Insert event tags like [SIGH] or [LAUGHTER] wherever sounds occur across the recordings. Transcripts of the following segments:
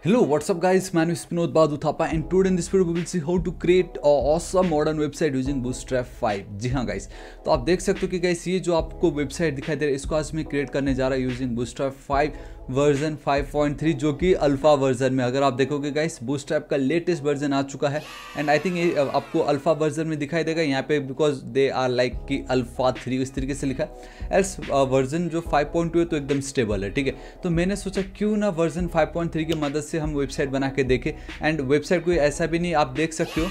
Hello, what's up guys? My name is Pinod Baduthapa and today in this video we will see how to create a awesome modern website using Bootstrap 5. जी हाँ guys, तो आप देख सकते हो कि guys ये जो आपको वेबसाइट दिखाई दे रहा है इसको आज मैं क्रिएट करने जा रहा हूँ यूजिंग Bootstrap 5 वर्जन 5.3 जो कि अल्फ़ा वर्जन में अगर आप देखोगे गाइस बूस्ट ऐप का लेटेस्ट वर्जन आ चुका है एंड आई थिंक ये आपको अल्फ़ा वर्जन में दिखाई देगा यहाँ पे बिकॉज दे आर लाइक कि अल्फ़ा थ्री इस तरीके से लिखा है एल्स वर्जन uh, जो 5.2 है तो एकदम स्टेबल है ठीक है तो मैंने सोचा क्यों ना वर्जन 5.3 की मदद से हम वेबसाइट बना के देखें एंड वेबसाइट कोई ऐसा भी नहीं आप देख सकते हो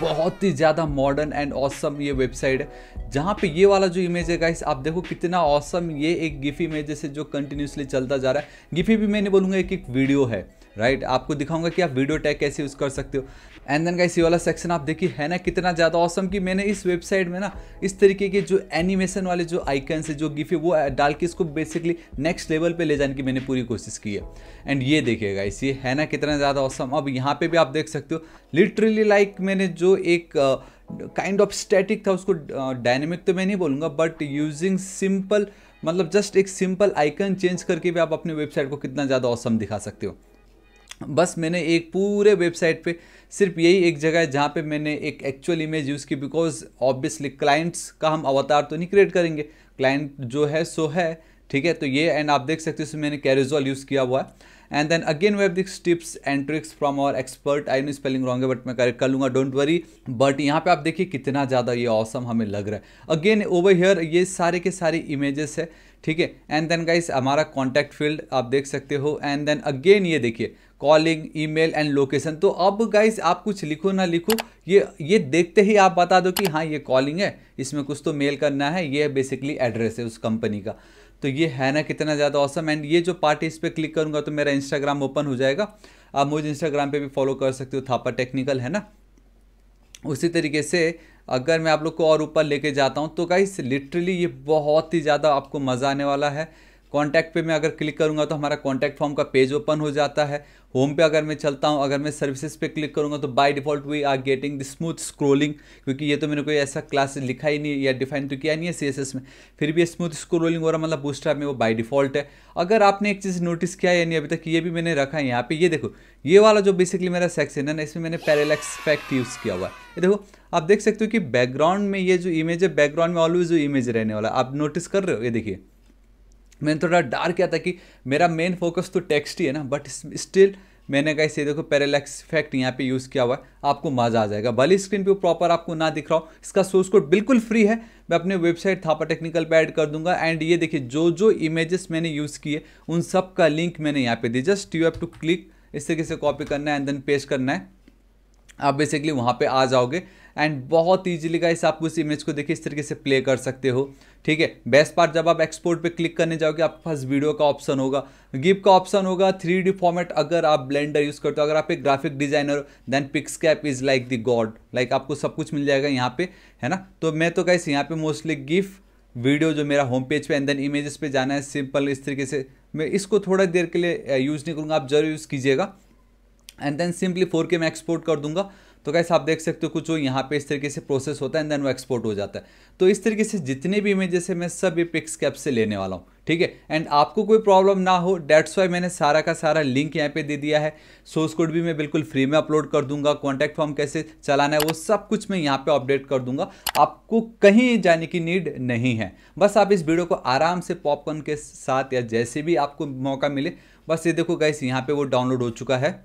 बहुत ही ज़्यादा मॉडर्न एंड ऑसम ये वेबसाइट है जहाँ पे ये वाला जो इमेज है गाइस आप देखो कितना औसम ये एक गिफ इमेज से जो कंटिन्यूसली चलता जा रहा है गिफी भी मैंने बोलूँगा एक एक वीडियो है राइट right? आपको दिखाऊंगा कि आप वीडियो टैग कैसे यूज़ कर सकते हो एंड देन गाइस ये वाला सेक्शन आप देखिए है ना कितना ज़्यादा औसम कि मैंने इस वेबसाइट में ना इस तरीके के जो एनिमेशन वाले जो आइकन से जो गिफ है वो डाल के इसको बेसिकली नेक्स्ट लेवल पे ले जाने की मैंने पूरी कोशिश की है एंड ये देखिएगा इस ये है ना कितना ज़्यादा औसम अब यहाँ पर भी आप देख सकते हो लिटरली लाइक like मैंने जो एक uh, काइंड ऑफ स्टैटिक था उसको डायनेमिक तो मैं नहीं बोलूँगा बट यूजिंग सिंपल मतलब जस्ट एक सिंपल आइकन चेंज करके भी आप अपनी वेबसाइट को कितना ज़्यादा औसम दिखा सकते हो बस मैंने एक पूरे वेबसाइट पे सिर्फ यही एक जगह है जहाँ पे मैंने एक एक्चुअल इमेज यूज़ की बिकॉज ऑब्वियसली क्लाइंट्स का हम अवतार तो नहीं क्रिएट करेंगे क्लाइंट जो है सो है ठीक है तो ये एंड आप देख सकते हो इसमें मैंने कैरिजॉल यूज़ किया हुआ है and then again we have this tips and tricks from our expert I know spelling wrong है बट मैं करेक्ट कर लूँगा डोंट वरी बट यहाँ पे आप देखिए कितना ज़्यादा ये awesome हमें लग रहा है अगेन ओवर हेयर ये सारे के sare इमेजेस है ठीक है एंड देन गाइस हमारा कॉन्टैक्ट फील्ड आप देख सकते हो एंड देन अगेन ये देखिए कॉलिंग ईमेल एंड लोकेशन तो अब गाइस आप कुछ लिखो ना लिखो ये ये देखते ही आप बता दो कि हाँ ये कॉलिंग है इसमें कुछ तो मेल करना है ये बेसिकली एड्रेस है उस कंपनी का तो ये है ना कितना ज़्यादा औसम एंड ये जो पार्ट इस पर क्लिक करूँगा तो मेरा इंस्टाग्राम ओपन हो जाएगा आप मुझे इंस्टाग्राम पे भी फॉलो कर सकते हो थापा टेक्निकल है ना उसी तरीके से अगर मैं आप लोग को और ऊपर लेके जाता हूँ तो गाइस लिटरली ये बहुत ही ज़्यादा आपको मज़ा आने वाला है कॉन्टैक्ट पे मैं अगर क्लिक करूँगा तो हमारा कॉन्टैक्ट फॉर्म का पेज ओपन हो जाता है होम पे अगर मैं चलता हूँ अगर मैं सर्विसेज पे क्लिक करूँगा तो by default we are getting the smooth scrolling क्योंकि ये तो मैंने कोई ऐसा क्लास लिखा ही नहीं या डिफाइन तो किया नहीं है सी में फिर भी स्मूथ स्क्रोलिंग हो रहा मतलब बूस्टर में वो बाय डिफॉल्ट है अगर आपने एक चीज़ नोटिस किया या नहीं अभी तक ये भी मैंने रखा है यहाँ पे ये देखो ये वाला जो बेसिकली मेरा सेक्शन है ना इसमें मैंने पैरेलैक्स फैक्ट यूज़ किया हुआ है ये देखो आप देख सकते हो कि बैकग्राउंड में ये जो इमेज है बैकग्राउंड में ऑलवेज जो इमेज रहने वाला आप नोटिस कर रहे हो ये देखिए मैंने थोड़ा डार किया था कि मेरा मेन फोकस तो टेक्स्ट ही है ना बट स्टिल मैंने कहा इसे देखो पैरेलैक्स इफेक्ट यहाँ पे यूज़ किया हुआ है आपको मज़ा आ जाएगा भले स्क्रीन पे प्रॉपर आपको ना दिख रहा हो इसका सोर्स कोड बिल्कुल फ्री है मैं अपने वेबसाइट थापा टेक्निकल पे ऐड कर दूंगा एंड ये देखिए जो जो इमेजेस मैंने यूज़ किए उन सब का लिंक मैंने यहाँ पे दी just you have to click इस तरीके से कॉपी करना है एंड देन पेश करना है आप बेसिकली वहाँ पर आ जाओगे एंड बहुत ईजिली इस आप उस इमेज को देखिए इस तरीके से प्ले कर सकते हो ठीक है बेस्ट पार्ट जब आप एक्सपोर्ट पे क्लिक करने जाओगे आपके पास वीडियो का ऑप्शन होगा गिप का ऑप्शन होगा थ्री डी फॉर्मेट अगर आप ब्लेंडर यूज़ करते हो अगर आप एक ग्राफिक डिजाइनर हो then Pixcap is like the god like आपको सब कुछ मिल जाएगा यहाँ पे है ना तो मैं तो कैसे यहाँ पे मोस्टली गिफ्ट वीडियो जो मेरा होम पेज पे एंड देन इमेजेस पे जाना है सिंपल इस तरीके से मैं इसको थोड़ा देर के लिए यूज़ uh, नहीं करूँगा आप जरूर यूज़ कीजिएगा एंड देन सिंपली फोर के मैं एक्सपोर्ट कर दूंगा तो कैसे आप देख सकते हो कुछ वो यहाँ पे इस तरीके से प्रोसेस होता है एंड देन वो एक्सपोर्ट हो जाता है तो इस तरीके से जितने भी इमेजेस है मैं सब ये पिक्स कैप से लेने वाला हूँ ठीक है एंड आपको कोई प्रॉब्लम ना हो डेट्स वाई मैंने सारा का सारा लिंक यहाँ पे दे दिया है सोर्स कोड भी मैं बिल्कुल फ्री में अपलोड कर दूंगा कॉन्टैक्ट फॉर्म कैसे चलाना है वो सब कुछ मैं यहाँ पे अपडेट कर दूंगा आपको कहीं जाने की नीड नहीं है बस आप इस वीडियो को आराम से पॉपकॉर्न के साथ या जैसे भी आपको मौका मिले बस ये देखो गैस यहाँ पे वो डाउनलोड हो चुका है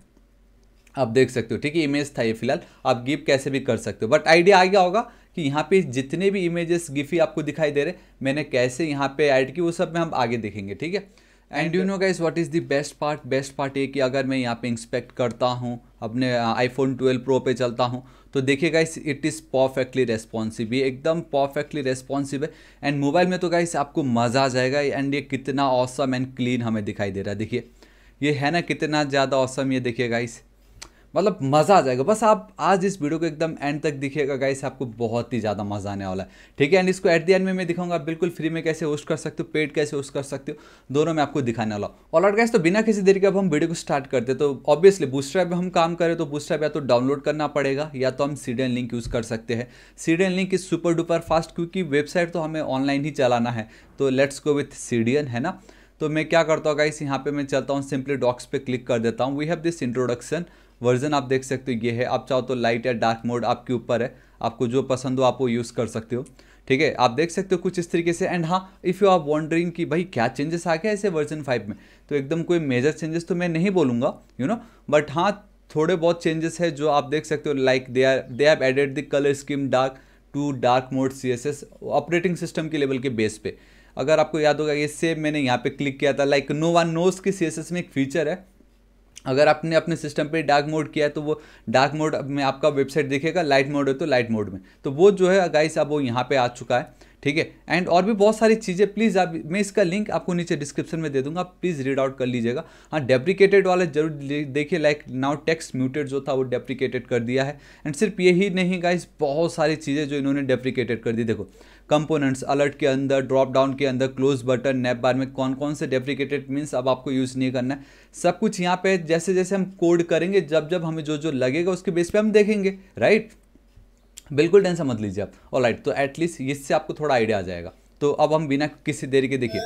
आप देख सकते हो ठीक है इमेज था ये फिलहाल आप गिप कैसे भी कर सकते हो बट आइडिया आ गया होगा कि यहाँ पे जितने भी इमेजेस गिफी आपको दिखाई दे रहे मैंने कैसे यहाँ पे ऐड की वो सब में हम आगे देखेंगे ठीक है and you know guys what is the best part best part ये कि अगर मैं यहाँ पे इंस्पेक्ट करता हूँ अपने आईफोन ट्वेल्व प्रो पे चलता हूँ तो देखिए guys it is perfectly responsive ये एकदम परफेक्टली रेस्पॉन्सिव है एंड मोबाइल में तो गाइस आपको मज़ा आ जाएगा एंड ये कितना औसम एंड क्लीन हमें दिखाई दे रहा है देखिए ये है ना कितना ज़्यादा औसम ये देखिए गाइस मतलब मज़ा आ जाएगा बस आप आज इस वीडियो को एकदम एंड तक दिखेगा गाइस आपको बहुत ही ज़्यादा मज़ा आने वाला है ठीक है एंड इसको एट द एंड में मैं दिखाऊंगा बिल्कुल फ्री में कैसे होस्ट कर सकते हो पेड कैसे होस्ट कर सकते हो दोनों में आपको दिखाने वाला ऑल आउट गाइस तो बिना किसी देरी के अब हम वीडियो को स्टार्ट करते तो ऑब्वियसली बूस्टर में हम काम करें तो बूस्ट्रैप या तो डाउनलोड करना पड़ेगा या तो हम सीडियन लिंक यूज़ कर सकते हैं CDN link is super duper fast क्योंकि वेबसाइट तो हमें ऑनलाइन ही चलाना है तो लेट्स गो विथ सीडियन है ना तो मैं क्या करता हूँ गाइस यहाँ पे मैं चलता हूँ सिंपली डॉक्स पे क्लिक कर देता हूँ we have this introduction version आप देख सकते हो ये है आप चाहो तो लाइट या डार्क मोड आपके ऊपर है आपको जो पसंद हो आप वो यूज़ कर सकते हो ठीक है आप देख सकते हो कुछ इस तरीके से एंड हाँ इफ़ यू आर वॉन्डरिंग कि भाई क्या चेंजेस आ गया ऐसे वर्जन फाइव में तो एकदम कोई मेजर चेंजेस तो मैं नहीं बोलूँगा यू नो बट हाँ थोड़े बहुत चेंजेस है जो आप देख सकते हो like they are they have added the colour scheme dark to dark mode C S S operating system के लेवल के बेस पे अगर आपको याद होगा ये सेम मैंने यहाँ पे क्लिक किया था लाइक नो वन नोस के सी एस एस में एक फीचर है अगर आपने अपने सिस्टम पे डार्क मोड किया है तो वो डार्क मोड में आपका वेबसाइट देखेगा लाइट मोड है तो लाइट मोड में तो वो जो है गाइस अब वो यहाँ पे आ चुका है ठीक है एंड और भी बहुत सारी चीज़ें प्लीज़ आप मैं इसका लिंक आपको नीचे डिस्क्रिप्शन में दे दूंगा प्लीज़ रीड आउट कर लीजिएगा हाँ डेप्रिकेटेड वाला जरूर देखिए लाइक नाउ टेक्स्ट म्यूटेड जो था वो डेप्रिकेटेड कर दिया है एंड सिर्फ यही नहीं गाइस बहुत सारी चीज़ें जो इन्होंने डेप्रिकेटेड कर दी देखो कंपोनेंट्स अलर्ट के अंदर ड्रॉप डाउन के अंदर क्लोज बटन नेप बार में कौन कौन से डेप्रिकेटेड मीन्स अब आपको यूज़ नहीं करना है सब कुछ यहाँ पे जैसे जैसे हम कोड करेंगे जब जब हमें जो जो लगेगा उसके बेस पे हम देखेंगे राइट right? बिल्कुल टेंशन मत लीजिए आप और राइट तो एटलीस्ट इससे आपको थोड़ा आइडिया आ जाएगा तो अब हम बिना किसी देरी के देखिए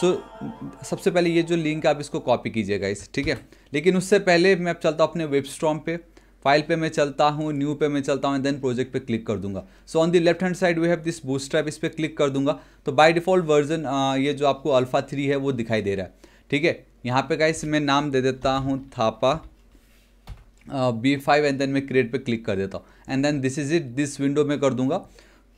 सो so, सबसे पहले ये जो लिंक है आप इसको कॉपी कीजिएगा इस ठीक है लेकिन उससे पहले मैं चलता हूँ अपने वेबस्ट्रॉम पे फाइल पे मैं चलता हूँ न्यू पे मैं चलता हूँ देन प्रोजेक्ट पे क्लिक कर दूंगा so on the left hand side we have this booster इस पर क्लिक कर दूंगा तो बाय डिफ़ॉल्ट वर्जन ये जो आपको अल्फ़ा थ्री है वो दिखाई दे रहा है ठीक है यहाँ पे का मैं नाम दे देता हूँ Thapa B five and then मैं क्रिएट पे क्लिक कर देता हूँ and then this is it this window में कर दूंगा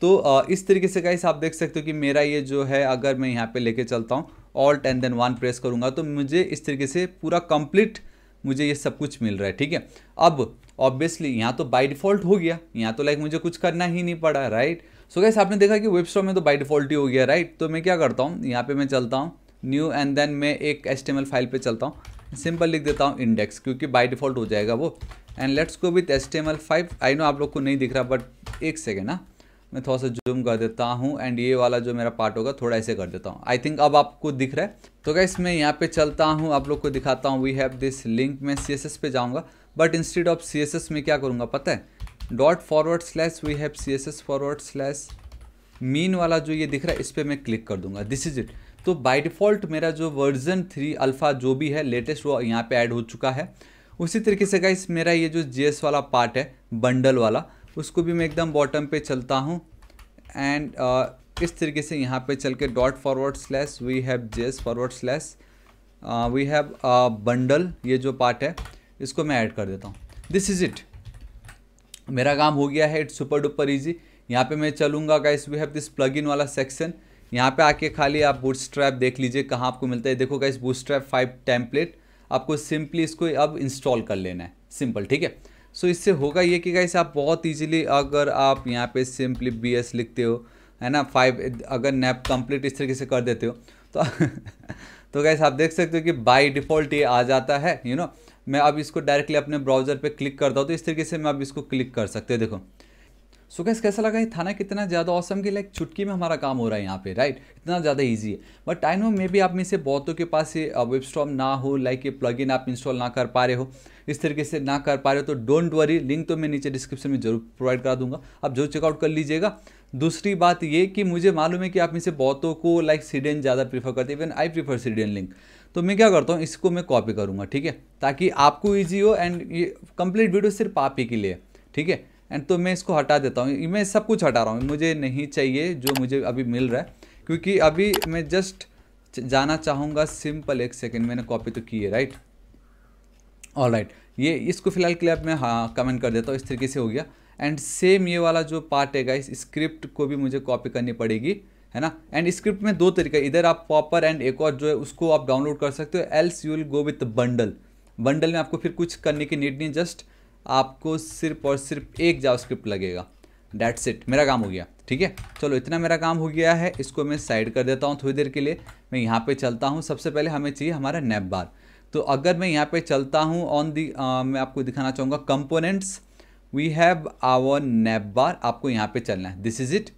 तो uh, इस तरीके से गाइस आप देख सकते हो कि मेरा ये जो है अगर मैं यहाँ पे लेके चलता हूँ Alt and then one press करूँगा तो मुझे इस तरीके से पूरा कंप्लीट मुझे ये सब कुछ मिल रहा है ठीक है अब ऑब्वियसली यहाँ तो बाई डिफ़ॉल्ट हो गया यहाँ तो लाइक मुझे कुछ करना ही नहीं पड़ा राइट सो गैस आपने देखा कि वेब स्टॉप में तो बाई डिफ़ॉल्ट ही हो गया राइट तो मैं क्या करता हूँ यहाँ पे मैं चलता हूँ न्यू एंड देन मैं एक एस फाइल पे चलता हूँ सिंपल लिख देता हूँ इंडेक्स क्योंकि बाई डिफ़ॉल्ट हो जाएगा वो and let's go with H T M L five I know आप लोग को नहीं दिख रहा बट एक सेकेंड ना मैं थोड़ा सा जूम कर देता हूँ एंड ये वाला जो मेरा पार्ट होगा थोड़ा ऐसे कर देता हूँ आई थिंक अब आपको दिख रहा है तो क्या मैं यहाँ पे चलता हूँ आप लोग को दिखाता हूँ वी हैव दिस लिंक मैं सी एस एस पे जाऊँगा but instead of C S S में क्या करूँगा पता है dot forward slash we have C S S forward slash min वाला जो ये दिख रहा है इस पर मैं क्लिक कर दूंगा दिस इज इट तो बाय डिफ़ॉल्ट मेरा जो वर्जन थ्री अल्फ़ा जो भी है लेटेस्ट वो यहाँ पे ऐड हो चुका है उसी तरीके से गाइस मेरा ये जो जे वाला पार्ट है बंडल वाला उसको भी मैं एकदम बॉटम पे चलता हूँ एंड uh, इस तरीके से यहाँ पे चल के dot forward slash we have J forward slash we have bundle ये जो पार्ट है इसको मैं ऐड कर देता हूँ दिस इज़ इट मेरा काम हो गया है इट्स सुपर डुपर ईजी यहाँ पर मैं चलूँगा guys we have this plugin वाला सेक्शन यहाँ पे आके खाली आप बूट स्ट्रैप देख लीजिए कहाँ आपको मिलता है देखो guys Bootstrap five template आपको सिंपली इसको अब इंस्टॉल कर लेना है सिंपल ठीक है सो इससे होगा ये कि गाइस आप बहुत ईजिली अगर आप यहाँ पे सिंपली बी एस लिखते हो है ना फाइव अगर नैप कंप्लीट इस तरीके से कर देते हो तो [LAUGHS] तो गैस आप देख सकते हो कि बाय डिफ़ॉल्ट ये आ जाता है यू you नो know? मैं अब इसको डायरेक्टली अपने ब्राउज़र पे क्लिक करता हूँ तो इस तरीके से मैं अब इसको क्लिक कर सकते हो देखो सो कैसे कैसा लगा ये थाना कितना ज़्यादा औसम कि लाइक चुटकी में हमारा काम हो रहा है यहाँ पे राइट इतना ज़्यादा ईजी है बट आई नो मे भी आप में से बहुतों के पास ये वेब uh, ना हो लाइक ये इन आप इंस्टॉल ना कर पा रहे हो इस तरीके से ना कर पा रहे हो तो डोंट वरी लिंक तो मैं नीचे डिस्क्रिप्शन में जरूर प्रोवाइड करा दूंगा आप जरूर चेकआउट कर लीजिएगा दूसरी बात ये कि मुझे मालूम है कि आप में से बहुतों को लाइक सीडेन ज़्यादा प्रीफर करते हैं even I prefer CDN link तो मैं क्या करता हूँ इसको मैं कॉपी करूँगा ठीक है ताकि आपको ईजी हो एंड ये कंप्लीट वीडियो सिर्फ आप ही के लिए ठीक है एंड तो मैं इसको हटा देता हूँ मैं सब कुछ हटा रहा हूँ मुझे नहीं चाहिए जो मुझे अभी मिल रहा है क्योंकि अभी मैं जस्ट जाना चाहूँगा सिंपल एक सेकेंड मैंने कॉपी तो की है राइट ऑल राइट ये इसको फिलहाल के लिए अब मैं हाँ कमेंट कर देता हूँ इस तरीके से हो गया एंड सेम ये वाला जो पार्ट है इस स्क्रिप्ट को भी मुझे कॉपी करनी पड़ेगी है ना एंड स्क्रिप्ट में दो तरीका इधर आप पॉपर एंड एक और जो है उसको आप डाउनलोड कर सकते हो else you will go with bundle bundle में आपको फिर कुछ करने की नीड नहीं जस्ट आपको सिर्फ और सिर्फ एक जावास्क्रिप्ट लगेगा डैट्स इट मेरा काम हो गया ठीक है चलो इतना मेरा काम हो गया है इसको मैं साइड कर देता हूँ थोड़ी देर के लिए मैं यहाँ पे चलता हूँ सबसे पहले हमें चाहिए हमारा नैप बार तो अगर मैं यहाँ पे चलता हूँ ऑन दी मैं आपको दिखाना चाहूँगा components we have our navbar आपको यहाँ पे चलना है दिस इज़ इट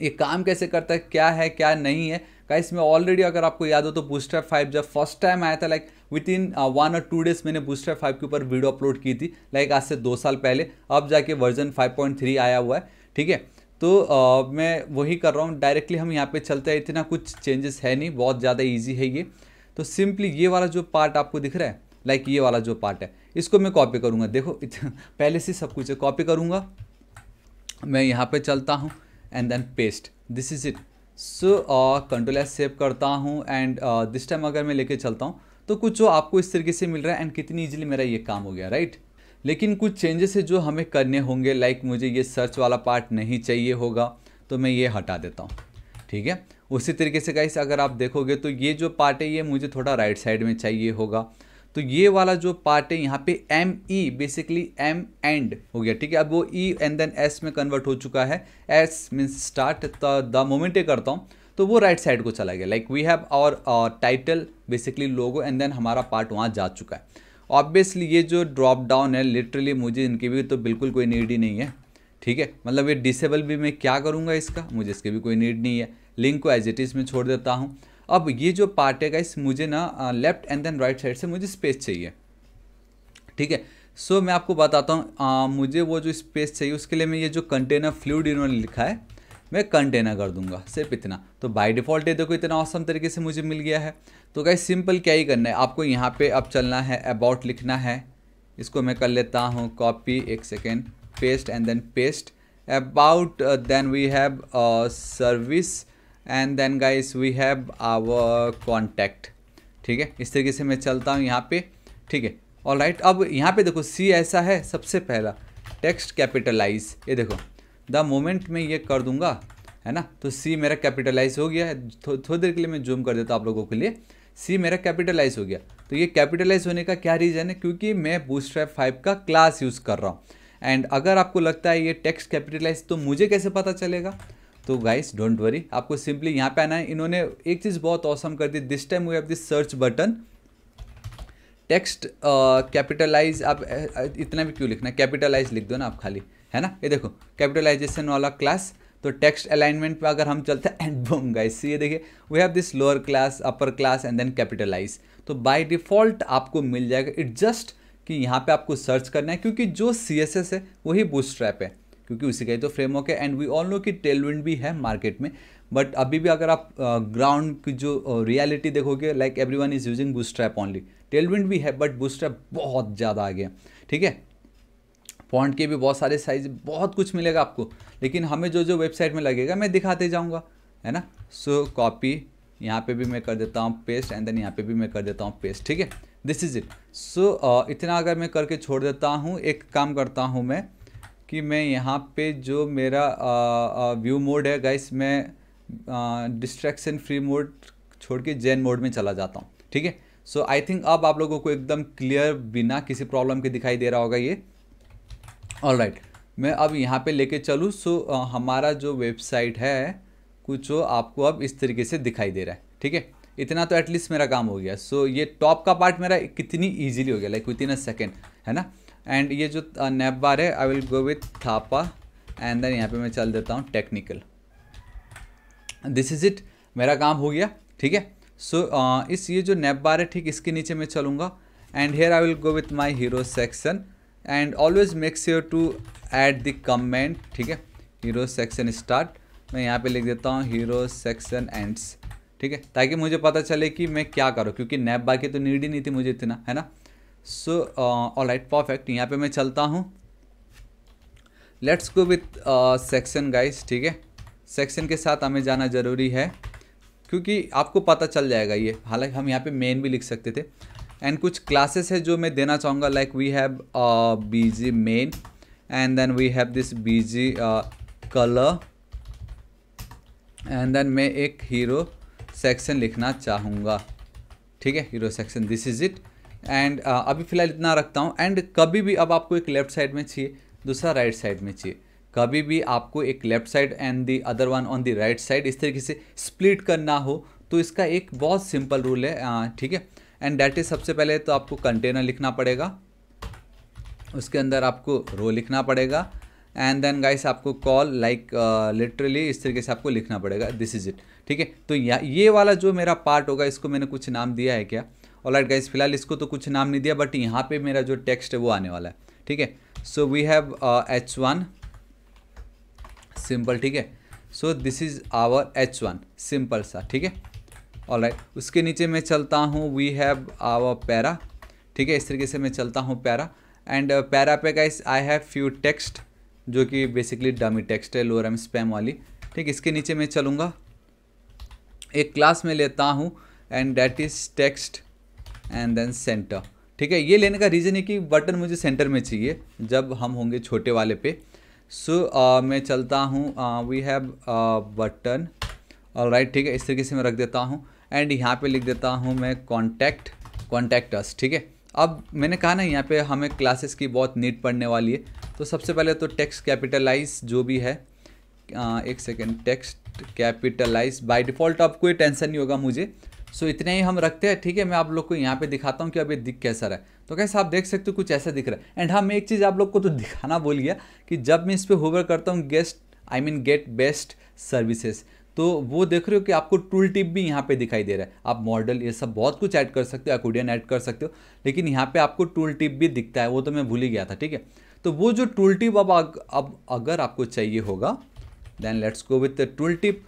ये काम कैसे करता है क्या है क्या नहीं है का इसमें ऑलरेडी अगर आपको याद हो तो बूस्टर फाइव जब फर्स्ट टाइम आया था like like, within one और टू डेज मैंने बूस्टर फाइव के ऊपर वीडियो अपलोड की थी लाइक आज से दो साल पहले अब जाके वर्जन फाइव पॉइंट थ्री आया हुआ है ठीक है तो uh, मैं वही कर रहा हूँ डायरेक्टली हम यहाँ पे चलते हैं इतना कुछ चेंजेस है नहीं बहुत ज़्यादा ईजी है ये तो सिंपली ये वाला जो पार्ट आपको दिख रहा है लाइक ये वाला जो पार्ट है इसको मैं कॉपी करूँगा देखो [LAUGHS] पहले से सब कुछ कॉपी करूँगा मैं यहाँ पर चलता हूँ and then paste this is it so control S save करता हूँ एंड दिस टाइम अगर मैं लेके चलता हूँ तो कुछ जो आपको इस तरीके से मिल रहा है एंड कितनी ईजिली मेरा ये काम हो गया राइट लेकिन कुछ चेंजेस है जो हमें करने होंगे लाइक मुझे ये सर्च वाला पार्ट नहीं चाहिए होगा तो मैं ये हटा देता हूँ ठीक है उसी तरीके से कहीं अगर आप देखोगे तो ये जो पार्ट है ये मुझे थोड़ा राइट साइड में चाहिए होगा तो ये वाला जो पार्ट है यहाँ पे M E basically M end हो गया ठीक है अब वो ई एंड देन एस में कन्वर्ट हो चुका है S means start the moment ये करता हूँ तो वो राइट साइड को चला गया like we have our title basically logo and then हमारा पार्ट वहाँ जा चुका है ऑब्वियसली ये जो ड्रॉप डाउन है लिटरली मुझे इनकी भी तो बिल्कुल कोई नीड ही नहीं है ठीक है मतलब ये डिसेबल भी मैं क्या करूँगा इसका मुझे इसकी भी कोई नीड नहीं है लिंक को एज इट इज़ में छोड़ देता हूँ अब ये जो पार्ट है इस मुझे ना left and then right side से मुझे स्पेस चाहिए ठीक है सो so, मैं आपको बताता हूँ uh, मुझे वो जो स्पेस चाहिए उसके लिए मैं ये जो कंटेनर फ्लूड इन्होंने लिखा है मैं कंटेनर कर दूंगा सिर्फ इतना तो बाय डिफ़ॉल्ट ये देखो इतना औसम तरीके से मुझे मिल गया है तो गाइस सिंपल क्या ही करना है आपको यहाँ पे अब चलना है अबाउट लिखना है इसको मैं कर लेता हूँ कॉपी एक second paste and then paste about then we have service and then guys we have our contact ठीक है इस तरीके से मैं चलता हूँ यहाँ पे ठीक है और राइट अब यहाँ पे देखो सी ऐसा है सबसे पहला टेक्स्ट कैपिटलाइज ये देखो द मोमेंट मैं ये कर दूंगा है ना तो सी मेरा कैपिटलाइज हो गया है थो, थोड़ी देर के लिए मैं जूम कर देता हूँ आप लोगों के लिए सी मेरा कैपिटलाइज हो गया तो ये कैपिटलाइज होने का क्या रीज़न है क्योंकि मैं बूस्ट्रैप फाइव का क्लास यूज़ कर रहा हूँ एंड अगर आपको लगता है ये टेक्स्ट कैपिटलाइज तो मुझे कैसे पता चलेगा तो गाइस डोंट वरी आपको सिंपली यहाँ पे आना है इन्होंने एक चीज़ बहुत औसम कर दी this time we have this search button text capitalize आप इतना भी क्यों लिखना कैपिटलाइज लिख दो ना आप खाली है ना ये देखो कैपिटलाइजेशन वाला क्लास तो टेक्स्ट अलाइनमेंट पे अगर हम चलते हैं एंड बूम गाइस ये देखिए we have this lower class upper class and then capitalize तो बाय डिफॉल्ट आपको मिल जाएगा इट जस्ट कि यहाँ पे आपको सर्च करना है क्योंकि जो सी एस एस है वही बूस्ट्रैप है क्योंकि उसी का ही तो फ्रेमवर्क है एंड वी ऑल नो कि टेलविंड भी है मार्केट में बट अभी भी अगर आप ग्राउंड uh, की जो रियलिटी uh, देखोगे like everyone is using Bootstrap only Tailwind भी है बट बूस्ट्रैप बहुत ज़्यादा आ गया ठीक है फॉन्ट के भी बहुत सारे साइज बहुत कुछ मिलेगा आपको लेकिन हमें जो जो वेबसाइट में लगेगा मैं दिखाते जाऊँगा है ना सो कॉपी यहाँ पे भी मैं कर देता हूँ पेस्ट एंड देन यहाँ पे भी मैं कर देता हूँ पेस्ट ठीक है दिस इज़ इट सो इतना अगर मैं करके छोड़ देता हूँ एक काम करता हूँ मैं कि मैं यहाँ पे जो मेरा व्यू uh, मोड uh, है गाइस मैं डिस्ट्रैक्शन फ्री मोड छोड़ के जैन मोड में चला जाता हूँ ठीक है सो आई थिंक अब आप लोगों को एकदम क्लियर बिना किसी प्रॉब्लम के दिखाई दे रहा होगा ये ऑल राइट right. मैं अब यहाँ पे लेके चलूँ सो हमारा जो वेबसाइट है कुछ वो आपको अब इस तरीके से दिखाई दे रहा है ठीक है इतना तो एटलीस्ट मेरा काम हो गया सो so, ये टॉप का पार्ट मेरा कितनी ईजिली हो गया like with in a second है ना एंड ये जो नेप बार है I will go with Thapa and then यहाँ पे मैं चल देता हूँ टेक्निकल दिस इज़ इट मेरा काम हो गया ठीक है सो इस ये जो नेप बार है ठीक इसके नीचे मैं चलूँगा and here I will go with my hero section and always make sure to add the comment ठीक है हीरो सेक्शन स्टार्ट मैं यहाँ पे लिख देता हूँ हीरो सेक्शन एंड्स ठीक है ताकि मुझे पता चले कि मैं क्या करूँ क्योंकि नैप बाकी तो नीड ही नहीं थी मुझे इतना है ना सो ऑल राइट परफेक्ट यहाँ पे मैं चलता हूँ let's go with section guys ठीक है सेक्शन के साथ हमें जाना ज़रूरी है क्योंकि आपको पता चल जाएगा ये हालांकि हम यहाँ पे मेन भी लिख सकते थे एंड कुछ क्लासेस है जो मैं देना चाहूँगा like we have B G main and then we have this B G colour and then मैं एक हीरो सेक्शन लिखना चाहूँगा ठीक है hero section this is it एंड अभी फ़िलहाल इतना रखता हूँ एंड कभी भी अब आपको एक लेफ्ट साइड में चाहिए दूसरा राइट साइड में चाहिए कभी भी आपको एक left side and the other one on the right side इस तरीके से स्प्लिट करना हो तो इसका एक बहुत सिंपल रूल है uh, ठीक है एंड डेट इज़ सबसे पहले तो आपको कंटेनर लिखना पड़ेगा उसके अंदर आपको रो लिखना पड़ेगा एंड देन गाइस आपको कॉल लाइक लिटरली इस तरीके से आपको लिखना पड़ेगा दिस इज इट ठीक है तो या ये वाला जो मेरा पार्ट होगा इसको मैंने कुछ नाम दिया है क्या और लाइट गाइस फिलहाल इसको तो कुछ नाम नहीं दिया बट यहाँ पे मेरा जो टेक्स्ट है वो आने वाला है ठीक है so we have H one simple ठीक है so this is our H one simple सा ठीक है राइट उसके नीचे मैं चलता हूँ वी हैव आवर पैरा ठीक है इस तरीके से मैं चलता हूँ पैरा एंड पैरा पे guys I have few text जो कि बेसिकली डमी टेक्स्ट है लोअर एम स्पैम वाली ठीक इसके नीचे मैं चलूँगा एक क्लास में लेता हूँ and that is text and then centre ठीक है ये लेने का रीज़न है कि बटन मुझे सेंटर में चाहिए जब हम होंगे छोटे वाले पे सो so, uh, मैं चलता हूँ वी हैव बटन राइट ठीक है इस तरीके से मैं रख देता हूँ एंड यहाँ पे लिख देता हूँ मैं कॉन्टैक्ट कॉन्टैक्टर्स ठीक है अब मैंने कहा ना यहाँ पे हमें क्लासेस की बहुत नीट पढ़ने वाली है तो सबसे पहले तो टैक्स कैपिटलाइज जो भी है आ, एक second text capitalise by default अब कोई टेंशन नहीं होगा मुझे सो so, इतने ही हम रखते हैं ठीक है मैं आप लोग को यहाँ पे दिखाता हूँ कि अभी दिख कैसा रहा है तो कैसे आप देख सकते हो कुछ ऐसा दिख रहा है एंड हाँ मैं एक चीज़ आप लोग को तो दिखाना बोल गया कि जब मैं इस पर होवर करता हूँ guest I mean get best services तो वो देख रहे हो कि आपको टूल टिप भी यहाँ पे दिखाई दे रहा है आप मॉडल ये सब बहुत कुछ ऐड कर सकते हो अकोडियन ऐड कर सकते हो लेकिन यहाँ पे आपको टूल टिप भी दिखता है वो तो मैं भूल ही गया था ठीक है तो वो जो टूल टिप अब अब अगर आपको चाहिए होगा then let's go with tooltip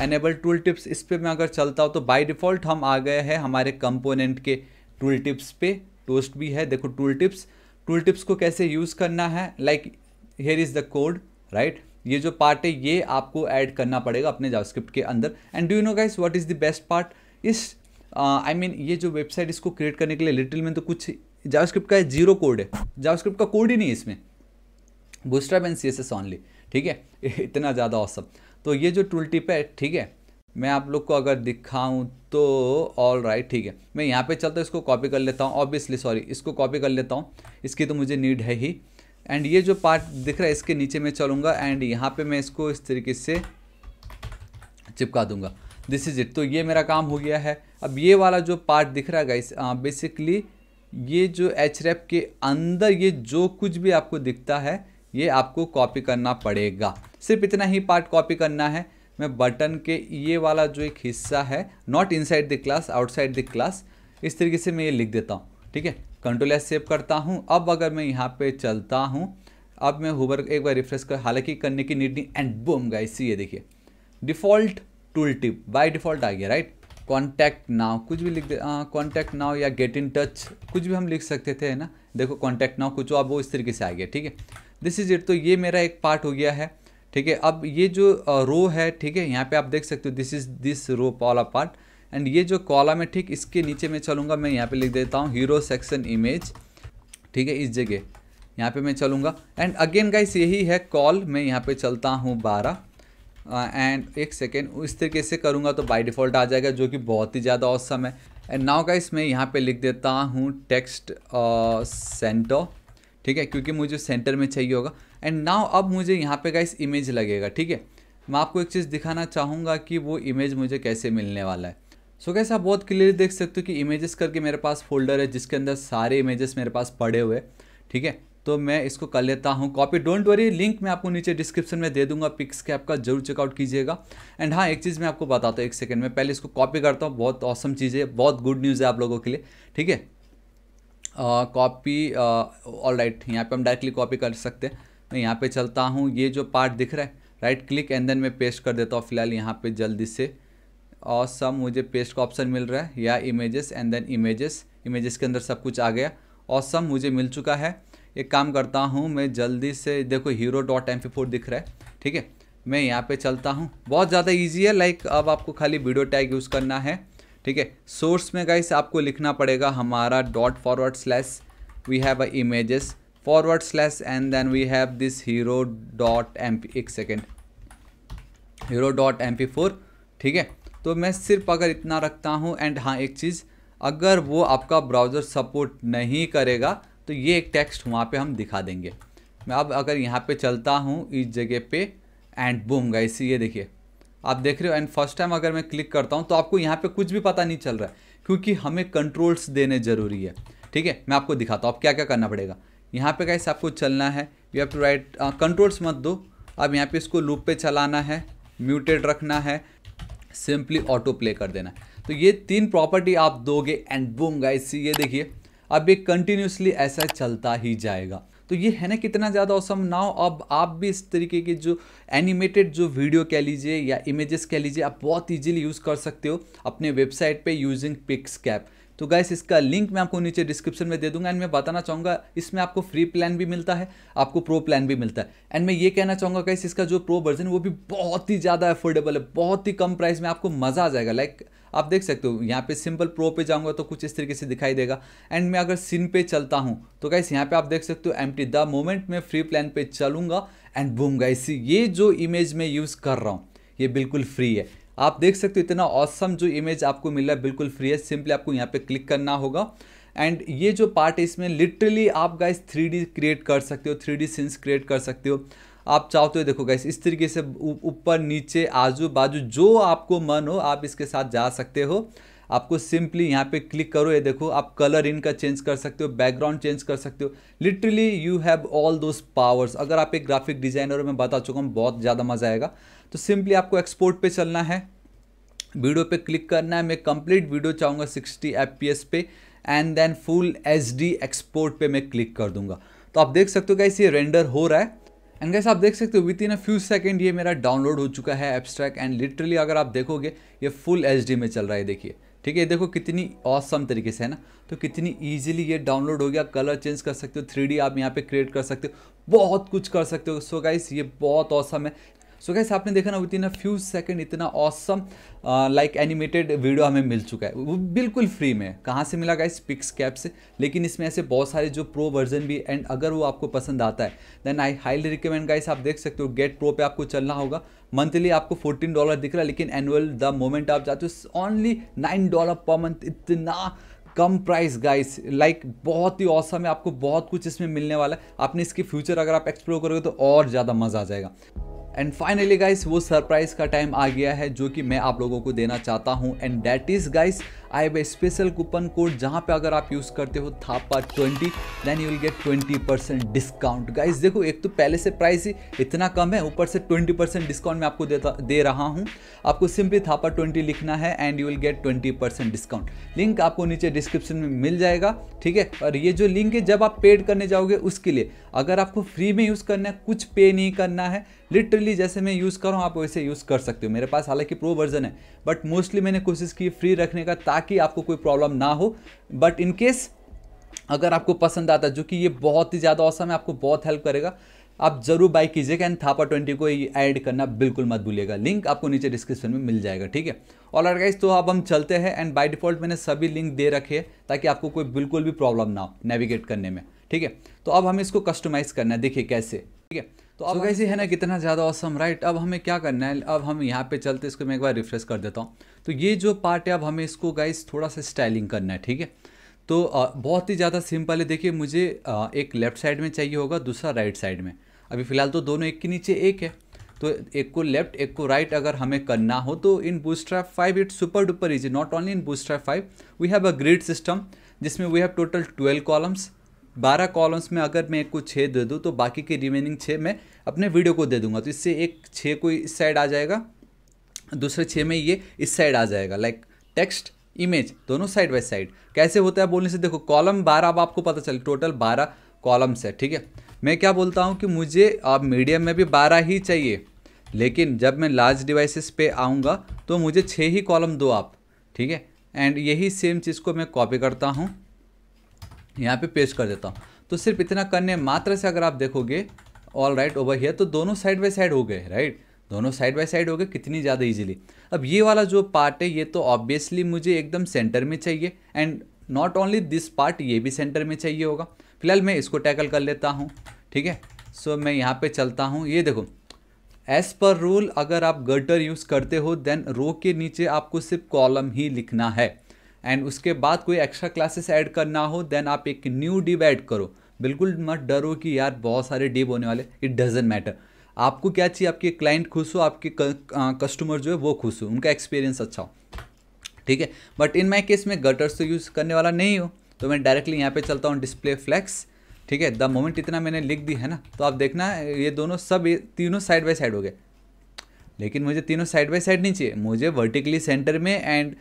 enable tooltips इस पर मैं अगर चलता हूँ तो बाई डिफ़ॉल्ट हम आ गए हैं हमारे कंपोनेंट के टूल टिप्स पे टोस्ट भी है देखो टूल टिप्स टूल टिप्स को कैसे यूज़ करना है like here is the code right ये जो पार्ट है ये आपको ऐड करना पड़ेगा अपने जावास्क्रिप्ट के अंदर and do you know guys what is the best part इस I uh, mean I mean, ये जो वेबसाइट इसको क्रिएट करने के लिए लिटिल में तो कुछ जावास्क्रिप्ट का जीरो कोड है जावास्क्रिप्ट का कोड ही नहीं इसमें Bootstrap and C S S only ठीक है [LAUGHS] इतना ज़्यादा औसम तो ये जो टूल टिप है ठीक है मैं आप लोग को अगर दिखाऊं तो ऑल राइट ठीक है मैं यहाँ पे चलता हूँ इसको कॉपी कर लेता हूँ ऑब्वियसली सॉरी इसको कॉपी कर लेता हूँ इसकी तो मुझे नीड है ही एंड ये जो पार्ट दिख रहा है इसके नीचे मैं चलूँगा एंड यहाँ पे मैं इसको इस तरीके से चिपका दूंगा दिस इज़ इट तो ये मेरा काम हो गया है अब ये वाला जो पार्ट दिख रहा है इस बेसिकली uh, ये जो एच रैप के अंदर ये जो कुछ भी आपको दिखता है ये आपको कॉपी करना पड़ेगा सिर्फ इतना ही पार्ट कॉपी करना है मैं बटन के ये वाला जो एक हिस्सा है not inside the class outside the class इस तरीके से मैं ये लिख देता हूँ ठीक है कंट्रोल एस सेव करता हूँ अब अगर मैं यहाँ पे चलता हूँ अब मैं होबर एक बार रिफ्रेश कर हालांकि करने की नीड नहीं एंड बुम गाइस ये देखिए default tooltip by default आ गया राइट कॉन्टैक्ट नाव कुछ भी लिख दे कॉन्टैक्ट नाव या गेट इन टच कुछ भी हम लिख सकते थे है ना देखो कॉन्टैक्ट नाव कुछ अब वो इस तरीके से आ गया ठीक है दिस इज़ इट तो ये मेरा एक पार्ट हो गया है ठीक है अब ये जो रो है ठीक है यहाँ पे आप देख सकते हो दिस इज़ दिस रो पॉल अ पार्ट एंड ये जो कॉलम है ठीक इसके नीचे मैं चलूँगा मैं यहाँ पे लिख देता हूँ हीरो सेक्शन इमेज ठीक है इस जगह यहाँ पे मैं चलूँगा एंड अगेन गाइस यही है कॉल मैं यहाँ पे चलता हूँ बारह एंड uh, एक सेकेंड इस तरीके से करूँगा तो बाई डिफ़ॉल्ट आ जाएगा जो कि बहुत ही ज़्यादा औसम है एंड नाउ गाइस मैं यहाँ पर लिख देता हूँ टेक्स्ट सेंटर uh, ठीक है क्योंकि मुझे सेंटर में चाहिए होगा एंड नाउ अब मुझे यहाँ पे गाइस इमेज लगेगा ठीक है मैं आपको एक चीज़ दिखाना चाहूँगा कि वो इमेज मुझे कैसे मिलने वाला है सो so, कैसे आप बहुत क्लियरली देख सकते हो कि इमेजेस करके मेरे पास फोल्डर है जिसके अंदर सारे इमेजेस मेरे पास पड़े हुए ठीक है तो मैं इसको कर लेता हूँ कॉपी डोंट वरी लिंक मैं आपको नीचे डिस्क्रिप्शन में दे दूंगा पिक्स के आपका जरूर चेकआउट कीजिएगा एंड हाँ एक चीज़ मैं आपको बताता हूँ एक सेकेंड में पहले इसको कॉपी करता हूँ बहुत औसम चीज़ है बहुत गुड न्यूज़ है आप लोगों के लिए ठीक है कॉपी ऑल राइट यहाँ पर हम डायरेक्टली कॉपी कर सकते हैं मैं यहाँ पर चलता हूँ ये जो पार्ट दिख रहा है राइट क्लिक एंड देन मैं पेस्ट कर देता हूँ फिलहाल यहाँ पर जल्दी से और सम मुझे पेस्ट का ऑप्शन मिल रहा है या images and then images images के अंदर सब कुछ आ गया और सम मुझे मिल चुका है एक काम करता हूँ मैं जल्दी से देखो हीरो डॉट एम फोर दिख रहा है ठीक है मैं यहाँ पे चलता हूँ बहुत ज़्यादा ईजी है लाइक अब आपको खाली वीडियो टैग यूज़ करना है ठीक है सोर्स में गाइस आपको लिखना पड़ेगा हमारा dot forward slash we have a images forward slash and then we have this hero dot M एक second hero dot M P four ठीक है तो मैं सिर्फ अगर इतना रखता हूँ एंड हाँ एक चीज़ अगर वो आपका ब्राउज़र सपोर्ट नहीं करेगा तो ये एक टेक्स्ट वहाँ पे हम दिखा देंगे मैं अब अगर यहाँ पे चलता हूँ इस जगह पे एंड बूम गाइस ये देखिए आप देख रहे हो एंड फर्स्ट टाइम अगर मैं क्लिक करता हूँ तो आपको यहाँ पे कुछ भी पता नहीं चल रहा है क्योंकि हमें कंट्रोल्स देने ज़रूरी है ठीक है मैं आपको दिखाता हूँ आप क्या क्या करना पड़ेगा यहाँ पर गाइस आपको चलना है you have to write controls मत दो अब यहाँ पर इसको लूप पर चलाना है म्यूटेड रखना है सिंपली ऑटो प्ले कर देना तो ये तीन प्रॉपर्टी आप दोगे एंड बूम गाइस ये देखिए अब ये कंटिन्यूसली ऐसा चलता ही जाएगा तो ये है ना कितना ज़्यादा औसम नाउ अब आप भी इस तरीके के जो एनिमेटेड जो वीडियो कह लीजिए या इमेजेस कह लीजिए आप बहुत इजीली यूज़ कर सकते हो अपने वेबसाइट पे यूजिंग पिक्स कैप तो गैस इसका लिंक मैं आपको नीचे डिस्क्रिप्शन में दे दूंगा एंड मैं बताना चाहूँगा इसमें आपको फ्री प्लान भी मिलता है आपको प्रो प्लान भी मिलता है एंड मैं ये कहना चाहूँगा गैस इसका जो प्रो वर्जन वो भी बहुत ही ज़्यादा अफोर्डेबल है बहुत ही कम प्राइस में आपको मज़ा आ जाएगा लाइक आप देख सकते हो यहाँ पे सिंपल प्रो पे जाऊँगा तो कुछ इस तरीके से दिखाई देगा एंड मैं अगर सिन पे चलता हूँ तो गैस यहाँ पे आप देख सकते हो एम टी द मोमेंट मैं फ्री प्लान पे चलूँगा एंड बूम गैस ये जो इमेज मैं यूज़ कर रहा हूँ ये बिल्कुल फ्री है आप देख सकते हो इतना औसम जो इमेज आपको मिल रहा है बिल्कुल फ्री है सिंपली आपको यहाँ पे क्लिक करना होगा एंड ये जो पार्ट है इसमें लिटरली आप गाइस थ्री क्रिएट कर सकते हो थ्री डी सीन्स क्रिएट कर सकते हो आप चाहो तो देखो गाइस इस तरीके से ऊपर नीचे आजू बाजू जो आपको मन हो आप इसके साथ जा सकते हो आपको सिंपली यहाँ पे क्लिक करो ये देखो आप कलर इनका चेंज कर सकते हो बैकग्राउंड चेंज कर सकते हो literally you have all those powers अगर आप एक ग्राफिक डिज़ाइनर हो मैं बता चुका हूँ बहुत ज़्यादा मज़ा आएगा तो सिंपली आपको एक्सपोर्ट पे चलना है वीडियो पे क्लिक करना है मैं कंप्लीट वीडियो चाहूँगा सिक्सटी एफ पे and then full H export पे मैं क्लिक कर दूंगा तो आप देख सकते हो क्या ये रेंडर हो रहा है एंड गैस आप देख सकते हो with in a few second ये मेरा डाउनलोड हो चुका है एब्स्ट्रैक्ट एंड लिटरली अगर आप देखोगे ये फुल एच में चल रहा है देखिए ठीक है देखो कितनी औसम तरीके से है ना तो कितनी ईजिली ये डाउनलोड हो गया कलर चेंज कर सकते हो थ्री आप यहाँ पे क्रिएट कर सकते हो बहुत कुछ कर सकते हो सो गाइस ये बहुत औसम है सो so गैस आपने देखा ना इतना फ्यू सेकंड इतना ऑसम लाइक एनिमेटेड वीडियो हमें मिल चुका है वो बिल्कुल फ्री में कहाँ से मिला गाइस पिक्स कैप से लेकिन इसमें ऐसे बहुत सारे जो प्रो वर्जन भी एंड अगर वो आपको पसंद आता है then I highly recommend guys आप देख सकते हो गेट प्रो पे आपको चलना होगा मंथली आपको फोर्टीन डॉलर दिख रहा है लेकिन एनुअल द मोमेंट आप जाते हो only nine dollar per month इतना कम प्राइस गाइस लाइक बहुत ही औसम है आपको बहुत कुछ इसमें मिलने वाला है आपने इसके फ्यूचर अगर आप एक्सप्लोर करोगे तो और ज़्यादा मज़ा आ जाएगा एंड फाइनली गाइस वो सरप्राइज का टाइम आ गया है जो कि मैं आप लोगों को देना चाहता हूँ and that is guys I have a special coupon code जहाँ पे अगर आप यूज़ करते हो Thapa twenty then you will get twenty percent discount guys देखो एक तो पहले से प्राइस ही इतना कम है ऊपर से ट्वेंटी परसेंट डिस्काउंट मैं आपको देता दे रहा हूँ आपको सिंपली थापा ट्वेंटी लिखना है and you will get twenty percent discount link आपको नीचे डिस्क्रिप्शन में मिल जाएगा ठीक है और ये जो लिंक है जब आप पेड करने जाओगे उसके लिए अगर आपको फ्री में यूज़ करना है कुछ पे नहीं करना है लिटरली जैसे मैं यूज़ कर रहा हूँ आप वैसे यूज़ कर सकते हो मेरे पास हालांकि प्रो वर्जन है बट मोस्टली मैंने कोशिश की फ्री रखने का ताकि ताकि आपको कोई प्रॉब्लम ना हो बट इनकेस अगर आपको पसंद आता जो कि ये बहुत ही ज़्यादा औसम है आपको बहुत हेल्प करेगा आप जरूर बाई कीजिएगा एंड थापा ट्वेंटी को ऐड करना बिल्कुल मत भूलिएगा लिंक आपको नीचे डिस्क्रिप्शन में मिल जाएगा ठीक है ऑल अगर गाइज तो अब हम चलते हैं एंड बाय डिफॉल्ट मैंने सभी लिंक दे रखे हैं ताकि आपको कोई बिल्कुल भी प्रॉब्लम ना हो नेविगेट करने में ठीक है तो अब हम इसको कस्टमाइज़ करना है देखिए कैसे ठीक है तो अब so, है ना कितना ज़्यादा औसम राइट अब हमें क्या करना है अब हम यहाँ पे चलते इसको मैं एक बार रिफ्रेश कर देता हूँ तो ये जो पार्ट है अब हमें इसको गाइस थोड़ा सा स्टाइलिंग करना है ठीक है तो बहुत ही ज़्यादा सिंपल है देखिए मुझे एक लेफ़्ट साइड में चाहिए होगा दूसरा राइट साइड में अभी फ़िलहाल तो दोनों एक के नीचे एक है तो एक को लेफ्ट एक को राइट अगर हमें करना हो तो in Bootstrap five it super duper easy not only in Bootstrap five we have a grid system जिसमें we have total twelve columns बारह कॉलम्स में अगर मैं एक को छः दे दूँ तो बाकी के रिमेनिंग छः मैं अपने वीडियो को दे दूंगा तो इससे एक छः को इस साइड आ जाएगा दूसरे छः में ये इस साइड आ जाएगा लाइक टेक्स्ट इमेज दोनों साइड बाई साइड कैसे होता है बोलने से देखो कॉलम बारह अब आपको पता चले टोटल बारह कॉलम्स है ठीक है मैं क्या बोलता हूँ कि मुझे अब मीडियम में भी बारह ही चाहिए लेकिन जब मैं लार्ज डिवाइसेस पे आऊँगा तो मुझे छः ही कॉलम दो आप ठीक है एंड यही सेम चीज़ को मैं कॉपी करता हूँ यहाँ पे पेस्ट कर देता हूँ तो सिर्फ इतना करने मात्र से अगर आप देखोगे ऑल राइट ओवर हियर तो दोनों साइड बाई साइड हो गए राइट right? दोनों साइड बाय साइड हो गए कितनी ज़्यादा इजीली अब ये वाला जो पार्ट है ये तो ऑब्वियसली मुझे एकदम सेंटर में चाहिए and not only this part ये भी सेंटर में चाहिए होगा फिलहाल मैं इसको टैकल कर लेता हूँ ठीक है सो मैं यहाँ पे चलता हूँ ये देखो एज़ पर रूल अगर आप गटर यूज़ करते हो देन रो के नीचे आपको सिर्फ कॉलम ही लिखना है एंड उसके बाद कोई एक्स्ट्रा क्लासेस ऐड करना हो देन आप एक न्यू डिब ऐड करो बिल्कुल मत डरो कि यार बहुत सारे डिब होने वाले इट डजेंट मैटर आपको क्या चाहिए आपके क्लाइंट खुश हो आपके कस्टमर जो है वो खुश हो उनका एक्सपीरियंस अच्छा हो ठीक है बट इन माई केस में गटर्स तो यूज़ करने वाला नहीं हूँ तो मैं डायरेक्टली यहाँ पे चलता हूँ डिस्प्ले फ्लैक्स ठीक है द मोमेंट इतना मैंने लिख दी है ना तो आप देखना ये दोनों सब ये तीनों साइड बाई साइड हो गए लेकिन मुझे तीनों साइड बाई साइड नहीं चाहिए मुझे वर्टिकली सेंटर में एंड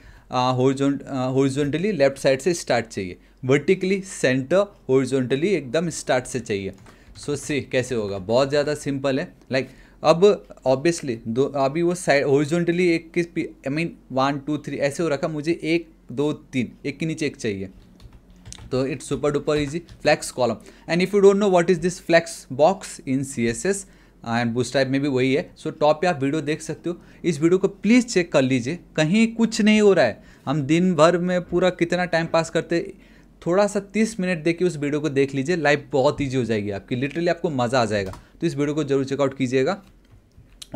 हॉरिजॉन्टली लेफ्ट साइड से स्टार्ट चाहिए वर्टिकली सेंटर हॉरिजॉन्टली एकदम स्टार्ट से चाहिए सो सी कैसे होगा बहुत ज़्यादा सिंपल है लाइक like, अब ऑब्वियसली दो अभी वो साइड ओरिजेंटली एक किस I mean one two three ऐसे हो रखा मुझे एक दो तीन एक के नीचे एक चाहिए तो it's super duper easy flex column and if you don't know what is this flex box in C S S and Bootstrap में भी वही है सो so, टॉप पे आप वीडियो देख सकते हो इस वीडियो को प्लीज़ चेक कर लीजिए कहीं कुछ नहीं हो रहा है हम दिन भर में पूरा कितना टाइम पास करते थोड़ा सा तीस मिनट देके उस वीडियो को देख लीजिए लाइफ बहुत ईजी हो जाएगी आपकी लिटरली आपको मज़ा आ जाएगा तो इस वीडियो को जरूर चेकआउट कीजिएगा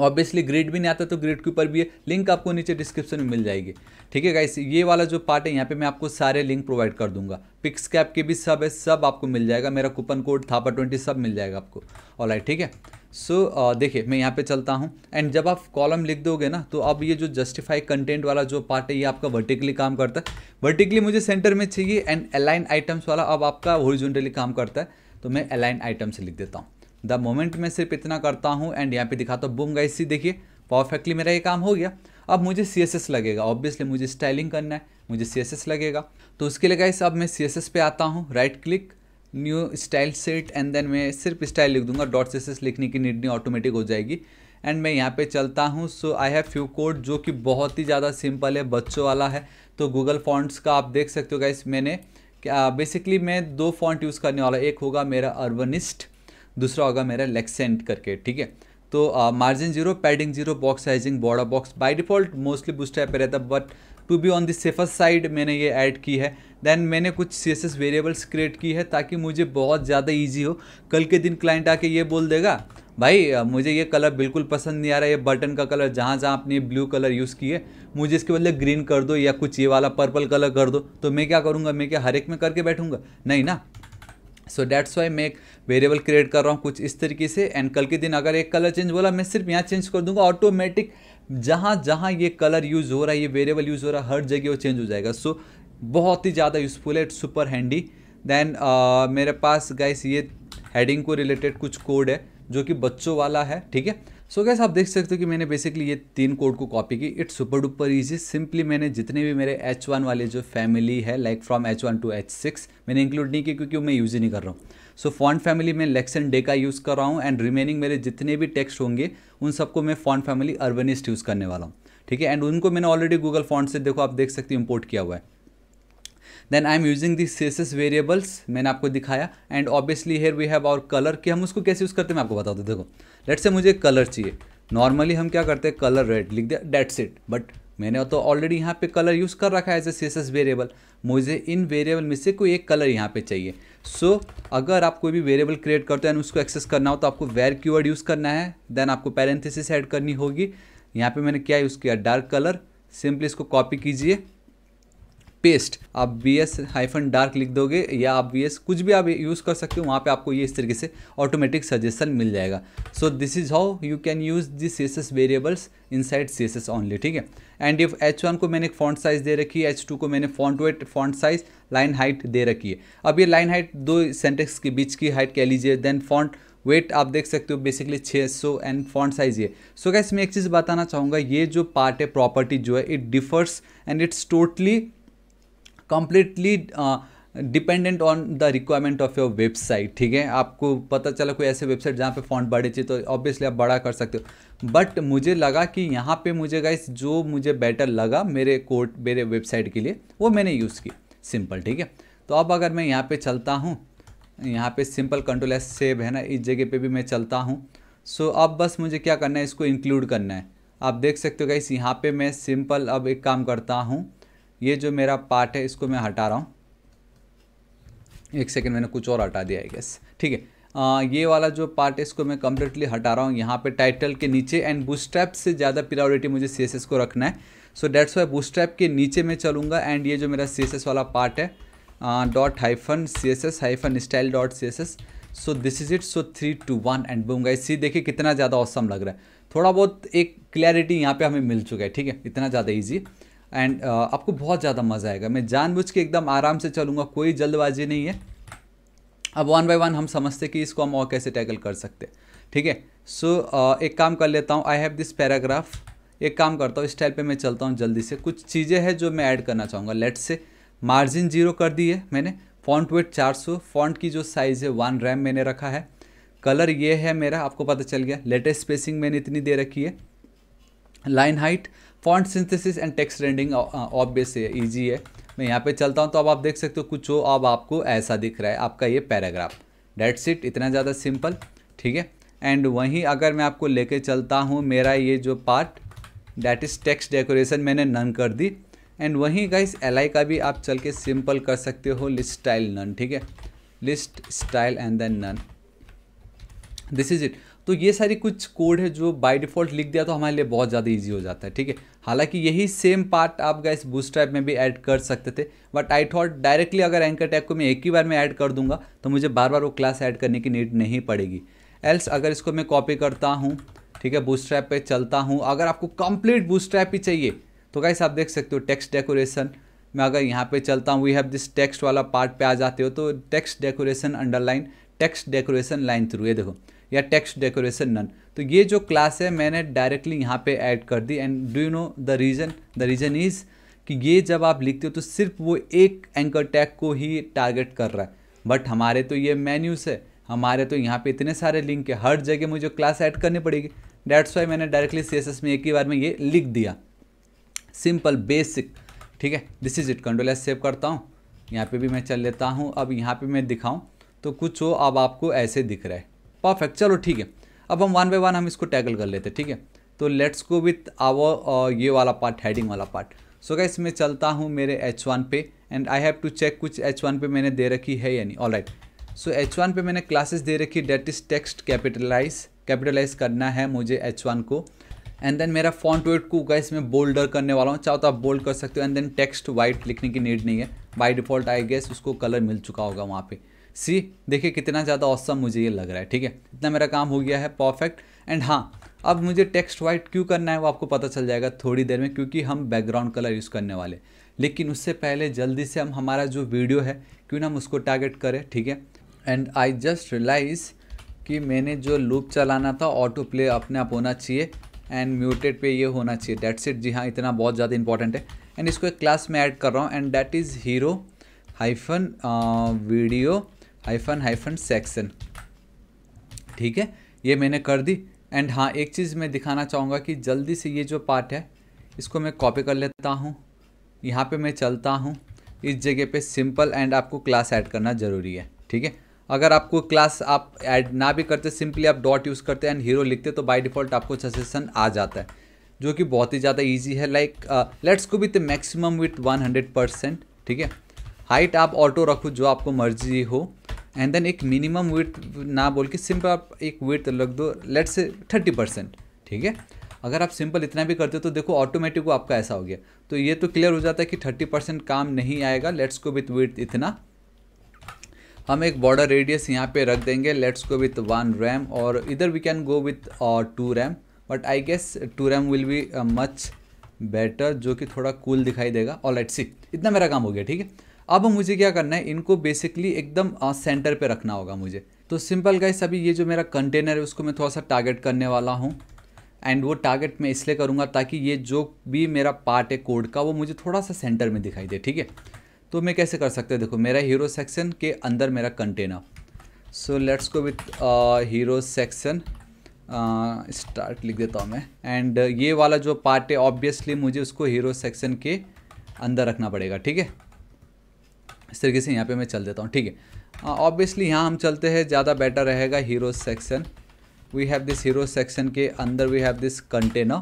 ऑब्वियसली ग्रिड भी नहीं आता तो ग्रिड के ऊपर भी है लिंक आपको नीचे डिस्क्रिप्शन में मिल जाएगी ठीक है गाइस ये वाला जो पार्ट है यहाँ पे मैं आपको सारे लिंक प्रोवाइड कर दूंगा पिक्स कैप के भी सब है सब आपको मिल जाएगा मेरा कूपन कोड थापा ट्वेंटी सब मिल जाएगा आपको ऑल ठीक है सो so, uh, देखिए मैं यहाँ पे चलता हूँ एंड जब आप कॉलम लिख दोगे ना तो अब ये जो जस्टिफाई कंटेंट वाला जो पार्ट है ये आपका वर्टिकली काम करता है वर्टिकली मुझे सेंटर में चाहिए एंड अलाइन आइटम्स वाला अब आपका हॉरिजॉन्टली काम करता है तो मैं अलाइन आइटम्स लिख देता हूँ द मोमेंट मैं सिर्फ इतना करता हूँ एंड यहाँ पे दिखाता हूँ बुम गाइसी सी देखिए परफेक्टली मेरा ये काम हो गया अब मुझे सी एस एस लगेगा ऑब्वियसली मुझे स्टाइलिंग करना है मुझे सी एस एस लगेगा तो उसके लिए गाइस अब मैं सी एस एस पे आता हूँ right click new style set and then मैं सिर्फ स्टाइल लिख दूंगा डॉट से लिखने की नहीं ऑटोमेटिक हो जाएगी एंड मैं यहाँ पे चलता हूँ so I have few code जो कि बहुत ही ज़्यादा सिंपल है बच्चों वाला है तो गूगल फॉन्ट्स का आप देख सकते हो गाइस मैंने क्या बेसिकली मैं दो फॉन्ट यूज़ करने वाला एक होगा मेरा अर्बनिस्ट दूसरा होगा मेरा लेक्सेंट करके ठीक है तो margin zero padding zero box sizing border box by default mostly Bootstrap पे रहता but to be on the safer side मैंने ये ऐड की है देन मैंने कुछ C S S variables create की है ताकि मुझे बहुत ज़्यादा ईजी हो कल के दिन क्लाइंट आके ये बोल देगा भाई मुझे ये कलर बिल्कुल पसंद नहीं आ रहा है ये बटन का कलर जहाँ जहाँ आपने ब्लू कलर यूज़ किए मुझे इसके बदले ग्रीन कर दो या कुछ ये वाला पर्पल कलर कर दो तो मैं क्या करूँगा मैं क्या हर एक में करके बैठूँगा नहीं ना सो डैट्स वाई मैं एक वेरिएबल क्रिएट कर रहा हूँ कुछ इस तरीके से एंड कल के दिन अगर एक कलर चेंज बोला मैं सिर्फ यहाँ चेंज कर दूंगा ऑटोमेटिक जहाँ जहाँ ये कलर यूज़ हो रहा है ये वेरिएबल यूज़ हो रहा है हर जगह वो चेंज हो जाएगा सो so, बहुत ही ज़्यादा यूज़फुल है इट्स सुपर हैंडी देन मेरे पास गैस ये हेडिंग को रिलेटेड कुछ कोड है जो कि बच्चों वाला है ठीक है सो गैस आप देख सकते हो कि मैंने बेसिकली ये तीन कोड को कॉपी की it's super duper easy simply मैंने जितने भी मेरे एच वन वाले जो फैमिली है like from H one to H six मैंने इंक्लूड नहीं किया क्योंकि मैं यूज़ ही नहीं कर रहा हूँ सो फॉन्ट फैमिली में Lexend Deca use कर रहा हूँ एंड रिमेनिंग मेरे जितने भी टेक्स्ट होंगे उन सबको मैं फॉन्ट फैमिली अर्बनिस्ट यूज़ करने वाला हूँ ठीक है एंड उनको मैंने ऑलरेडी गूगल फॉन्ट से देखो आप देख सकते हो इम्पोर्ट किया हुआ है then I am using the CSS variables मैंने आपको दिखाया and obviously here we have our colour कि हम उसको कैसे यूज़ करते हैं मैं आपको बता दूँ देखो लेट से मुझे कलर चाहिए नॉर्मली हम क्या करते हैं कलर रेड लिख दिया डेट्स इट बट मैंने तो ऑलरेडी यहाँ पे कलर यूज़ कर रखा है एज ए सी वेरिएबल मुझे इन वेरिएबल में से कोई एक कलर यहाँ पे चाहिए सो so, अगर आप कोई भी वेरिएबल क्रिएट करते हैं उसको एक्सेस करना हो तो आपको वेर कीवर्ड यूज़ करना है देन आपको पैरेंथिस ऐड करनी होगी यहाँ पे मैंने क्या यूज़ किया डार्क कलर सिंपली इसको कॉपी कीजिए पेस्ट आप बी एस हाइफन डार्क लिख दोगे या आप बी एस कुछ भी आप यूज़ कर सकते हो वहाँ पे आपको ये इस तरीके से ऑटोमेटिक सजेशन मिल जाएगा so this is how you can use this C S variables inside C S only ठीक है एंड इफ एच वन को मैंने फॉन्ट साइज़ दे रखी है एच टू को मैंने font weight font size line height दे रखी है अब ये लाइन हाइट दो सेंटेक्स के बीच की हाइट कह लीजिए देन फॉन्ट वेट आप देख सकते हो बेसिकली 600 एंड फॉन्ट साइज ये सो so गैस मैं एक चीज़ बताना चाहूँगा ये जो पार्ट है प्रॉपर्टी जो है it differs and it's totally completely dependent on the requirement of your website ठीक है आपको पता चला कोई ऐसे वेबसाइट जहाँ पे फॉन्ट बड़े चाहिए तो ऑब्वियसली आप बड़ा कर सकते हो बट मुझे लगा कि यहाँ पे मुझे गाइस जो मुझे बेटर लगा मेरे कोर्ट मेरे वेबसाइट के लिए वो मैंने यूज़ की सिंपल ठीक है तो अब अगर मैं यहाँ पे चलता हूँ यहाँ पे सिंपल कंट्रोल एस सेव है ना इस जगह पे भी मैं चलता हूँ सो so, अब बस मुझे क्या करना है इसको इंक्लूड करना है आप देख सकते हो गाइस यहाँ पे मैं सिंपल अब एक काम करता हूँ ये जो मेरा पार्ट है इसको मैं हटा रहा हूँ एक सेकेंड मैंने कुछ और हटा दिया आई गेस ठीक है आ, ये वाला जो पार्ट है इसको मैं कम्प्लीटली हटा रहा हूँ यहाँ पे टाइटल के नीचे एंड बूस्टैप से ज़्यादा प्रायोरिटी मुझे सी को रखना है सो डैट्स वाई बूस्टैप के नीचे मैं चलूँगा एंड ये जो मेरा सी वाला पार्ट है dot hyphen C S S hyphen style dot C S S so this is it so three two one and बूंगा गाइस सी देखिए कितना ज़्यादा औसम लग रहा है थोड़ा बहुत एक क्लैरिटी यहाँ पे हमें मिल चुका है ठीक है इतना ज़्यादा ईजी एंड uh, आपको बहुत ज़्यादा मज़ा आएगा मैं जानबूझ के एकदम आराम से चलूँगा कोई जल्दबाजी नहीं है अब वन बाय वन हम समझते कि इसको हम और कैसे टैकल कर सकते ठीक है सो uh, एक काम कर लेता हूँ आई हैव दिस पैराग्राफ एक काम करता हूँ इस टाइप पे मैं चलता हूँ जल्दी से कुछ चीज़ें हैं जो मैं ऐड करना चाहूँगा लेट से मार्जिन जीरो कर दी है मैंने फॉन्ट वेट 400 फॉन्ट की जो साइज़ है वन रैम मैंने रखा है कलर ये है मेरा आपको पता चल गया लेटेस्ट स्पेसिंग मैंने इतनी दे रखी है line height font synthesis and text rendering obvious है ईजी है मैं यहाँ पे चलता हूँ तो अब आप देख सकते हो कुछ हो अब आपको ऐसा दिख रहा है आपका ये पैराग्राफ डेट सीट इतना ज़्यादा सिंपल ठीक है एंड वहीं अगर मैं आपको लेके चलता हूँ मेरा ये जो part that is text decoration मैंने नन कर दी एंड वहीं का इस एल का भी आप चल के सिंपल कर सकते हो लिस्ट स्टाइल नन ठीक है list style and then none this is it तो ये सारी कुछ कोड है जो बाय डिफ़ॉल्ट लिख दिया तो हमारे लिए बहुत ज़्यादा इजी हो जाता है ठीक है हालांकि यही सेम पार्ट आप गैस बूस्ट ऐप में भी ऐड कर सकते थे बट आई थॉट डायरेक्टली अगर एंकर टैग को मैं एक ही बार में ऐड कर दूंगा तो मुझे बार बार वो क्लास ऐड करने की नीड नहीं पड़ेगी एल्स अगर इसको मैं कॉपी करता हूँ ठीक है बूस्ट ऐप पर चलता हूँ अगर आपको कंप्लीट बूस्ट ऐप ही चाहिए तो गैस आप देख सकते हो टेक्स्ट डेकोरेशन मैं अगर यहाँ पे चलता हूँ वी हैव दिस टेक्स्ट वाला पार्ट पे आ जाते हो तो text decoration underline text decoration line through ये देखो या टेक्स्ट डेकोरेशन नन तो ये जो क्लास है मैंने डायरेक्टली यहाँ पे ऐड कर दी and do you know the reason the reason is कि ये जब आप लिखते हो तो सिर्फ वो एक एंकर टैग को ही टारगेट कर रहा है बट हमारे तो ये मेन्यूस है हमारे तो यहाँ पे इतने सारे लिंक है हर जगह मुझे क्लास ऐड करनी पड़ेगी डैट्स वाई मैंने डायरेक्टली सी में एक ही बार में ये लिख दिया सिंपल बेसिक ठीक है this is it control S save करता हूँ यहाँ पे भी मैं चल लेता हूँ अब यहाँ पे मैं दिखाऊँ तो कुछ हो अब आपको ऐसे दिख रहा है परफेक्ट चलो ठीक है अब हम वन बाय वन हम इसको टैकल कर लेते हैं ठीक है तो लेट्स गो विथ आवर ये वाला पार्ट हेडिंग वाला पार्ट सो क्या इसमें चलता हूँ मेरे एच वन पे and I have to check कुछ एच वन पे मैंने दे रखी है यानी all right so H one पे मैंने क्लासेस दे रखी that is text capitalize capitalize करना है मुझे एच वन को एंड देन मेरा फॉन्ट वेट को क्या मैं बोल्डर करने वाला हूँ चाहो तो आप बोल्ड कर सकते हो एंड देन टेक्स्ट वाइट लिखने की नीड नहीं है बाई डिफॉल्ट आई गेस उसको कलर मिल चुका होगा वहाँ पर सी देखिए कितना ज़्यादा औसम मुझे ये लग रहा है ठीक है इतना मेरा काम हो गया है परफेक्ट एंड हाँ अब मुझे टेक्स्ट वाइट क्यों करना है वो आपको पता चल जाएगा थोड़ी देर में क्योंकि हम बैकग्राउंड कलर यूज़ करने वाले लेकिन उससे पहले जल्दी से हम हमारा जो वीडियो है क्यों ना हम उसको टारगेट करें ठीक है एंड आई जस्ट रियलाइज़ कि मैंने जो लूप चलाना था ऑटो प्ले अपने आप होना चाहिए एंड म्यूटेड पे ये होना चाहिए डेट सेट जी हाँ इतना बहुत ज़्यादा इंपॉर्टेंट है एंड इसको एक क्लास में ऐड कर रहा हूँ and that is hero hyphen video hyphen hyphen section ठीक है ये मैंने कर दी एंड हाँ एक चीज़ मैं दिखाना चाहूँगा कि जल्दी से ये जो पार्ट है इसको मैं कॉपी कर लेता हूँ यहाँ पे मैं चलता हूँ इस जगह पे सिंपल एंड आपको क्लास ऐड करना ज़रूरी है ठीक है अगर आपको क्लास आप ऐड ना भी करते सिंपली आप डॉट यूज़ करते एंड हीरो लिखते तो बाई डिफ़ॉल्ट आपको सजेशन आ जाता है जो कि बहुत ही ज़्यादा ईजी है like let's go with maximum with one hundred percent ठीक है हाइट आप ऑटो रखो जो आपको मर्जी हो एंड देन एक मिनिमम वेट ना बोल के सिंपल आप एक वेट लग दो लेट से थर्टी परसेंट ठीक है अगर आप सिंपल इतना भी करते हो तो देखो ऑटोमेटिक वो आपका ऐसा हो गया तो ये तो क्लियर हो जाता है कि थर्टी परसेंट काम नहीं आएगा लेट्स को विथ वेट इतना हम एक बॉर्डर रेडियस यहाँ पे रख देंगे let's go with one rem और इधर we can go with two rem but I guess two rem will be much better जो कि थोड़ा कूल cool दिखाई देगा और लेट्स सी इतना मेरा काम हो गया ठीक है अब मुझे क्या करना है इनको बेसिकली एकदम सेंटर पे रखना होगा मुझे तो सिंपल गाइस अभी ये जो मेरा कंटेनर है उसको मैं थोड़ा सा टारगेट करने वाला हूँ एंड वो टारगेट मैं इसलिए करूँगा ताकि ये जो भी मेरा पार्ट है कोड का वो मुझे थोड़ा सा सेंटर में दिखाई दे ठीक है तो मैं कैसे कर सकते देखो मेरा हीरो सेक्शन के अंदर मेरा container so let's go with hero section start लिख देता हूँ मैं एंड ये वाला जो पार्ट है ऑब्वियसली मुझे उसको हीरो सेक्शन के अंदर रखना पड़ेगा ठीक है इस तरीके से यहाँ पे मैं चल देता हूँ ठीक है ऑब्वियसली हाँ, यहाँ हम चलते हैं ज़्यादा बेटर रहेगा hero section we have this hero section के अंदर we have this container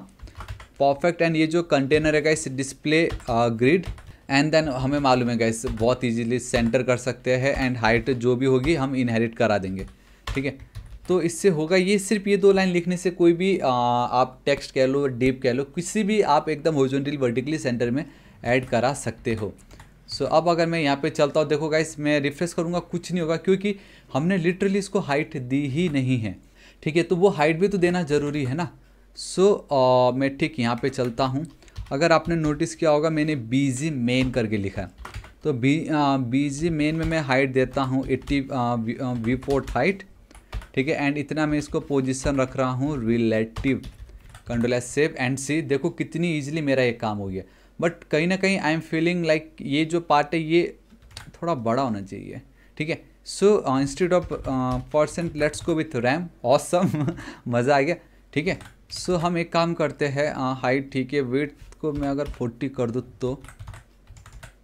perfect and ये जो कंटेनर है इस डिस्प्ले ग्रिड एंड देन हमें मालूम है गाइस बहुत इजीली सेंटर कर सकते हैं एंड हाइट जो भी होगी हम इनहेरिट करा देंगे ठीक है तो इससे होगा ये सिर्फ ये दो लाइन लिखने से कोई भी आ, uh, आप टेक्स्ट कह लो डीप कह लो किसी भी आप एकदम होजोनटल वर्टिकली सेंटर में ऐड करा सकते हो सो अब अगर मैं यहाँ पे चलता हूँ देखो गाइस मैं रिफ्रेश करूँगा कुछ नहीं होगा क्योंकि हमने लिटरली इसको हाइट दी ही नहीं है ठीक है तो वो हाइट भी तो देना ज़रूरी है ना सो so, uh, मैं ठीक यहाँ पे चलता हूँ अगर आपने नोटिस किया होगा मैंने बीजी मेन करके लिखा तो बी बीजी मेन में मैं हाइट देता हूँ एट्टी वी फोर्ट हाइट ठीक है एंड इतना मैं इसको पोजिशन रख रहा हूँ relative control S save and see देखो कितनी ईजिली मेरा ये काम हो गया बट कहीं ना कहीं आई एम फीलिंग लाइक ये जो पार्ट है ये थोड़ा बड़ा होना चाहिए ठीक है so instead of percent let's go with rem awesome मज़ा आ गया ठीक है सो हम एक काम करते हैं हाइट uh, ठीक है वेट को मैं अगर फोर्टी कर दूँ तो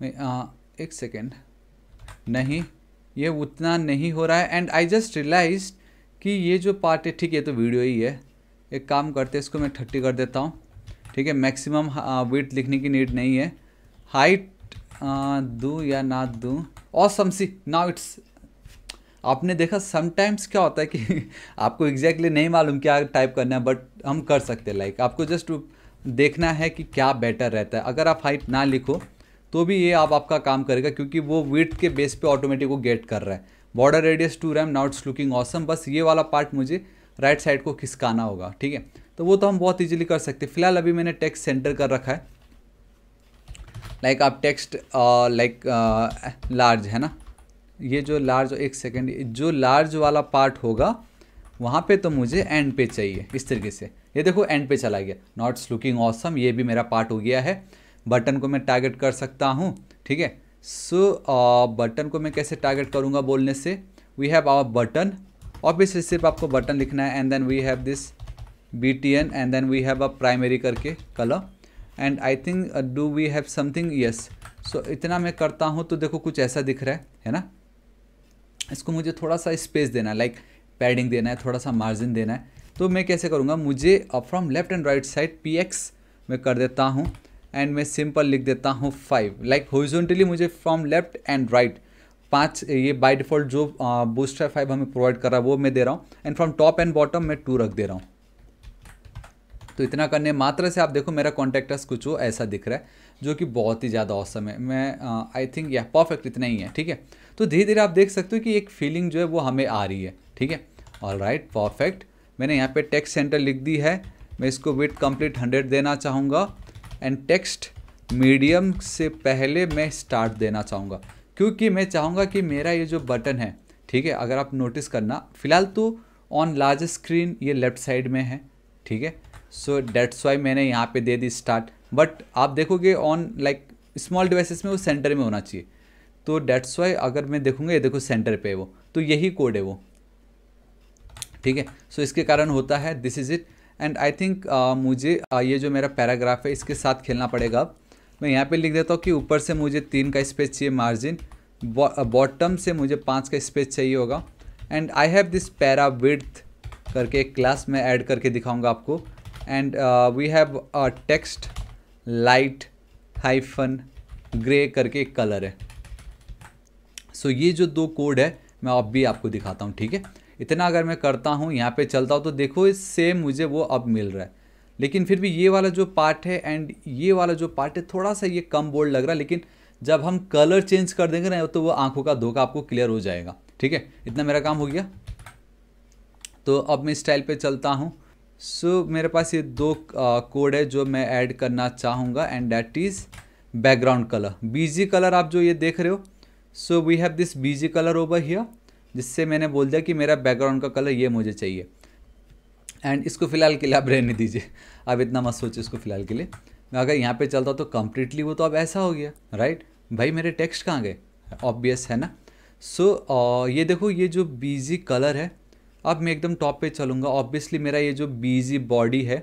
मैं uh, एक सेकेंड नहीं ये उतना नहीं हो रहा है एंड आई जस्ट रियलाइज कि ये जो पार्ट है ठीक है तो वीडियो ही है एक काम करते हैं इसको मैं थर्टी कर देता हूँ ठीक है मैक्सिमम वेट हाँ, लिखने की नीड नहीं है हाइट दू या ना दू और समसी नाउ इट्स आपने देखा समटाइम्स क्या होता है कि [LAUGHS] आपको एग्जैक्टली exactly नहीं मालूम क्या टाइप करना है बट हम कर सकते हैं लाइक like, आपको जस्ट देखना है कि क्या बेटर रहता है अगर आप हाइट ना लिखो तो भी ये आप आपका काम करेगा क्योंकि वो वेट के बेस पे ऑटोमेटिक वो गेट कर रहा है border radius two rem now it's looking awesome बस ये वाला पार्ट मुझे राइट right साइड को खिसकाना होगा ठीक है तो वो तो हम बहुत ईजिली कर सकते फिलहाल अभी मैंने टेक्स्ट सेंटर कर रखा है लाइक like आप टेक्स्ट लाइक लार्ज है ना ये जो लार्ज एक सेकेंड जो लार्ज वाला पार्ट होगा वहाँ पे तो मुझे एंड पे चाहिए इस तरीके से ये देखो एंड पे चला गया नॉट्स लुकिंग ऑसम ये भी मेरा पार्ट हो गया है बटन को मैं टारगेट कर सकता हूँ ठीक है सो बटन को मैं कैसे टारगेट करूँगा बोलने से we have our button office सिर्फ आपको बटन लिखना है and then we have this B T N and then we have a primary करके colour and I think do we have something yes so इतना मैं करता हूँ तो देखो कुछ ऐसा दिख रहा है है ना इसको मुझे थोड़ा सा स्पेस देना है लाइक पैडिंग देना है थोड़ा सा मार्जिन देना है तो मैं कैसे करूँगा मुझे from left and right side P X मैं कर देता हूँ एंड मैं सिंपल लिख देता हूँ फाइव लाइक हॉरिजॉन्टली मुझे फ्रॉम लेफ्ट एंड राइट पाँच ये बाई डिफ़ॉल्ट जो बूस्टर uh, फाइव हमें प्रोवाइड कर रहा है वो मैं दे रहा हूँ and from top and bottom मैं टू रख दे रहा हूँ तो इतना करने मात्र से आप देखो मेरा कॉन्टैक्टर्स कुछ हो ऐसा दिख रहा है जो कि बहुत ही ज़्यादा औसम है मैं आई थिंक यह परफेक्ट इतना ही है ठीक है तो धीरे धीरे आप देख सकते हो कि एक फीलिंग जो है वो हमें आ रही है ठीक है ऑल राइट परफेक्ट मैंने यहाँ पे टेक्स्ट सेंटर लिख दी है मैं इसको विथ कंप्लीट हंड्रेड देना चाहूँगा एंड टेक्स्ट मीडियम से पहले मैं स्टार्ट देना चाहूँगा क्योंकि मैं चाहूँगा कि मेरा ये जो बटन है ठीक है अगर आप नोटिस करना फ़िलहाल तो ऑन लार्ज स्क्रीन ये लेफ्ट साइड में है ठीक है सो डेट्स वाई मैंने यहाँ पे दे दी स्टार्ट बट आप देखोगे ऑन लाइक स्मॉल डिवाइसेस में वो सेंटर में होना चाहिए तो डेट्स वाई अगर मैं देखूँगा ये देखो सेंटर पे है वो तो यही कोड है वो ठीक है सो इसके कारण होता है this is it and I think मुझे uh, ये जो मेरा पैराग्राफ है इसके साथ खेलना पड़ेगा अब मैं यहाँ पे लिख देता हूँ कि ऊपर से मुझे तीन का स्पेस चाहिए मार्जिन बॉटम uh, से मुझे पाँच का स्पेस चाहिए होगा and I have this para width करके एक क्लास में ऐड करके दिखाऊंगा आपको and uh, we have a text light hyphen grey करके एक कलर है सो so, ये जो दो कोड है मैं अब भी आपको दिखाता हूँ ठीक है इतना अगर मैं करता हूँ यहाँ पे चलता हूँ तो देखो इस सेम मुझे वो अब मिल रहा है लेकिन फिर भी ये वाला जो पार्ट है एंड ये वाला जो पार्ट है थोड़ा सा ये कम बोल्ड लग रहा है लेकिन जब हम कलर चेंज कर देंगे ना तो वो आंखों का धोखा आपको क्लियर हो जाएगा ठीक है इतना मेरा काम हो गया तो अब मैं स्टाइल पे चलता हूँ सो so, मेरे पास ये दो कोड है जो मैं ऐड करना चाहूँगा and that is background colour BG colour आप जो ये देख रहे हो so we have this BG colour over here जिससे मैंने बोल दिया कि मेरा बैकग्राउंड का कलर ये मुझे चाहिए एंड इसको फ़िलहाल के लिए आप रहने दीजिए आप इतना मत सोचिए इसको फ़िलहाल के लिए मैं अगर यहाँ पे चलता तो कम्प्लीटली वो तो अब ऐसा हो गया राइट भाई मेरे टेक्स्ट कहाँ गए ऑब्वियस है ना सो so, ये देखो ये जो बीजी कलर है अब मैं एकदम टॉप पे चलूँगा ऑब्वियसली मेरा ये जो बीजी बॉडी है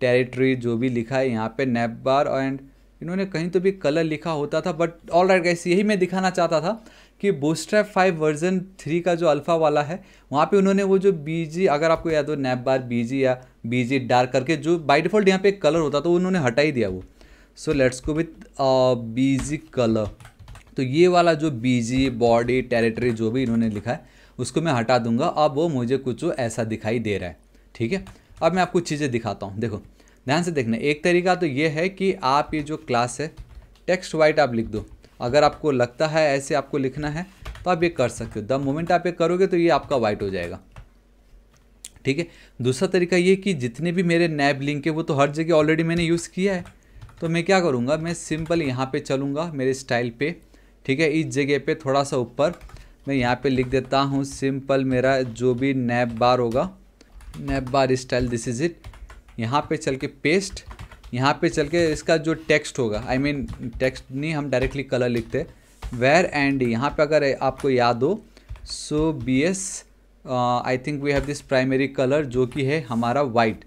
टेरिटरी जो भी लिखा है यहाँ पे नैप बार एंड इन्होंने कहीं तो भी कलर लिखा होता था बट ऑल राइट गैस यही मैं दिखाना चाहता था कि बोस्ट्रैप फाइव वर्जन थ्री का जो अल्फ़ा वाला है वहाँ पे उन्होंने वो जो बीजी अगर आपको याद हो नैप बार बीजी या बीजी डार्क करके जो बाई डिफॉल्ट यहाँ पे कलर होता तो उन्होंने हटा ही दिया वो so let's go with BG colour तो ये वाला जो बीजी बॉडी टेरिटरी जो भी इन्होंने लिखा है उसको मैं हटा दूंगा अब वो मुझे कुछ ऐसा दिखाई दे रहा है ठीक है अब मैं आपको चीज़ें दिखाता हूँ देखो ध्यान से देखना एक तरीका तो ये है कि आप ये जो क्लास है टेक्स्ट वाइट आप लिख दो अगर आपको लगता है ऐसे आपको लिखना है तो आप ये कर सकते हो द मोमेंट आप ये करोगे तो ये आपका वाइट हो जाएगा ठीक है दूसरा तरीका ये कि जितने भी मेरे नैब लिंक है वो तो हर जगह ऑलरेडी मैंने यूज़ किया है तो मैं क्या करूँगा मैं सिंपल यहाँ पे चलूँगा मेरे स्टाइल पे ठीक है इस जगह पे थोड़ा सा ऊपर मैं यहाँ पे लिख देता हूँ सिंपल मेरा जो भी नैप बार होगा nav bar style this is it यहाँ पे चल के पेस्ट यहाँ पे चल के इसका जो टेक्स्ट होगा I I mean mean, text नहीं हम डायरेक्टली कलर लिखते वेयर एंड यहाँ पे अगर आपको याद हो so B S I think we have this primary colour जो कि है हमारा वाइट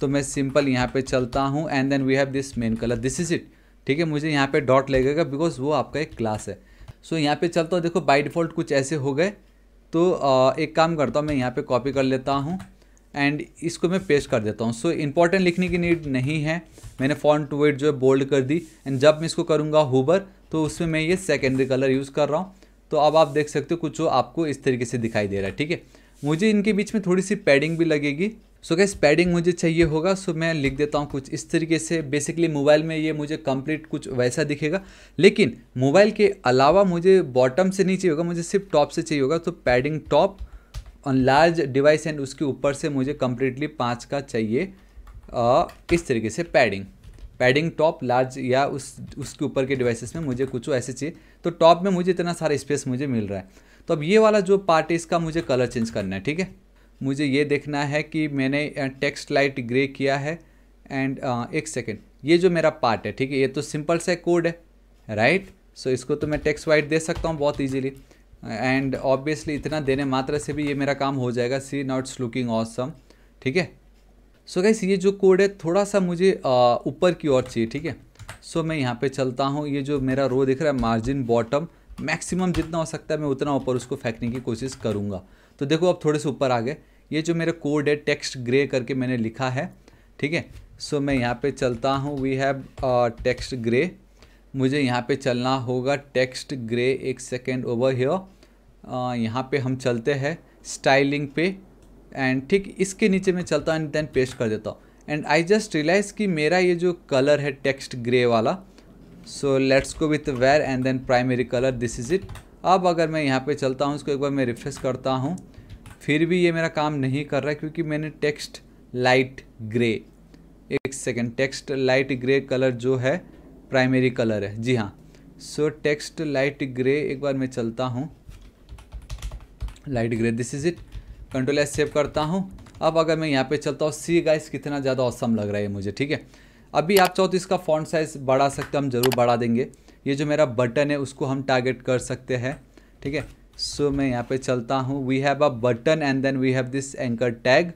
तो मैं सिंपल यहाँ पे चलता हूँ and then we have this main colour this is it ठीक है मुझे यहाँ पे डॉट लगेगा बिकॉज वो आपका एक क्लास है सो यहाँ पे चलता हूँ देखो बाई डिफ़ॉल्ट कुछ ऐसे हो गए तो एक काम करता हूँ मैं यहाँ पे कॉपी कर लेता हूँ एंड इसको मैं पेस्ट कर देता हूँ सो इम्पॉर्टेंट लिखने की नीड नहीं है मैंने फॉन्ट वेट जो है बोल्ड कर दी एंड जब मैं इसको करूँगा होबर तो उसमें मैं ये सेकेंडरी कलर यूज़ कर रहा हूँ तो अब आप देख सकते हो कुछ आपको इस तरीके से दिखाई दे रहा है ठीक है मुझे इनके बीच में थोड़ी सी पैडिंग भी लगेगी सो गैस पैडिंग मुझे चाहिए होगा सो so मैं लिख देता हूँ कुछ इस तरीके से बेसिकली मोबाइल में ये मुझे कंप्लीट कुछ वैसा दिखेगा लेकिन मोबाइल के अलावा मुझे बॉटम से नहीं चाहिए होगा मुझे सिर्फ टॉप से चाहिए होगा तो padding top on large device and उसके ऊपर से मुझे कम्प्लीटली पाँच का चाहिए आ, इस तरीके से पैडिंग पैडिंग टॉप लार्ज या उस उसके ऊपर के डिवाइसेस में मुझे कुछ ऐसे चाहिए तो टॉप में मुझे इतना सारा स्पेस मुझे मिल रहा है तो अब ये वाला जो पार्ट है इसका मुझे कलर चेंज करना है ठीक है मुझे ये देखना है कि मैंने टेक्स्ट लाइट ग्रे किया है एंड एक सेकेंड ये जो मेरा पार्ट है ठीक है ये तो सिंपल सा कोड है राइट सो so, इसको तो मैं टेक्स्ट वाइट दे सकता हूँ बहुत ईजिली एंड ऑब्वियसली इतना देने मात्र से भी ये मेरा काम हो जाएगा सी नॉट्स लुकिंग ऑसम ठीक है सो गैस ये जो कोड है थोड़ा सा मुझे ऊपर की ओर चाहिए ठीक है सो मैं यहाँ पे चलता हूँ ये जो मेरा रो दिख रहा है मार्जिन बॉटम मैक्सिमम जितना हो सकता है मैं उतना ऊपर उसको फेंकने की कोशिश करूँगा तो देखो अब थोड़े से ऊपर आ गए ये जो मेरा कोड है टेक्स्ट ग्रे करके मैंने लिखा है ठीक है सो मैं यहाँ पे चलता हूँ वी हैव टेक्स्ट ग्रे मुझे यहाँ पे चलना होगा टेक्स्ट ग्रे एक सेकेंड ओवर हियर यहाँ पे हम चलते हैं स्टाइलिंग पे एंड ठीक इसके नीचे मैं चलता हूँ एंड देन पेस्ट कर देता हूँ एंड आई जस्ट रियलाइज़ कि मेरा ये जो कलर है टेक्स्ट ग्रे वाला so let's go with var and then primary colour this is it अब अगर मैं यहाँ पे चलता हूँ इसको एक बार मैं रिफ्रेश करता हूँ फिर भी ये मेरा काम नहीं कर रहा क्योंकि मैंने टेक्स्ट लाइट ग्रे एक second text light grey colour जो है प्राइमरी कलर है जी हाँ सो टेक्स्ट लाइट ग्रे एक बार मैं चलता हूँ light grey this is it control S save करता हूँ अब अगर मैं यहाँ पे चलता हूँ सी गाइस कितना ज़्यादा औसम लग रहा है मुझे ठीक है अभी आप चाहो तो इसका फॉन्ट साइज़ बढ़ा सकते हो हम ज़रूर बढ़ा देंगे ये जो मेरा बटन है उसको हम टारगेट कर सकते हैं ठीक है सो so, मैं यहाँ पे चलता हूँ we have a button and then we have this anchor tag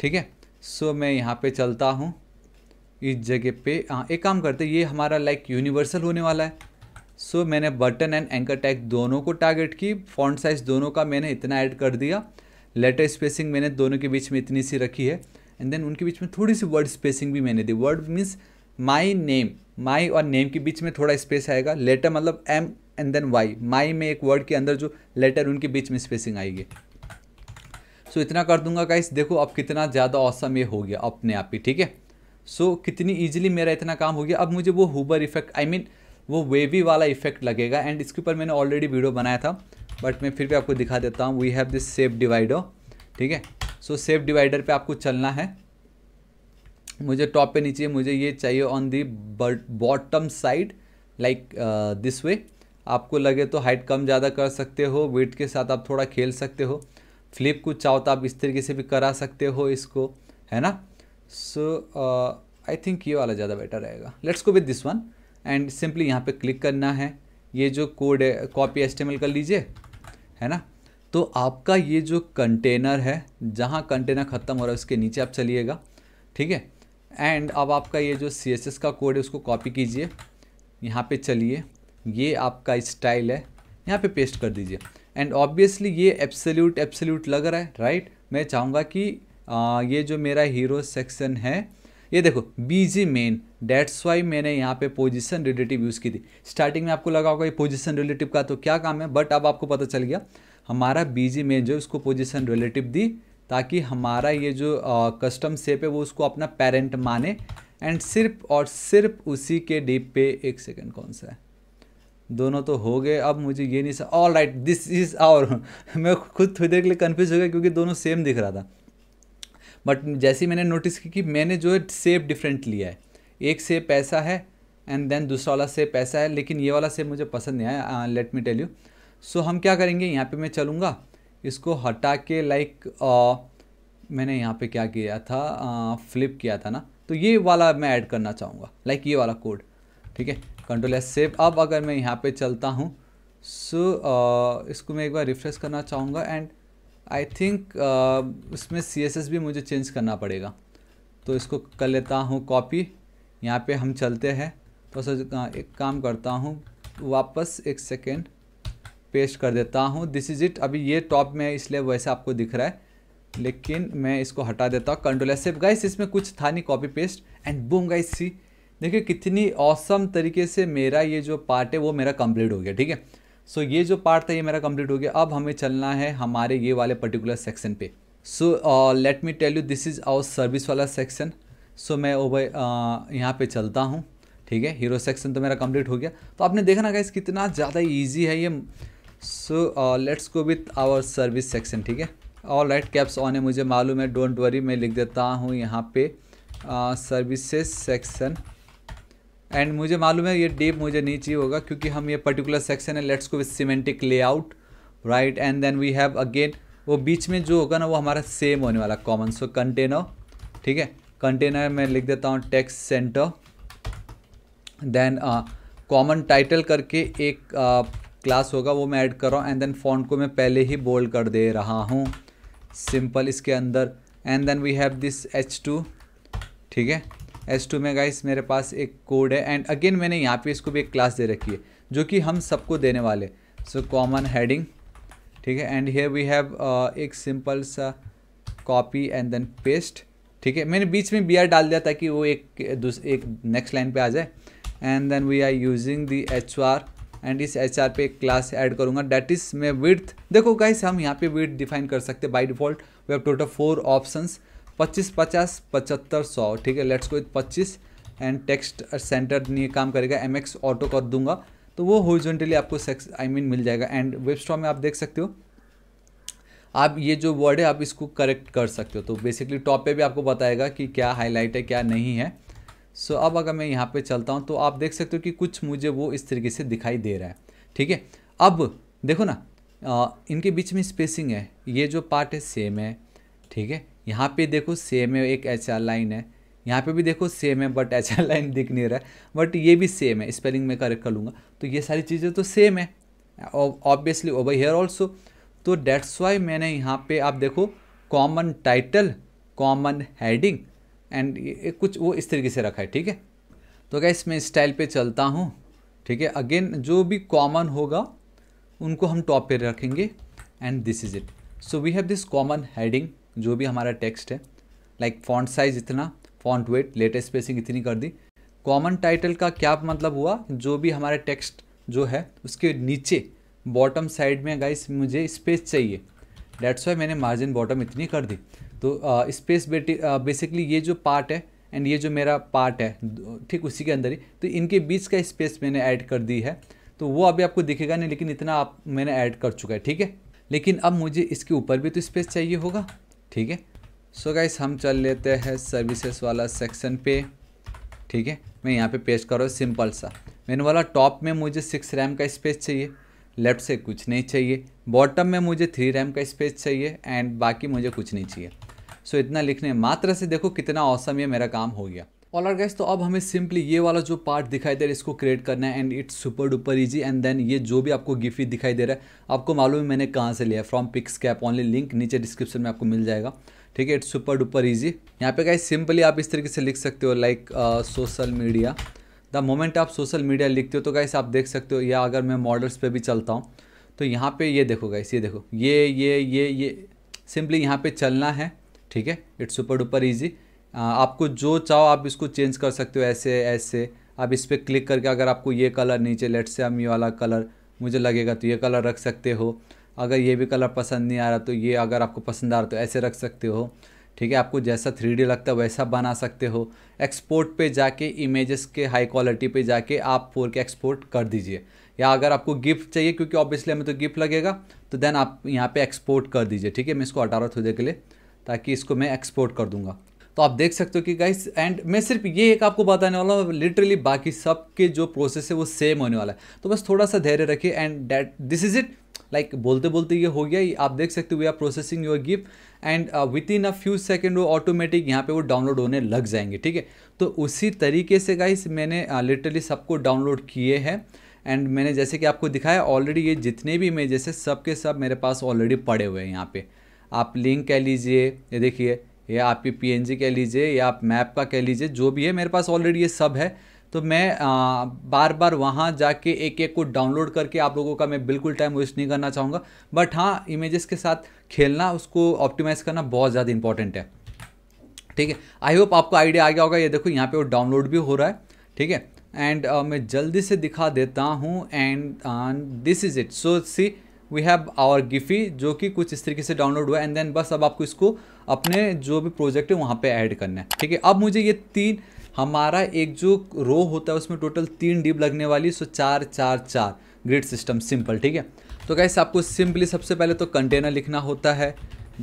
ठीक है सो मैं यहाँ पे चलता हूँ इस जगह पे हाँ एक काम करते ये हमारा लाइक like, यूनिवर्सल होने वाला है सो so, मैंने बटन एंड एंकर टैग दोनों को टारगेट की फॉन्ट साइज दोनों का मैंने इतना ऐड कर दिया लेटर स्पेसिंग मैंने दोनों के बीच में इतनी सी रखी है एंड देन उनके बीच में थोड़ी सी वर्ड स्पेसिंग भी मैंने दी word means my name my और नेम के बीच में थोड़ा स्पेस आएगा लेटर मतलब M and then Y my में एक वर्ड के अंदर जो लेटर उनके बीच में स्पेसिंग आएगी सो so, इतना कर दूंगा गाइस देखो अब कितना ज़्यादा औसम ये हो गया अपने आप ही ठीक है सो so, कितनी ईजिली मेरा इतना काम हो गया अब मुझे वो हुबर इफेक्ट आई मीन वो वेवी वाला इफेक्ट लगेगा एंड इसके ऊपर मैंने ऑलरेडी वीडियो बनाया था बट मैं फिर भी आपको दिखा देता हूँ we have this shape divider ठीक है सो सेफ डिवाइडर पे आपको चलना है मुझे टॉप पे नीचे मुझे ये चाहिए on the bottom side like this way आपको लगे तो हाइट कम ज़्यादा कर सकते हो वेट के साथ आप थोड़ा खेल सकते हो फ्लिप कुछ चाहो तो आप इस तरीके से भी करा सकते हो इसको है ना सो आई थिंक ये वाला ज़्यादा बेटर रहेगा let's go with this one and simply यहाँ पे क्लिक करना है ये जो कोड है कॉपी एस्टेमल कर लीजिए है ना तो आपका ये जो कंटेनर है जहाँ कंटेनर ख़त्म हो रहा है उसके नीचे आप चलिएगा ठीक है एंड अब आपका ये जो सी का कोड है उसको कॉपी कीजिए यहाँ पे चलिए ये आपका स्टाइल है यहाँ पे पेस्ट कर दीजिए एंड ऑब्वियसली ये एब्सोल्यूट एब्सोल्यूट लग रहा है राइट मैं चाहूँगा कि आ, ये जो मेरा हीरो सेक्शन है ये देखो बीजी मेन डेट्स वाई मैंने यहाँ पे पोजिशन रिलेटिव यूज़ की थी स्टार्टिंग में आपको लगा होगा ये पोजिशन रिलेटिव का तो क्या काम है बट अब आपको पता चल गया हमारा बीजी मेन जो है उसको पोजिशन रिलेटिव दी ताकि हमारा ये जो कस्टम सेप है वो उसको अपना पेरेंट माने एंड सिर्फ और सिर्फ उसी के डीप पे एक सेकेंड कौन सा है दोनों तो हो गए अब मुझे ये नहीं sir all right this is our मैं खुद थोड़ी देर के लिए कन्फ्यूज हो गया क्योंकि दोनों सेम दिख रहा था बट जैसे ही मैंने नोटिस की कि मैंने जो है सेप डिफरेंट लिया है एक सेप पैसा है एंड देन दूसरा वाला सेप पैसा है लेकिन ये वाला सेप मुझे पसंद नहीं आया let me tell you so हम क्या करेंगे यहाँ पे मैं चलूँगा इसको हटा के लाइक like, uh, मैंने यहाँ पे क्या किया था फ्लिप uh, किया था ना तो ये वाला मैं ऐड करना चाहूँगा लाइक like ये वाला कोड ठीक है कंट्रोल एस सेव अब अगर मैं यहाँ पे चलता हूँ सो so, uh, इसको मैं एक बार रिफ्रेश करना चाहूँगा एंड आई थिंक इसमें सी भी मुझे चेंज करना पड़ेगा तो इसको कर लेता हूँ कॉपी यहाँ पे हम चलते हैं तो सर हाँ, एक काम करता हूँ वापस एक सेकेंड पेस्ट कर देता हूँ दिस इज़ इट अभी ये टॉप में इसलिए वैसे आपको दिख रहा है लेकिन मैं इसको हटा देता हूँ कंट्रोल एस गाइस इसमें कुछ था नहीं copy paste and boom guys see देखिए कितनी औसम तरीके से मेरा ये जो पार्ट है वो मेरा कंप्लीट हो गया ठीक है सो ये जो पार्ट था ये मेरा कंप्लीट हो गया अब हमें चलना है हमारे ये वाले पर्टिकुलर सेक्शन पे so let me tell you this is our service वाला सेक्शन सो so, मैं ओवर uh, यहाँ पे चलता हूँ ठीक है हीरो सेक्शन तो मेरा कंप्लीट हो गया तो आपने देखा ना गाइस कितना ज़्यादा ईजी है ये so let's go with our service section ठीक है और लाइट कैप्स ऑन है मुझे मालूम है डोंट वरी मैं लिख देता हूँ यहाँ पे सर्विसेज uh, सेक्शन एंड मुझे मालूम है ये डेप मुझे नहीं चाहिए होगा क्योंकि हम ये पर्टिकुलर सेक्शन है let's go with semantic layout right and then we have again वो बीच में जो होगा ना वो हमारा सेम होने वाला कॉमन सो कंटेनर ठीक है कंटेनर में लिख देता हूँ text centre then common title करके एक क्लास uh, होगा वो मैं ऐड कर रहा हूँ एंड देन फॉन्ट को मैं पहले ही बोल्ड कर दे रहा हूँ सिंपल इसके अंदर and then we have this H two ठीक है एस टू में गाइस मेरे पास एक कोड है एंड अगेन मैंने यहाँ पे इसको भी एक क्लास दे रखी है जो कि हम सबको देने वाले सो कॉमन हेडिंग ठीक है एंड हेयर वी हैव एक सिंपल सा कॉपी एंड देन पेस्ट ठीक है मैंने बीच में बी आर डाल दिया ताकि वो एक एक नेक्स्ट लाइन पे आ जाए and then we are using the H R and इस एच आर पे एक क्लास ऐड करूँगा डैट इज़ मैं विथ देखो गाइस हम यहाँ पे विथ डिफाइन कर सकते by default we have total four options पच्चीस पचास पचहत्तर सौ ठीक है लेट्स को पच्चीस एंड टेक्स्ट सेंटर नहीं काम करेगा एम एक्स ऑटो कर दूंगा तो वो हॉरिजॉन्टली आपको सेक्स आई I मीन mean, मिल जाएगा एंड वेबस्टॉप में आप देख सकते हो आप ये जो वर्ड है आप इसको करेक्ट कर सकते हो तो बेसिकली टॉप पे भी आपको बताएगा कि क्या हाईलाइट है क्या नहीं है सो so, अब अगर मैं यहाँ पे चलता हूँ तो आप देख सकते हो कि कुछ मुझे वो इस तरीके से दिखाई दे रहा है ठीक है अब देखो ना आ, इनके बीच में स्पेसिंग है ये जो पार्ट है सेम है ठीक है यहाँ पे देखो सेम है एक एच आर लाइन है यहाँ पे भी देखो सेम है बट एच आर लाइन दिख नहीं रहा है बट ये भी सेम है स्पेलिंग में करेक्ट कर लूँगा तो ये सारी चीज़ें तो सेम है ऑब्वियसली ओवर हेयर ऑल्सो तो डेट्स वाई मैंने यहाँ पे आप देखो common title common heading and कुछ वो इस तरीके से रखा है ठीक है तो क्या मैं स्टाइल पे चलता हूँ ठीक है अगेन जो भी कॉमन होगा उनको हम टॉप पे रखेंगे and this is it so we have this common heading जो भी हमारा टेक्स्ट है लाइक फॉन्ट साइज इतना फॉन्ट वेट लेटेस्ट स्पेसिंग इतनी कर दी कॉमन टाइटल का क्या मतलब हुआ जो भी हमारा टेक्स्ट जो है उसके नीचे बॉटम साइड में गाइस मुझे स्पेस चाहिए डेट्स वाई मैंने मार्जिन बॉटम इतनी कर दी तो स्पेस बेसिकली ये जो पार्ट है एंड ये जो मेरा पार्ट है ठीक उसी के अंदर ही तो इनके बीच का स्पेस मैंने ऐड कर दी है तो वो अभी आपको दिखेगा नहीं लेकिन इतना आप मैंने ऐड कर चुका है ठीक है लेकिन अब मुझे इसके ऊपर भी तो स्पेस चाहिए होगा ठीक है सो गाइस हम चल लेते हैं सर्विसेज वाला सेक्शन पे ठीक है मैं यहाँ पे पेश कर रहा हूँ सिंपल सा मैंने वाला टॉप में मुझे सिक्स रैम का स्पेस चाहिए लेफ्ट से कुछ नहीं चाहिए बॉटम में मुझे थ्री रैम का स्पेस चाहिए एंड बाकी मुझे कुछ नहीं चाहिए सो so, इतना लिखने मात्र से देखो कितना औसम ये मेरा काम हो गया ऑलर गैस तो अब हमें सिंपली ये वाला जो पार्ट दिखाई दे रहा है इसको क्रिएट करना है and it's super duper easy and then ये जो भी आपको गिफ्टी दिखाई दे रहा है आपको मालूम है मैंने कहाँ से लिया है from Pixcap only link नीचे डिस्क्रिप्शन में आपको मिल जाएगा ठीक है इट्स सुपर डुपर इजी यहाँ पे गाइस सिंपली आप इस तरीके से लिख सकते हो like social media the moment आप सोशल मीडिया लिखते हो तो गाइस आप देख सकते हो या अगर मैं मॉडल्स पर भी चलता हूँ तो यहाँ पर ये देखो गाइस ये देखो ये ये ये ये सिंपली यहाँ पे चलना है ठीक है इट्स सुपर डुपर ईजी आपको जो चाहो आप इसको चेंज कर सकते हो ऐसे ऐसे आप इस पर क्लिक करके अगर आपको ये कलर नीचे लेट से हम ये वाला कलर मुझे लगेगा तो ये कलर रख सकते हो अगर ये भी कलर पसंद नहीं आ रहा तो ये अगर आपको पसंद आ रहा तो ऐसे रख सकते हो ठीक है आपको जैसा थ्री लगता है वैसा बना सकते हो एक्सपोर्ट पे जाके इमेजेस के हाई क्वालिटी पे जाके आप फोर के एक्सपोर्ट कर दीजिए या अगर आपको गिफ्ट चाहिए क्योंकि ऑब्वियसली हमें तो गिफ्ट लगेगा तो देन आप यहाँ पे एक्सपोर्ट कर दीजिए ठीक है मैं इसको अटारा थोड़े के लिए ताकि इसको मैं एक्सपोर्ट कर दूँगा तो आप देख सकते हो कि गाइस एंड मैं सिर्फ ये एक आपको बताने वाला हूँ लिटरली बाकी सब के जो प्रोसेस है वो सेम होने वाला है तो बस थोड़ा सा धैर्य रखिए and that this is it like बोलते बोलते ये हो गया आप देख सकते हो we are processing your gift and with in a few second वो ऑटोमेटिक यहाँ पे वो डाउनलोड होने लग जाएंगे ठीक है तो उसी तरीके से गाइस मैंने लिटरली uh, सबको डाउनलोड किए हैं एंड मैंने जैसे कि आपको दिखाया ऑलरेडी ये जितने भी मैं जैसे सब के सब मेरे पास ऑलरेडी पड़े हुए हैं यहाँ पे आप लिंक कह लीजिए ये देखिए या आपकी पी कह लीजिए या आप मैप का कह लीजिए जो भी है मेरे पास ऑलरेडी ये सब है तो मैं आ, बार बार वहाँ जाके एक एक को डाउनलोड करके आप लोगों का मैं बिल्कुल टाइम वेस्ट नहीं करना चाहूँगा बट हाँ इमेजेस के साथ खेलना उसको ऑप्टिमाइज़ करना बहुत ज़्यादा इंपॉर्टेंट है ठीक है आई होप आपको आइडिया आ गया होगा ये देखो यहाँ पे वो डाउनलोड भी हो रहा है ठीक है एंड मैं जल्दी से दिखा देता हूँ and this is it so see we have our giphy जो कि कुछ इस तरीके से डाउनलोड हुआ एंड देन बस अब आपको इसको अपने जो भी प्रोजेक्ट है वहाँ पे ऐड करना है ठीक है अब मुझे ये तीन हमारा एक जो रो होता है उसमें टोटल तीन डिप लगने वाली सो चार चार चार ग्रिड सिस्टम सिंपल ठीक है तो कैसे आपको सिंपली सबसे पहले तो कंटेनर लिखना होता है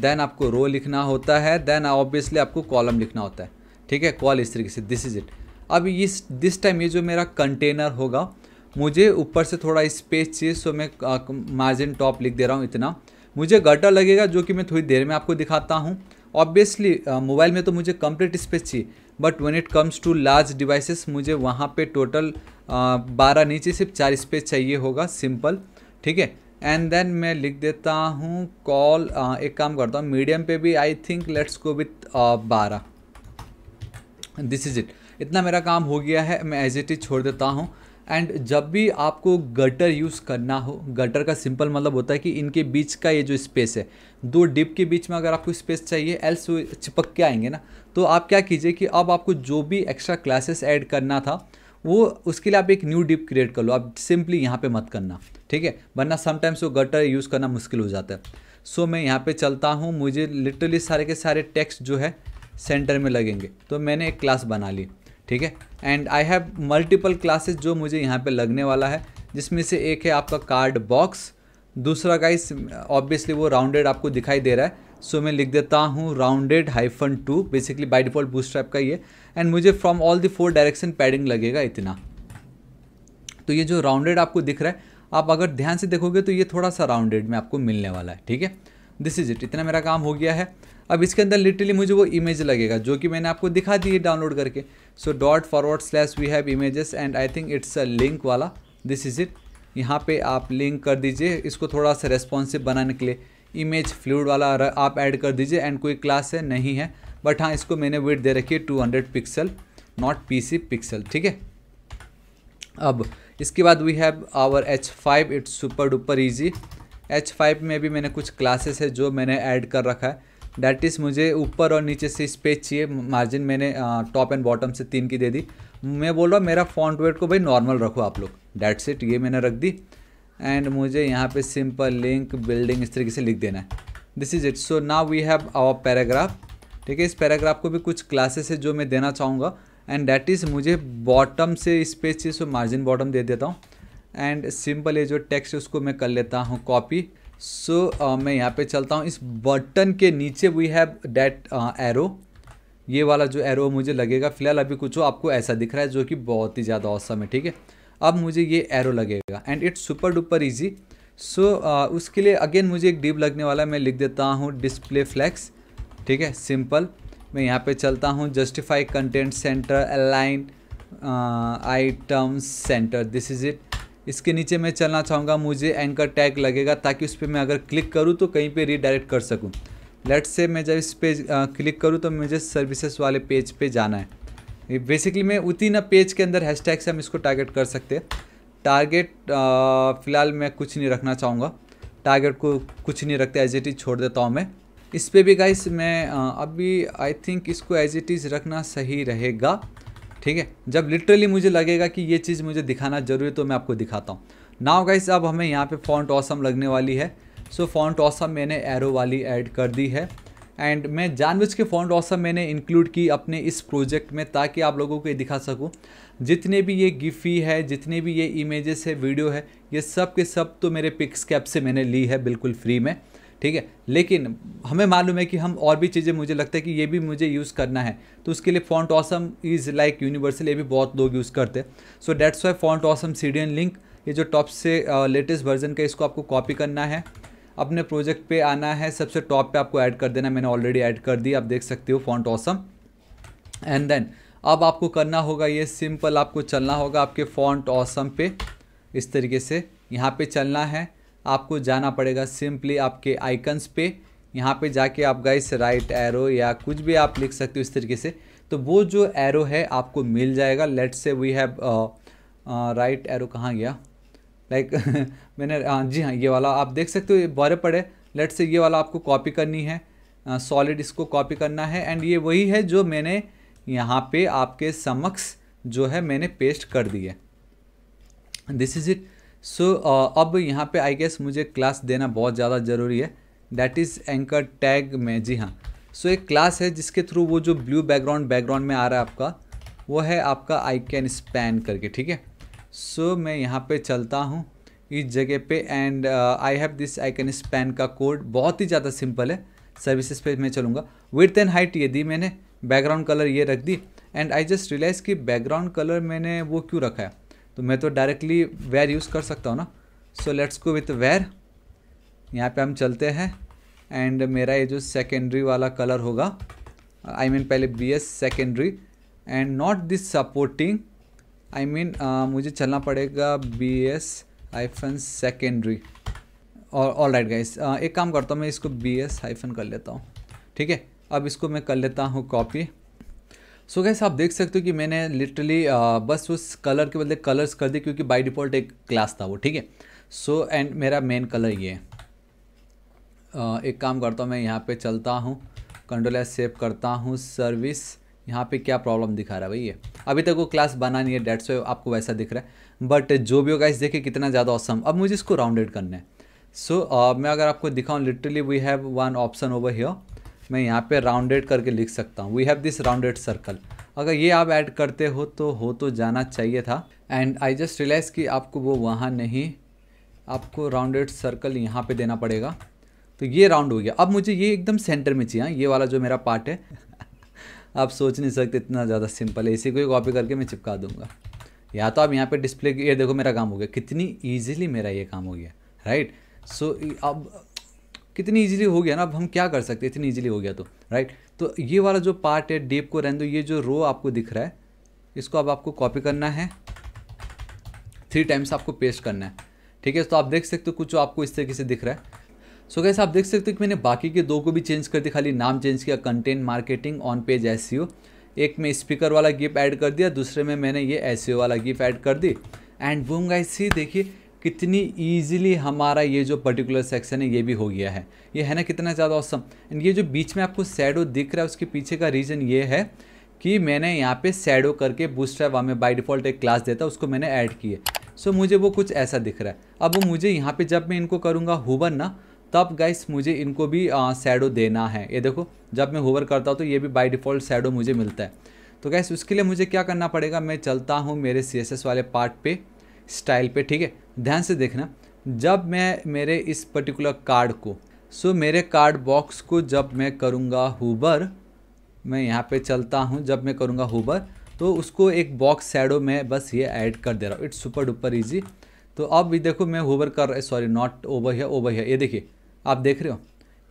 देन आपको रो लिखना होता है देन ऑब्वियसली आपको कॉलम लिखना होता है ठीक है कॉल इस तरीके से दिस इज इट अब इस दिस टाइम ये जो मेरा कंटेनर होगा मुझे ऊपर से थोड़ा स्पेस चाहिए सो मैं मार्जिन टॉप लिख दे रहा हूँ इतना मुझे गटर लगेगा जो कि मैं थोड़ी देर में आपको दिखाता हूँ ऑब्वियसली मोबाइल में तो मुझे कंप्लीट स्पेस चाहिए but when it comes to large devices मुझे वहाँ पे टोटल बारह नीचे सिर्फ चार स्पेस चाहिए होगा सिंपल ठीक है एंड देन मैं लिख देता हूँ कॉल एक काम करता हूँ मीडियम पे भी I think let's go with बारह दिस इज़ इट इतना मेरा काम हो गया है मैं एज इट इज छोड़ देता हूँ एंड जब भी आपको गटर यूज़ करना हो गटर का सिंपल मतलब होता है कि इनके बीच का ये जो स्पेस है दो डिप के बीच में अगर आपको स्पेस चाहिए एल्स चिपक के आएंगे ना तो आप क्या कीजिए कि अब आपको जो भी एक्स्ट्रा क्लासेस ऐड करना था वो उसके लिए आप एक न्यू डिप क्रिएट कर लो आप सिंपली यहाँ पर मत करना ठीक है वरना समटाइम्स वो गटर यूज़ करना मुश्किल हो जाता है सो so, मैं यहाँ पर चलता हूँ मुझे लिटरली सारे के सारे टेक्स्ट जो है सेंटर में लगेंगे तो मैंने एक क्लास बना ली ठीक है and I have multiple classes जो मुझे यहाँ पे लगने वाला है जिसमें से एक है आपका कार्ड बॉक्स दूसरा इस ऑब्वियसली वो राउंडेड आपको दिखाई दे रहा है सो so, मैं लिख देता हूँ rounded hyphen two basically by default bootstrap का ये एंड मुझे from all the four direction padding लगेगा इतना तो ये जो राउंडेड आपको दिख रहा है आप अगर ध्यान से देखोगे तो ये थोड़ा सा राउंडेड में आपको मिलने वाला है ठीक है दिस इज़ इट इतना मेरा काम हो गया है अब इसके अंदर लिटरली मुझे वो इमेज लगेगा जो कि मैंने आपको दिखा दी है डाउनलोड करके so dot forward slash we have images and I think it's a link वाला दिस इज़ इट यहाँ पे आप लिंक कर दीजिए इसको थोड़ा सा रेस्पॉन्सिव बनाने के लिए इमेज फ्लूड वाला आप ऐड कर दीजिए एंड कोई क्लास है नहीं है बट हाँ इसको मैंने वेट दे रखी है two hundred pixel not P C pixel ठीक है अब इसके बाद we have our H five it's super duper easy H five में भी मैंने कुछ क्लासेस है जो मैंने ऐड कर रखा है डैट इज़ मुझे ऊपर और नीचे से स्पेस चाहिए मार्जिन मैंने टॉप एंड बॉटम से तीन की दे दी मैं बोल रहा हूँ मेरा फॉन्ट वेट को भाई नॉर्मल रखो आप लोग डैट सेट ये मैंने रख दी एंड मुझे यहाँ पे सिंपल लिंक बिल्डिंग इस तरीके से लिख देना है this is it so now we have our paragraph ठीक है इस पैराग्राफ को भी कुछ क्लासेस है जो मैं देना चाहूँगा एंड डैट इज़ मुझे बॉटम से स्पेस चाहिए सो मार्जिन बॉटम दे देता हूँ एंड सिंपल ये जो टेक्स्ट उसको मैं कर लेता हूँ कॉपी सो so, uh, मैं यहाँ पे चलता हूँ इस बटन के नीचे वी हैव डैट एरो ये वाला जो एरो मुझे लगेगा फिलहाल अभी कुछ हो आपको ऐसा दिख रहा है जो कि बहुत ही ज़्यादा औसम है ठीक है अब मुझे ये एरो लगेगा and it's super duper easy so उसके लिए अगेन मुझे एक डिप लगने वाला है मैं लिख देता हूँ डिस्प्ले फ्लैक्स ठीक है सिंपल मैं यहाँ पे चलता हूँ justify content center align item center this is it इसके नीचे मैं चलना चाहूँगा मुझे एंकर टैग लगेगा ताकि उस पर मैं अगर क्लिक करूँ तो कहीं पे रीडायरेक्ट कर सकूँ लेट से मैं जब इस पेज क्लिक करूँ तो मुझे सर्विसेज वाले पेज पे जाना है बेसिकली मैं उतनी ना पेज के अंदर हैशटैग से हम इसको टारगेट कर सकते हैं टारगेट फ़िलहाल मैं कुछ नहीं रखना चाहूँगा टारगेट को कुछ नहीं रखते एज इट इज़ छोड़ देता हूँ मैं इस पर भी गाइस मैं अभी आई थिंक इसको एज इट इज़ रखना सही रहेगा ठीक है जब लिटरली मुझे लगेगा कि ये चीज़ मुझे दिखाना जरूरी तो मैं आपको दिखाता हूँ नाव गाइस अब हमें यहाँ पे फॉन्ट ऑसम लगने वाली है सो फॉन्ट ऑसम मैंने एरो वाली ऐड कर दी है एंड मैं जानबूझ के फॉन्ट ऑसम मैंने इंक्लूड की अपने इस प्रोजेक्ट में ताकि आप लोगों को ये दिखा सकूँ जितने भी ये गिफी है जितने भी ये इमेजेस है वीडियो है ये सब के सब तो मेरे पिक्स कैप से मैंने ली है बिल्कुल फ्री में ठीक है लेकिन हमें मालूम है कि हम और भी चीज़ें मुझे लगता है कि ये भी मुझे यूज़ करना है तो उसके लिए font awesome is like universal ये भी बहुत लोग यूज़ करते हैं so that's why font awesome see link ये जो टॉप से लेटेस्ट वर्जन का इसको आपको कॉपी करना है अपने प्रोजेक्ट पे आना है सबसे टॉप पे आपको ऐड कर देना मैंने ऑलरेडी ऐड कर दी आप देख सकते हो फॉन्ट ऑसम एंड देन अब आपको करना होगा ये सिंपल आपको चलना होगा आपके फॉन्ट ऑसम पे इस तरीके से यहाँ पे चलना है आपको जाना पड़ेगा सिंपली आपके आइकन्स पे यहाँ पे जाके आप गाइस राइट एरो या कुछ भी आप लिख सकते हो इस तरीके से तो वो जो एरो है आपको मिल जाएगा लेट से वी हैव राइट एरो कहाँ गया लाइक like, [LAUGHS] मैंने आ, हाँ, जी हाँ ये वाला आप देख सकते हो ये बड़े पड़े लेट से ये वाला आपको कॉपी करनी है सॉलिड uh, इसको कॉपी करना है एंड ये वही है जो मैंने यहाँ पे आपके समक्ष जो है मैंने पेस्ट कर दी है this is it so so, uh, अब यहाँ पे आई गेस मुझे क्लास देना बहुत ज़्यादा ज़रूरी है दैट इज़ एंकर टैग में जी हाँ सो so, एक क्लास है जिसके थ्रू वो जो ब्लू बैकग्राउंड बैकग्राउंड में आ रहा है आपका वो है आपका आई कैन स्पैन करके ठीक है सो so, मैं यहाँ पे चलता हूँ इस जगह पे and I have this icon span का कोड बहुत ही ज़्यादा सिंपल है सर्विसेज पे मैं चलूँगा विथ एंड हाइट ये दी मैंने बैकग्राउंड कलर ये रख दी एंड आई जस्ट रियलाइज़ कि बैकग्राउंड कलर मैंने वो क्यों रखा है तो मैं तो डायरेक्टली वेयर यूज़ कर सकता हूँ ना so let's go with where यहाँ पे हम चलते हैं एंड मेरा ये जो सेकेंडरी वाला कलर होगा आई I मीन mean, पहले B S secondary and not this supporting I mean मुझे चलना पड़ेगा बी एस हाइफन सेकेंडरी और ऑल राइट गाइस एक काम करता हूँ मैं इसको बी एस हाइफन कर लेता हूँ ठीक है अब इसको मैं कर लेता हूँ कॉपी सो so गैस आप देख सकते हो कि मैंने लिटरली बस उस कलर के बदले कलर्स कर दिए क्योंकि बाई डिफ़ॉल्ट एक क्लास था वो ठीक है सो एंड मेरा मेन कलर ये है uh, एक काम करता हूँ मैं यहाँ पे चलता हूँ कंट्रोल एस सेव करता हूँ सर्विस यहाँ पे क्या प्रॉब्लम दिखा रहा है भाई ये अभी तक वो क्लास बना नहीं है डेट्स वे आपको वैसा दिख रहा है बट जो भी होगा इस देखिए कितना ज़्यादा औसम अब मुझे इसको राउंडेड करना है सो so, uh, मैं अगर आपको दिखाऊँ literally we have one option over here मैं यहाँ पे राउंडेड करके लिख सकता हूँ we have this rounded circle अगर ये आप ऐड करते हो तो हो तो जाना चाहिए था एंड आई जस्ट रियलाइज़ कि आपको वो वहाँ नहीं आपको राउंडेड सर्कल यहाँ पे देना पड़ेगा तो ये राउंड हो गया अब मुझे ये एकदम सेंटर में चाहिए हाँ, ये वाला जो मेरा पार्ट है [LAUGHS] आप सोच नहीं सकते इतना ज़्यादा सिंपल है इसी को ही कॉपी करके मैं चिपका दूँगा या तो आप यहाँ पे डिस्प्ले ये देखो मेरा काम हो गया कितनी ईजिली मेरा ये काम हो गया राइट सो so, अब कितनी इजीली हो गया ना अब हम क्या कर सकते हैं इतनी इजीली हो गया तो राइट तो ये वाला जो पार्ट है डेप को रहने दो ये जो रो आपको दिख रहा है इसको अब आपको कॉपी करना है थ्री टाइम्स आपको पेस्ट करना है ठीक है तो आप देख सकते हो कुछ आपको इस तरीके से दिख रहा है सो so कैसे आप देख सकते हो कि मैंने बाकी के दो को भी चेंज कर दिया खाली नाम चेंज किया content marketing on page S एक में स्पीकर वाला गिफ्ट ऐड कर दिया दूसरे में मैंने ये एस e वाला गिफ्ट ऐड कर दी एंड वो गाइस सी देखिए कितनी ईजिली हमारा ये जो पर्टिकुलर सेक्शन है ये भी हो गया है ये है ना कितना ज़्यादा औसम एंड ये जो बीच में आपको सैडो दिख रहा है उसके पीछे का रीज़न ये है कि मैंने यहाँ पे सैडो करके बूस्टर में बाई डिफ़ॉल्ट एक क्लास देता उसको मैंने ऐड किए सो so, मुझे वो कुछ ऐसा दिख रहा है अब वो मुझे यहाँ पे जब मैं इनको करूँगा हुबर ना तब गाइस मुझे इनको भी सैडो देना है ये देखो जब मैं होवर करता हूँ तो ये भी बाई डिफ़ॉल्ट सैडो मुझे मिलता है तो गैस उसके लिए मुझे क्या करना पड़ेगा मैं चलता हूँ मेरे सी वाले पार्ट पे स्टाइल पे ठीक है ध्यान से देखना जब मैं मेरे इस पर्टिकुलर कार्ड को सो so मेरे कार्ड बॉक्स को जब मैं करूँगा हुबर मैं यहाँ पे चलता हूँ जब मैं करूँगा हुबर तो उसको एक बॉक्स शेडो में बस ये ऐड कर दे रहा हूँ इट्स सुपर डुपर ईजी तो अब भी देखो मैं हुबर कर रहा सॉरी नॉट ओवर है ओवर है ये देखिए आप देख रहे हो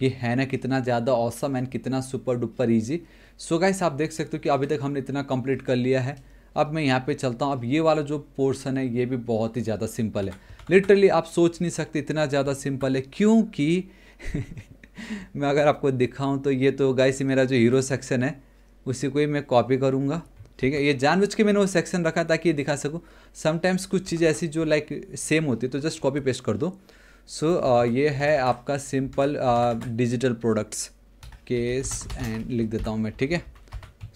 ये है ना कितना ज़्यादा औसम एंड कितना super duper easy so guys आप देख सकते हो कि अभी तक हमने इतना कंप्लीट कर लिया है अब मैं यहाँ पे चलता हूँ अब ये वाला जो पोर्सन है ये भी बहुत ही ज़्यादा सिंपल है लिटरली आप सोच नहीं सकते इतना ज़्यादा सिंपल है क्योंकि [LAUGHS] मैं अगर आपको दिखाऊँ तो ये तो गाइस मेरा जो हीरो सेक्शन है उसी को ही मैं कॉपी करूँगा ठीक है ये जानबूझ के मैंने वो सेक्शन रखा ताकि ये दिखा सकूँ समटाइम्स कुछ चीज़ ऐसी जो लाइक सेम होती है तो जस्ट कॉपी पेस्ट कर दो सो so, ये है आपका simple digital products case and लिख देता हूँ मैं ठीक है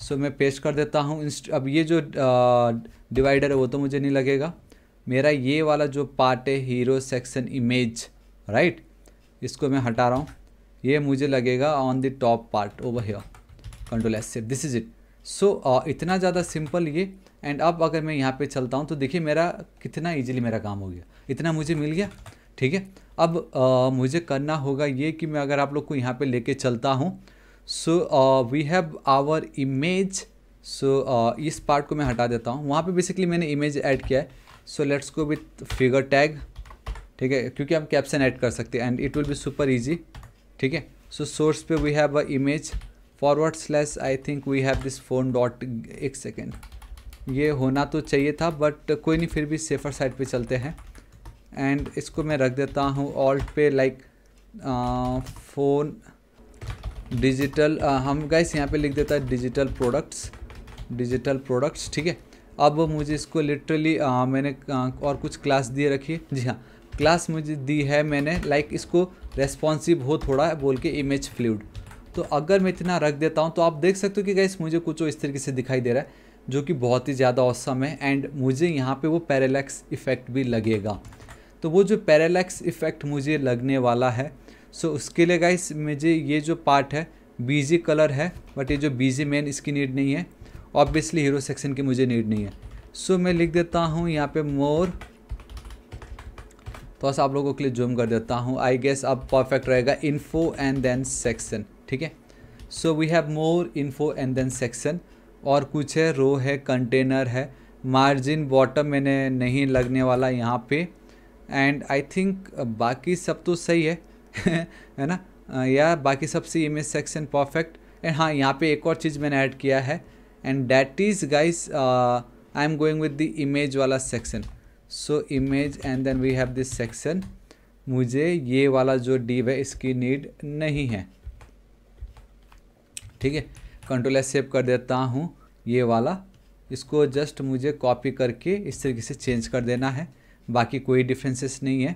सो मैं पेस्ट कर देता हूँ अब ये जो डिवाइडर है वो तो मुझे नहीं लगेगा मेरा ये वाला जो पार्ट है हीरो सेक्शन इमेज राइट इसको मैं हटा रहा हूँ ये मुझे लगेगा on the top part over here control S से दिस इज़ इट सो इतना ज़्यादा सिंपल ये एंड अब अगर मैं यहाँ पे चलता हूँ तो देखिए मेरा कितना इजीली मेरा काम हो गया इतना मुझे मिल गया ठीक है अब uh, मुझे करना होगा ये कि मैं अगर आप लोग को यहाँ पे लेके चलता हूँ so we have our image so इस पार्ट को मैं हटा देता हूँ वहाँ पे बेसिकली मैंने इमेज ऐड किया है so let's go with figure tag ठीक है क्योंकि हम कैप्शन ऐड कर सकते हैं and it will be super easy ठीक है सो सोर्स पे we have a image forward slash I think we have this phone dot एक सेकेंड ये होना तो चाहिए था बट कोई नहीं फिर भी सेफर साइड पे चलते हैं एंड इसको मैं रख देता हूँ ऑल्ट पे like like, phone uh, digital हम गैस यहाँ पे लिख देता है डिजिटल प्रोडक्ट्स डिजिटल प्रोडक्ट्स ठीक है अब मुझे इसको लिटरली मैंने आ, और कुछ क्लास दिए रखी है जी हाँ क्लास मुझे दी है मैंने लाइक इसको रेस्पॉन्सिव हो थोड़ा बोल के इमेज फ्लूड तो अगर मैं इतना रख देता हूँ तो आप देख सकते हो कि गैस मुझे कुछ इस तरीके से दिखाई दे रहा है जो कि बहुत ही ज़्यादा औसम है एंड मुझे यहाँ पे वो पैरेलैक्स इफ़ेक्ट भी लगेगा तो वो जो पैरेलैक्स इफ़ेक्ट मुझे लगने वाला है सो उसके लिए गाइस मुझे ये जो पार्ट है बीजी कलर है बट ये जो बीजी मेन इसकी नीड नहीं है ऑब्वियसली हीरो सेक्शन की मुझे नीड नहीं है सो so, मैं लिख देता हूँ यहाँ पे मोर थोड़ा सा आप लोगों के लिए जूम कर देता हूँ आई गेस अब परफेक्ट रहेगा इन्फो एंड देन सेक्शन ठीक है so we have more info and then section और कुछ है रो है कंटेनर है मार्जिन बॉटम मैंने नहीं लगने वाला यहाँ पे एंड आई थिंक बाकी सब तो सही है [LAUGHS] है ना या बाकी सब see image section perfect and हाँ यहाँ पे एक और चीज़ मैंने ऐड किया है and that is guys I am going with the image वाला section so image and then we have this section मुझे ये वाला जो डीव है इसकी नीड नहीं है ठीक है कंट्रोल एस सेव कर देता हूँ ये वाला इसको जस्ट मुझे कॉपी करके इस तरीके से चेंज कर देना है बाकी कोई डिफ्रेंसेस नहीं है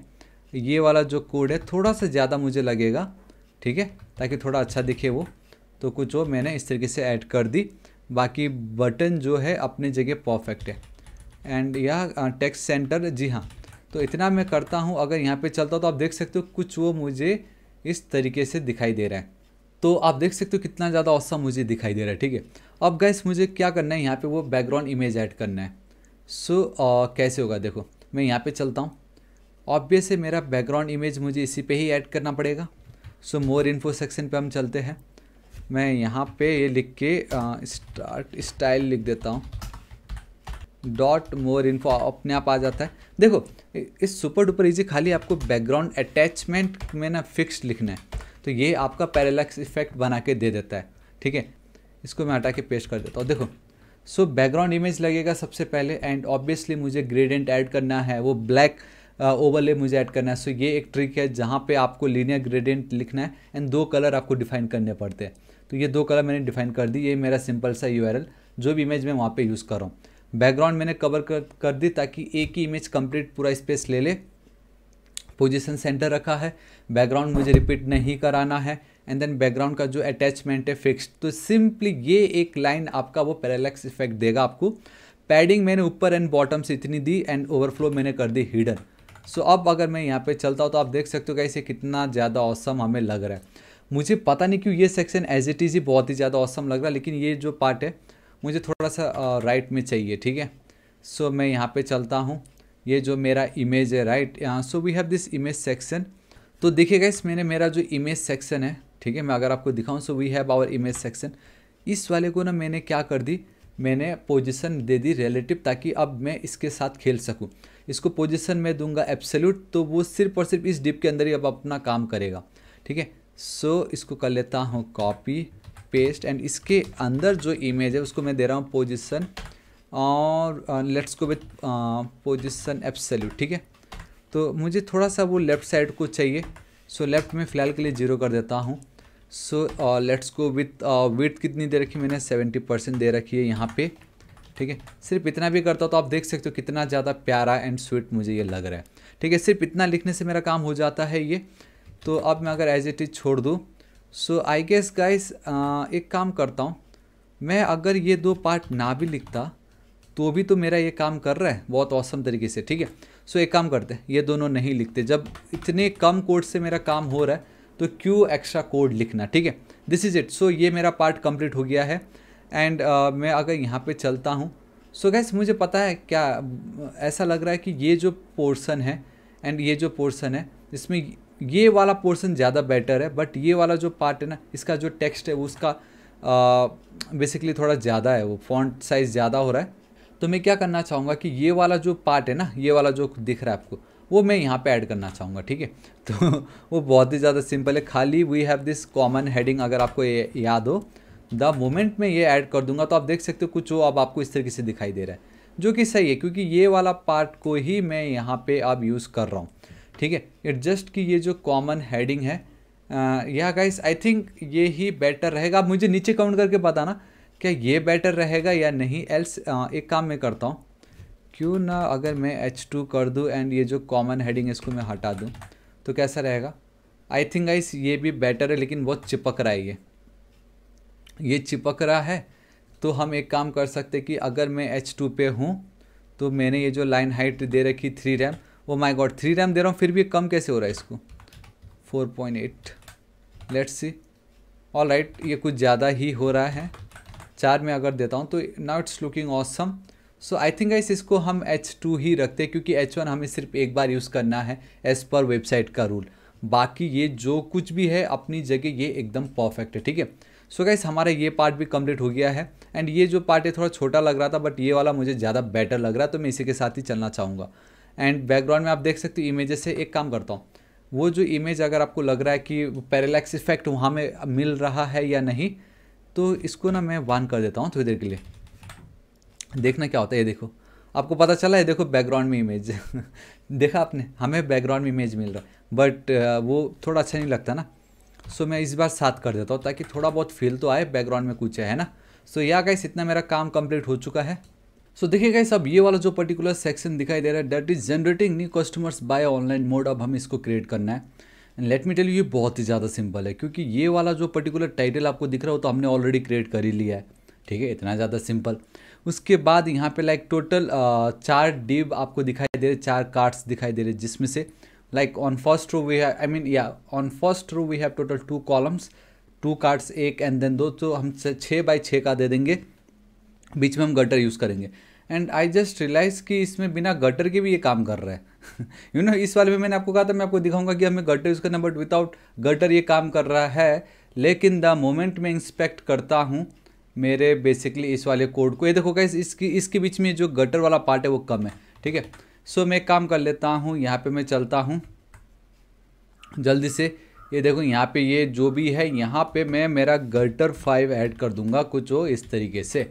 ये वाला जो कोड है थोड़ा सा ज़्यादा मुझे लगेगा ठीक है ताकि थोड़ा अच्छा दिखे वो तो कुछ वो मैंने इस तरीके से ऐड कर दी बाकी बटन जो है अपनी जगह परफेक्ट है एंड यह टेक्स्ट सेंटर जी हाँ तो इतना मैं करता हूँ अगर यहाँ पे चलता हूँ तो आप देख सकते हो कुछ वो मुझे इस तरीके से दिखाई दे रहा है तो आप देख सकते हो कितना ज़्यादा औसा मुझे दिखाई दे रहा है ठीक है अब गैस मुझे क्या करना है यहाँ पे वो बैकग्राउंड इमेज ऐड करना है सो so, uh, कैसे होगा देखो मैं यहाँ पे चलता हूँ ऑब्वियस है मेरा बैकग्राउंड इमेज मुझे इसी पे ही ऐड करना पड़ेगा सो मोर इन्फो सेक्शन पे हम चलते हैं मैं यहाँ पे ये लिख के स्टार्ट स्टाइल लिख देता हूँ डॉट मोर इन्फो अपने आप आ जाता है देखो इस सुपर डुपर इजी खाली आपको बैकग्राउंड अटैचमेंट में ना फिक्स लिखना है तो ये आपका पैरेलैक्स इफेक्ट बना के दे देता है ठीक है इसको मैं हटा के पेस्ट कर देता हूँ देखो सो बैकग्राउंड इमेज लगेगा सबसे पहले एंड ऑब्वियसली मुझे ग्रेडेंट ऐड करना है वो ब्लैक ओवरले मुझे ऐड करना है सो ये एक ट्रिक है जहाँ पे आपको लीनियर ग्रेडियंट लिखना है एंड दो कलर आपको डिफाइन करने पड़ते हैं तो ये दो कलर मैंने डिफाइन कर दी ये मेरा सिंपल सा यू जो भी इमेज मैं वहाँ पर यूज़ कर रहा हूँ बैकग्राउंड मैंने कवर कर कर दी ताकि एक ही इमेज कंप्लीट पूरा स्पेस ले ले पोजिशन सेंटर रखा है बैकग्राउंड मुझे रिपीट नहीं कराना है एंड देन बैकग्राउंड का जो अटैचमेंट है फिक्स्ड तो सिंपली ये एक लाइन आपका वो पैरालैक्स इफेक्ट देगा आपको पैडिंग मैंने ऊपर एंड बॉटम से इतनी दी एंड ओवरफ्लो मैंने कर दी हिडन सो अब अगर मैं यहाँ पे चलता हूँ तो आप देख सकते हो गाइस इसे कितना ज़्यादा औसम हमें लग रहा है मुझे पता नहीं क्यों ये सेक्शन एज इट इज़ ही बहुत ही ज़्यादा औसम लग रहा है लेकिन ये जो पार्ट है मुझे थोड़ा सा राइट में चाहिए ठीक है सो मैं यहाँ पर चलता हूँ ये जो मेरा इमेज है राइट यहाँ so we have this image section तो देखिएगा इस मैंने मेरा जो इमेज सेक्शन है ठीक है मैं अगर आपको दिखाऊँ so we have our image section इस वाले को ना मैंने क्या कर दी मैंने पोजीशन दे दी रिलेटिव ताकि अब मैं इसके साथ खेल सकूँ इसको पोजिशन में दूंगा एप्सल्यूट तो वो सिर्फ और सिर्फ इस डिप के अंदर ही अब अपना काम करेगा ठीक है सो इसको कर लेता हूँ कॉपी पेस्ट एंड इसके अंदर जो इमेज है उसको मैं दे रहा हूँ पोजिशन और let's go with position absolute ठीक है तो मुझे थोड़ा सा वो लेफ़्ट साइड को चाहिए सो so, लेफ़्ट में फ़िलहाल के लिए ज़ीरो कर देता हूँ so let's go with with कितनी दे रखी मैंने सेवेंटी परसेंट दे रखी है यहाँ पे ठीक है सिर्फ इतना भी करता हूँ तो आप देख सकते हो कितना ज़्यादा प्यारा एंड स्वीट मुझे ये लग रहा है ठीक है सिर्फ इतना लिखने से मेरा काम हो जाता है ये तो अब मैं अगर एज इट इज छोड़ दूँ सो आई गेस गाइस एक काम करता हूँ मैं अगर ये दो पार्ट ना भी लिखता तो भी तो मेरा ये काम कर रहा है बहुत औसम तरीके से ठीक है सो एक काम करते हैं ये दोनों नहीं लिखते जब इतने कम कोड से मेरा काम हो रहा है तो क्यों एक्स्ट्रा कोड लिखना ठीक है दिस इज़ इट सो ये मेरा पार्ट कंप्लीट हो गया है एंड uh, मैं अगर यहाँ पे चलता हूँ सो गैस मुझे पता है क्या ऐसा लग रहा है कि ये जो पोर्सन है एंड ये जो पोर्सन है इसमें ये वाला पोर्सन ज़्यादा बेटर है बट ये वाला जो पार्ट है ना इसका जो टेक्स्ट है उसका बेसिकली uh, थोड़ा ज़्यादा है वो फॉन्ट साइज़ ज़्यादा हो रहा है तो मैं क्या करना चाहूँगा कि ये वाला जो पार्ट है ना ये वाला जो दिख रहा है आपको वो मैं यहाँ पे ऐड करना चाहूँगा ठीक है [LAUGHS] तो वो बहुत ही ज़्यादा सिंपल है खाली we have this common heading अगर आपको याद हो द मोमेंट में ये ऐड कर दूंगा तो आप देख सकते हो कुछ वो अब आपको इस तरीके से दिखाई दे रहा है जो कि सही है क्योंकि ये वाला पार्ट को ही मैं यहाँ पे अब यूज़ कर रहा हूँ ठीक है एडजस्ट की ये जो कॉमन हेडिंग है यह गाइस आई थिंक ये ही बेटर रहेगा आप मुझे नीचे कमेंट करके बताना क्या ये बेटर रहेगा या नहीं एल्स एक काम मैं करता हूँ क्यों ना अगर मैं एच टू कर दूँ एंड ये जो कॉमन हेडिंग है इसको मैं हटा दूँ तो कैसा रहेगा आई थिंक गाइस ये भी बेटर है लेकिन बहुत चिपक रहा है ये ये चिपक रहा है तो हम एक काम कर सकते कि अगर मैं एच टू पे हूँ तो मैंने ये जो लाइन हाइट दे रखी थ्री रैम वो माई गॉड थ्री रैम दे रहा हूँ फिर भी कम कैसे हो रहा है इसको four point eight let's see all right ये कुछ ज़्यादा ही हो रहा है चार में अगर देता हूँ तो now it's looking awesome so I think guys इसको हम एच टू ही रखते हैं क्योंकि एच वन हमें सिर्फ एक बार यूज़ करना है एज़ पर वेबसाइट का रूल बाकी ये जो कुछ भी है अपनी जगह ये एकदम परफेक्ट है ठीक है सो गाइस हमारा ये पार्ट भी कंप्लीट हो गया है एंड ये जो पार्ट है थोड़ा छोटा लग रहा था बट ये वाला मुझे ज़्यादा बेटर लग रहा है तो मैं इसी के साथ ही चलना चाहूँगा एंड बैकग्राउंड में आप देख सकते हो इमेजेस से एक काम करता हूँ वो जो इमेज अगर आपको लग रहा है कि पैरेलैक्स इफेक्ट वहाँ में मिल रहा है या नहीं तो इसको ना मैं वन कर देता हूँ थोड़ी देर के लिए देखना क्या होता है ये देखो आपको पता चला है देखो बैकग्राउंड में इमेज [LAUGHS] देखा आपने हमें बैकग्राउंड में इमेज मिल रहा है बट वो थोड़ा अच्छा नहीं लगता ना सो मैं इस बार साथ कर देता हूँ ताकि थोड़ा बहुत फील तो आए बैकग्राउंड में कुछ है ना सो या गाइस इतना मेरा काम कंप्लीट हो चुका है सो so, देखिए गाइस अब ये वाला जो पर्टिकुलर सेक्शन दिखाई दे रहा है that is generating new customers by online mode अब हम इसको क्रिएट करना है and let me tell you ये बहुत ही ज़्यादा सिंपल है क्योंकि ये वाला जो पर्टिकुलर टाइटल आपको दिख रहा हो तो हमने ऑलरेडी क्रिएट कर ही लिया है ठीक है इतना ज़्यादा सिंपल उसके बाद यहाँ पे लाइक टोटल चार डिब आपको दिखाई दे रहे चार कार्ड्स दिखाई दे रहे जिसमें से like on first row we have i mean yeah on first row we have total two columns two cards एक एंड देन दो तो हम छः बाई छः का दे देंगे बीच में हम गटर यूज़ करेंगे एंड आई जस्ट रियलाइज कि इसमें बिना गटर के भी ये काम कर रहा है यू [LAUGHS] नो इस वाले में मैंने आपको कहा था मैं आपको दिखाऊंगा कि हमें गटर यूज़ करना बट विदाउट गटर ये काम कर रहा है लेकिन द मोमेंट मैं इंस्पेक्ट करता हूँ मेरे बेसिकली इस वाले कोड को ये देखो क्या इसकी इसके बीच में जो गटर वाला पार्ट है वो कम है ठीक है सो मैं काम कर लेता हूँ यहाँ पे मैं चलता हूँ जल्दी से ये देखो यहाँ पे ये जो भी है यहाँ पे मैं मेरा गर्टर फाइव ऐड कर दूंगा कुछ हो इस तरीके से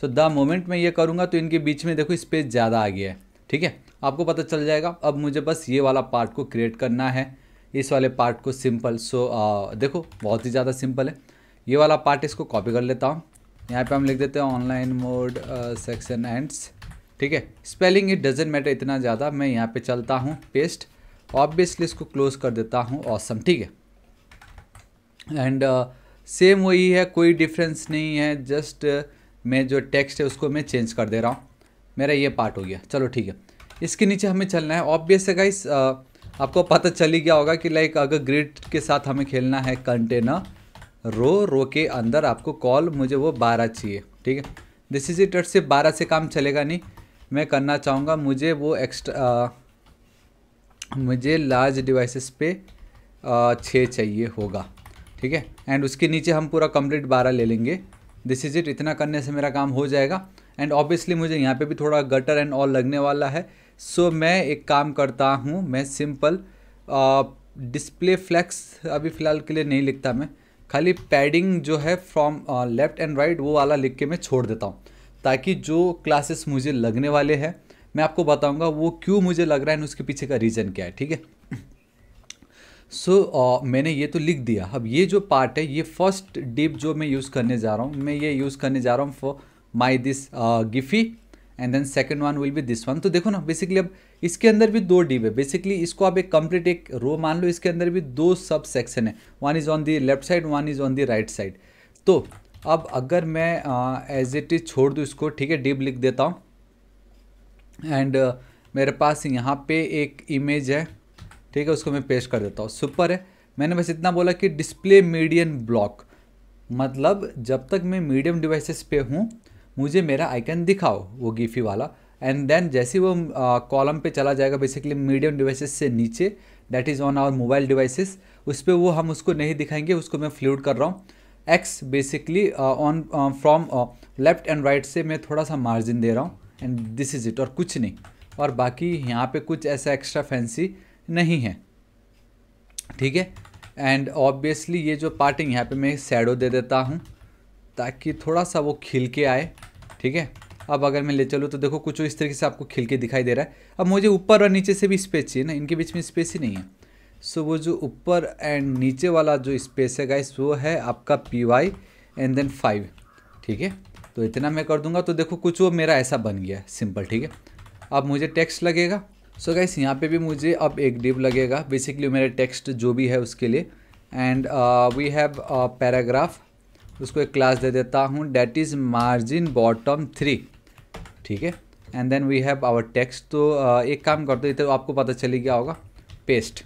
सो द मोमेंट मैं ये करूँगा तो इनके बीच में देखो स्पेस ज़्यादा आ गया है ठीक है आपको पता चल जाएगा अब मुझे बस ये वाला पार्ट को क्रिएट करना है इस वाले पार्ट को सिंपल सो आ, देखो बहुत ही ज़्यादा सिंपल है ये वाला पार्ट इसको कॉपी कर लेता हूँ यहाँ पे हम लिख देते हैं ऑनलाइन मोड सेक्शन एंड्स ठीक है स्पेलिंग इट डजेंट मैटर इतना ज़्यादा मैं यहाँ पे चलता हूँ पेस्ट ऑब्वियसली इसको क्लोज कर देता हूँ ऑसम ठीक है एंड सेम uh, वही है कोई डिफरेंस नहीं है जस्ट uh, मैं जो टेक्स्ट है उसको मैं चेंज कर दे रहा हूँ मेरा ये पार्ट हो गया चलो ठीक है इसके नीचे हमें चलना है ऑब्वियस है गाइस uh, आपको पता चल ही गया होगा कि लाइक अगर ग्रिड के साथ हमें खेलना है कंटेनर रो रो के अंदर आपको कॉल मुझे वो बारह चाहिए ठीक है दिस इज इट सिर्फ बारह से काम चलेगा नहीं मैं करना चाहूँगा मुझे वो एक्स्ट्रा मुझे लार्ज डिवाइसेस पे छः चाहिए होगा ठीक है एंड उसके नीचे हम पूरा कंप्लीट बारह ले लेंगे दिस इज इट इतना करने से मेरा काम हो जाएगा एंड ऑब्वियसली मुझे यहाँ पे भी थोड़ा गटर एंड ऑल लगने वाला है सो so, मैं एक काम करता हूँ मैं सिंपल डिस्प्ले फ्लैक्स अभी फ़िलहाल के लिए नहीं लिखता मैं खाली पैडिंग जो है फ्रॉम लेफ्ट एंड राइट वो वाला लिख के मैं छोड़ देता हूँ ताकि जो क्लासेस मुझे लगने वाले हैं मैं आपको बताऊंगा वो क्यों मुझे लग रहा है उसके पीछे का रीज़न क्या है ठीक है सो so, uh, मैंने ये तो लिख दिया अब ये जो पार्ट है ये फर्स्ट डिप जो मैं यूज़ करने जा रहा हूँ मैं ये यूज़ करने जा रहा हूँ for my this giphy and then second one will be this one तो देखो ना बेसिकली अब इसके अंदर भी दो डिप है बेसिकली इसको आप एक कंप्लीट एक रो मान लो इसके अंदर भी दो सब सेक्शन है one is on the left side one is on the right side तो अब अगर मैं एज इट इज़ छोड़ दूँ इसको ठीक है डिप लिख देता हूँ एंड uh, मेरे पास यहाँ पे एक इमेज है ठीक है उसको मैं पेस्ट कर देता हूँ सुपर है मैंने बस इतना बोला कि डिस्प्ले मीडियम ब्लॉक मतलब जब तक मैं मीडियम डिवाइसेस पे हूँ मुझे मेरा आइकन दिखाओ वो गीफी वाला एंड देन जैसे वो कॉलम uh, पे चला जाएगा बेसिकली मीडियम डिवाइसेस से नीचे that is on our mobile devices उस पर वो हम उसको नहीं दिखाएंगे उसको मैं फ्लूड कर रहा हूँ X basically on from left and right से मैं थोड़ा सा मार्जिन दे रहा हूँ एंड दिस इज़ इट और कुछ नहीं और बाकी यहाँ पे कुछ ऐसा एक्स्ट्रा फैंसी नहीं है ठीक है एंड ऑब्वियसली ये जो पार्टिंग यहाँ पे मैं सैडो दे देता हूँ ताकि थोड़ा सा वो खिल के आए ठीक है अब अगर मैं ले चलूँ तो देखो कुछ इस तरीके से आपको खिल के दिखाई दे रहा है अब मुझे ऊपर और नीचे से भी स्पेस चाहिए ना इनके बीच में स्पेस ही नहीं है सो वो जो ऊपर एंड नीचे वाला जो स्पेस है गाइस वो है आपका P Y and then five ठीक है तो इतना मैं कर दूंगा तो देखो कुछ वो मेरा ऐसा बन गया सिंपल ठीक है अब मुझे टेक्स्ट लगेगा सो गाइस यहाँ पे भी मुझे अब एक डिप लगेगा बेसिकली मेरे टेक्स्ट जो भी है उसके लिए एंड वी हैव पैराग्राफ उसको एक क्लास दे देता हूँ that is margin bottom three ठीक है and then we have our text तो uh, एक काम करते इधर तो आपको पता चले गया होगा पेस्ट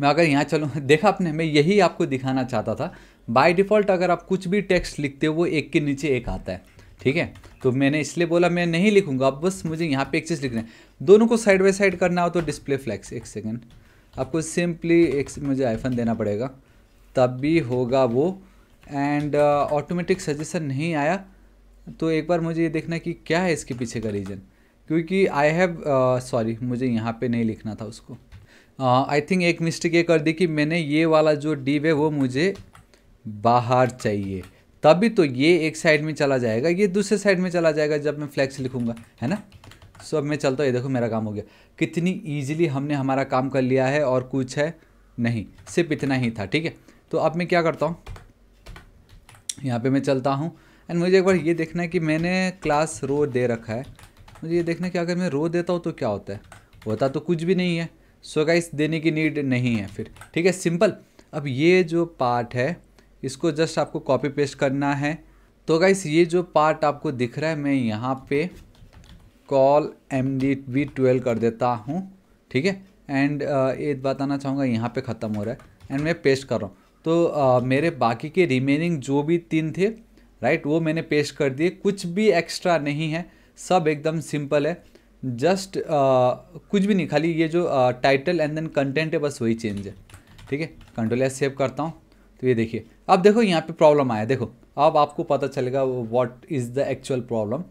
मैं अगर यहाँ चलूँ [LAUGHS] देखा आपने मैं यही आपको दिखाना चाहता था बाय डिफ़ॉल्ट अगर आप कुछ भी टेक्स्ट लिखते हो वो एक के नीचे एक आता है ठीक है तो मैंने इसलिए बोला मैं नहीं लिखूंगा अब बस मुझे यहाँ पे एक चीज़ लिखना है दोनों को साइड बाई साइड करना हो तो डिस्प्ले फ्लैक्स एक सेकेंड आपको सिंपली एक मुझे आईफोन देना पड़ेगा तब भी होगा वो एंड ऑटोमेटिक सजेशन नहीं आया तो एक बार मुझे ये देखना कि क्या है इसके पीछे का रीज़न क्योंकि आई हैव सॉरी मुझे यहाँ पे नहीं लिखना था उसको आई थिंक एक मिस्टेक ये कर दी कि मैंने ये वाला जो डिब है वो मुझे बाहर चाहिए तभी तो ये एक साइड में चला जाएगा ये दूसरे साइड में चला जाएगा जब मैं फ्लैक्स लिखूँगा है ना सो अब मैं चलता हूँ ये देखो मेरा काम हो गया कितनी ईजिली हमने हमारा काम कर लिया है और कुछ है नहीं सिर्फ इतना ही था ठीक है तो अब मैं क्या करता हूँ यहाँ पे मैं चलता हूँ एंड मुझे एक बार ये देखना है कि मैंने क्लास रो दे रखा है मुझे ये देखना है कि अगर मैं रो देता हूँ तो क्या होता है होता तो कुछ भी नहीं है सो गाइस देने की नीड नहीं है फिर ठीक है सिंपल अब ये जो पार्ट है इसको जस्ट आपको कॉपी पेस्ट करना है तो गाइस ये जो पार्ट आपको दिख रहा है मैं यहाँ पे col M D V twelve कर देता हूँ ठीक है एंड uh, एक बताना चाहूँगा यहाँ पे ख़त्म हो रहा है एंड मैं पेस्ट कर रहा हूँ तो आ, uh, मेरे बाकी के रिमेनिंग जो भी तीन थे राइट वो मैंने पेस्ट कर दिए कुछ भी एक्स्ट्रा नहीं है सब एकदम सिंपल है जस्ट कुछ भी नहीं खाली ये जो टाइटल एंड देन कंटेंट है बस वही चेंज है ठीक है कंट्रोल एस सेव करता हूँ तो ये देखिए अब देखो यहाँ पे प्रॉब्लम आया देखो अब आपको पता चलेगा what is the actual problem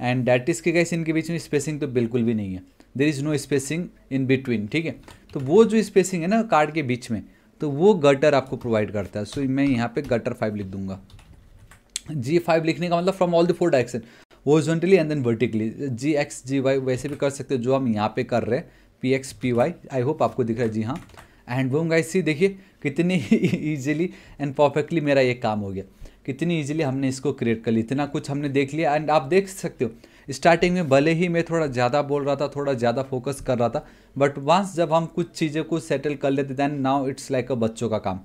and that is के गैस इनके बीच में स्पेसिंग तो बिल्कुल भी नहीं है there is no spacing in between ठीक है तो वो जो स्पेसिंग है ना कार्ड के बीच में तो वो गटर आपको प्रोवाइड करता है सो so, मैं यहाँ पे गटर फाइव लिख दूंगा जी फाइव लिखने का मतलब from all the four direction horizontally and then vertically G X G Y वैसे भी कर सकते हो जो हम यहाँ पे कर रहे हैं P X P Y I hope आपको दिख रहा है जी हाँ एंड वो गाइस सी देखिए कितनी ईजिली एंड परफेक्टली मेरा ये काम हो गया कितनी ईजिली हमने इसको क्रिएट कर लिया इतना कुछ हमने देख लिया एंड आप देख सकते हो स्टार्टिंग में भले ही मैं थोड़ा ज़्यादा बोल रहा था थोड़ा ज़्यादा फोकस कर रहा था बट वंस जब हम कुछ चीज़ें को सेटल कर लेते then now it's like a बच्चों का काम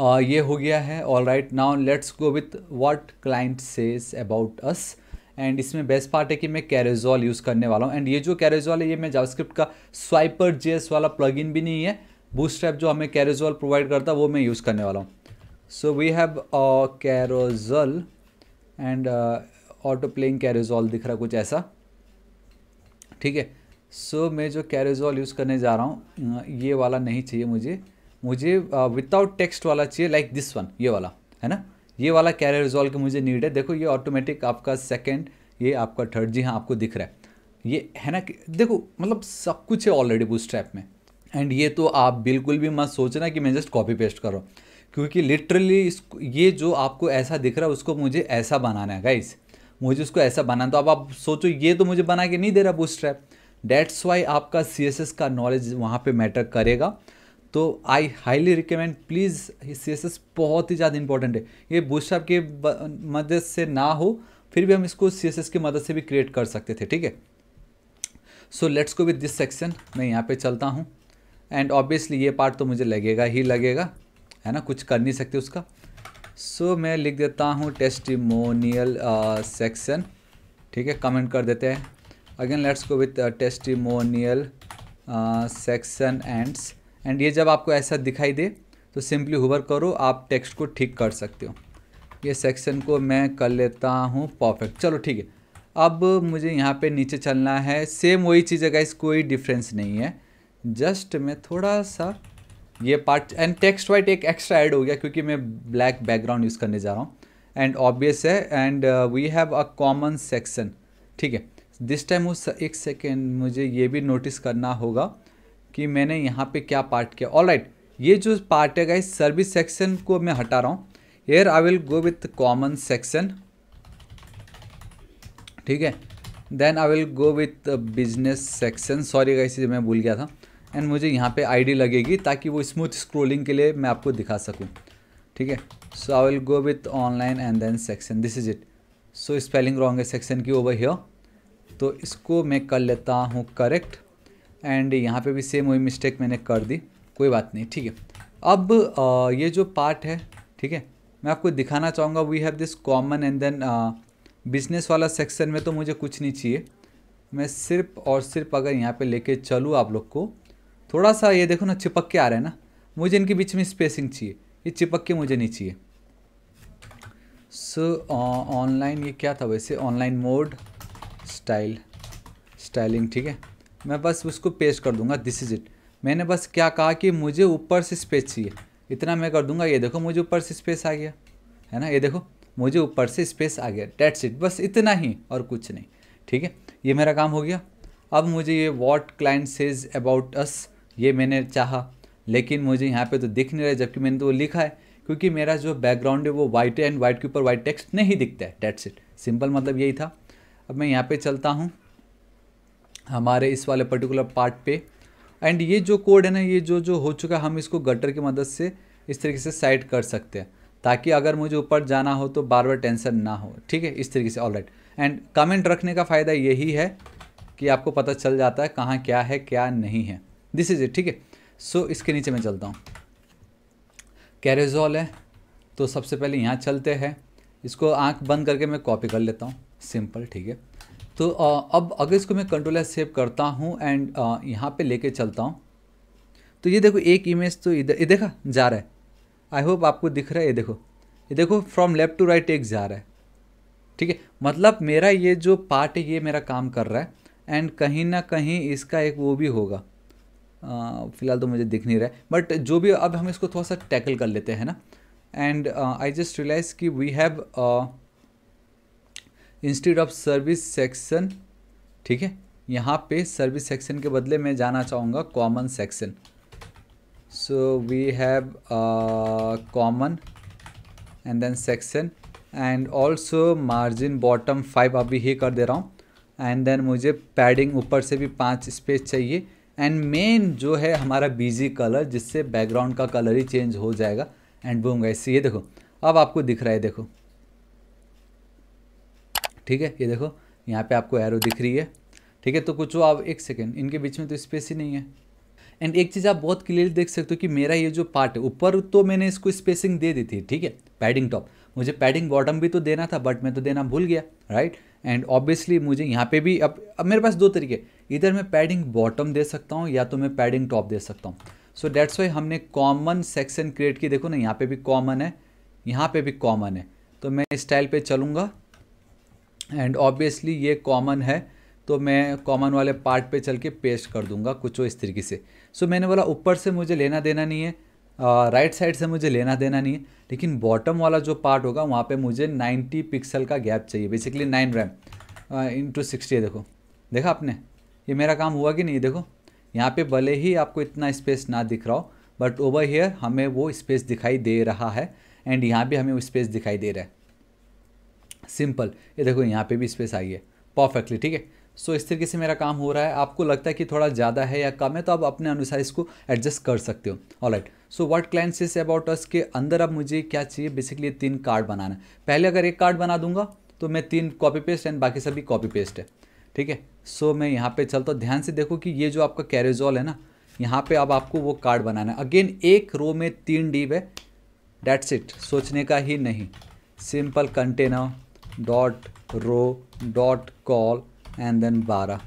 ये हो गया है all right now let's go with what client says about us and इसमें बेस्ट पार्ट है कि मैं कैरेजॉल यूज़ करने वाला हूँ एंड ये जो कैरेजॉल है ये मैं जावास्क्रिप्ट का स्वाइपर जे वाला प्लगइन भी नहीं है बूस्ट जो हमें कैरेजॉल प्रोवाइड करता है वो मैं यूज़ करने वाला हूँ so we have carousel and auto playing carousel दिख रहा कुछ ऐसा ठीक है सो मैं जो कैरेजॉल यूज़ करने जा रहा हूँ ये वाला नहीं चाहिए मुझे मुझे विदाउट टेक्स्ट वाला चाहिए लाइक दिस वन ये वाला है ना ये वाला कैरियर रिजॉल्व के मुझे नीड है देखो ये ऑटोमेटिक आपका सेकेंड ये आपका थर्ड जी हाँ आपको दिख रहा है ये है ना कि देखो मतलब सब कुछ है ऑलरेडी बूस ट्रैप में एंड ये तो आप बिल्कुल भी मत सोचना कि मैं जस्ट कॉपी पेस्ट करो क्योंकि लिटरली ये जो आपको ऐसा दिख रहा है उसको मुझे ऐसा बनाना है गाइस मुझे उसको ऐसा बनाना तो अब आप सोचो ये तो मुझे बना के नहीं दे रहा बूस्ट्रैप ट्रैप डैट्स वाई आपका सी का नॉलेज वहाँ पर मैटर करेगा तो I highly recommend please C S S बहुत ही ज़्यादा इंपॉर्टेंट है ये बूस्टअप की मदद से ना हो फिर भी हम इसको सी एस एस की मदद से भी क्रिएट कर सकते थे ठीक है so let's go with this section मैं यहाँ पे चलता हूँ एंड ऑब्वियसली ये पार्ट तो मुझे लगेगा ही लगेगा है ना कुछ कर नहीं सकते उसका सो so, मैं लिख देता हूँ टेस्टिमोनियल सेक्शन ठीक है कमेंट कर देते हैं again let's go with testimonial section ends and ये जब आपको ऐसा दिखाई दे तो सिंपली होवर करो आप टेक्स्ट को ठीक कर सकते हो ये सेक्शन को मैं कर लेता हूँ परफेक्ट चलो ठीक है अब मुझे यहाँ पे नीचे चलना है सेम वही चीज़ है इस कोई डिफरेंस नहीं है जस्ट मैं थोड़ा सा ये पार्ट एंड टेक्स्ट वाइट एक एक्स्ट्रा ऐड हो गया क्योंकि मैं ब्लैक बैकग्राउंड यूज़ करने जा रहा हूँ एंड ऑब्वियस है and we have a common section ठीक है दिस टाइम उस एक सेकेंड मुझे ये भी नोटिस करना होगा कि मैंने यहाँ पे क्या पार्ट किया ऑल राइट ये जो पार्ट है गाइस सर्विस सेक्शन को मैं हटा रहा हूँ here I will go with common section ठीक है then I will go with business section sorry guys मैं भूल गया था एंड मुझे यहाँ पे आईडी लगेगी ताकि वो स्मूथ स्क्रोलिंग के लिए मैं आपको दिखा सकूँ ठीक है so I will go with online and then section this is it so spelling wrong है सेक्शन की ओवर हियर तो इसको मैं कर लेता हूँ करेक्ट एंड यहाँ पे भी सेम वही मिस्टेक मैंने कर दी कोई बात नहीं ठीक है अब ये जो पार्ट है ठीक है मैं आपको दिखाना चाहूँगा we have this common and then business वाला सेक्शन में तो मुझे कुछ नहीं चाहिए मैं सिर्फ और सिर्फ अगर यहाँ पे लेके चलूँ आप लोग को थोड़ा सा ये देखो ना चिपक के आ रहे हैं ना मुझे इनके बीच में स्पेसिंग चाहिए ये चिपक के मुझे नहीं चाहिए सो ऑनलाइन ये क्या था वैसे ऑनलाइन मोड स्टाइल स्टाइलिंग ठीक है मैं बस उसको पेश कर दूंगा दिस इज़ इट मैंने बस क्या कहा कि मुझे ऊपर से स्पेस चाहिए इतना मैं कर दूंगा ये देखो मुझे ऊपर से स्पेस आ गया है ना ये देखो मुझे ऊपर से स्पेस आ गया डेट्स इट बस इतना ही और कुछ नहीं ठीक है ये मेरा काम हो गया अब मुझे ये what client says about us ये मैंने चाहा लेकिन मुझे यहाँ पे तो दिख नहीं रहा जबकि मैंने तो वो लिखा है क्योंकि मेरा जो बैकग्राउंड है वो वाइट एंड वाइट के ऊपर वाइट टेक्स्ट नहीं दिखता है डेट्स इट सिंपल मतलब यही था अब मैं यहाँ पे चलता हूँ हमारे इस वाले पर्टिकुलर पार्ट पे एंड ये जो कोड है ना ये जो जो हो चुका है हम इसको गटर की मदद से इस तरीके से साइड कर सकते हैं ताकि अगर मुझे ऊपर जाना हो तो बार बार टेंशन ना हो ठीक है इस तरीके से ऑल राइट एंड कमेंट रखने का फ़ायदा यही है कि आपको पता चल जाता है कहाँ क्या है क्या नहीं है दिस इज़ इट ठीक है सो इसके नीचे मैं चलता हूँ कैरेजॉल है तो सबसे पहले यहाँ चलते हैं इसको आँख बंद करके मैं कॉपी कर लेता हूँ सिंपल ठीक है तो अब अगर इसको मैं कंट्रोल एस सेव करता हूँ एंड यहाँ पे लेके चलता हूँ तो ये देखो एक इमेज तो इधर ये देखा जा रहा है आई होप आपको दिख रहा है ये देखो ये देखो फ्रॉम लेफ्ट टू राइट एक जा रहा है ठीक है मतलब मेरा ये जो पार्ट है ये मेरा काम कर रहा है एंड कहीं ना कहीं इसका एक वो भी होगा फिलहाल तो मुझे दिख नहीं रहा है बट जो भी अब हम इसको थोड़ा सा टैकल कर लेते हैं ना एंड आई जस्ट रियलाइज कि we have institute of service section ठीक है यहाँ पे सर्विस सेक्शन के बदले मैं जाना चाहूँगा common section so we have common and then section and also margin bottom five अभी ही कर दे रहा हूँ एंड देन मुझे पैडिंग ऊपर से भी पाँच स्पेस चाहिए एंड मेन जो है हमारा बीजी कलर जिससे बैकग्राउंड का कलर ही चेंज हो जाएगा एंड बूम गए ये देखो अब आपको दिख रहा है देखो ठीक है ये देखो यहाँ पे आपको एरो दिख रही है ठीक है तो कुछ वो आप एक सेकेंड इनके बीच में तो स्पेस ही नहीं है एंड एक चीज़ आप बहुत क्लियरली देख सकते हो कि मेरा ये जो पार्ट है ऊपर तो मैंने इसको स्पेसिंग दे दी थी ठीक है पैडिंग टॉप मुझे पैडिंग बॉटम भी तो देना था बट मैं तो देना भूल गया राइट एंड ऑब्वियसली मुझे यहाँ पे भी अब अब मेरे पास दो तरीके इधर मैं पैडिंग बॉटम दे सकता हूँ या तो मैं पैडिंग टॉप दे सकता हूँ सो डैट्स वाई हमने कॉमन सेक्शन क्रिएट की देखो ना यहाँ पे भी कॉमन है यहाँ पे भी कॉमन है तो मैं स्टाइल पे चलूँगा एंड ऑब्वियसली ये कॉमन है तो मैं कॉमन वाले पार्ट पे चल के पेस्ट कर दूंगा कुछ इस तरीके से सो so, मैंने बोला ऊपर से मुझे लेना देना नहीं है राइट uh, साइड से मुझे लेना देना नहीं है लेकिन बॉटम वाला जो पार्ट होगा वहाँ पे मुझे 90 पिक्सल का गैप चाहिए basically nine rem into sixty देखो देखा आपने ये मेरा काम हुआ कि नहीं देखो यहाँ पे भले ही आपको इतना स्पेस ना दिख रहा हो बट ओवर हेयर हमें वो स्पेस दिखाई दे रहा है एंड यहाँ भी हमें वो स्पेस दिखाई दे रहा है सिंपल ये देखो यहाँ पे भी स्पेस आई है परफेक्टली ठीक है सो इस तरीके से मेरा काम हो रहा है आपको लगता है कि थोड़ा ज़्यादा है या कम है तो आप अपने अनुसार इसको एडजस्ट कर सकते हो all right so what client is about us के अंदर अब मुझे क्या चाहिए बेसिकली तीन कार्ड बनाना पहले अगर एक कार्ड बना दूंगा तो मैं तीन कॉपी पेस्ट एंड बाकी सभी कॉपी पेस्ट है ठीक है सो मैं यहाँ पे चलता हूँ ध्यान से देखो कि ये जो आपका कैरेजॉल है ना यहाँ पे अब आपको वो कार्ड बनाना है अगेन एक रो में तीन डीब है डैट्स इट सोचने का ही नहीं simple container dot row dot col and then बारह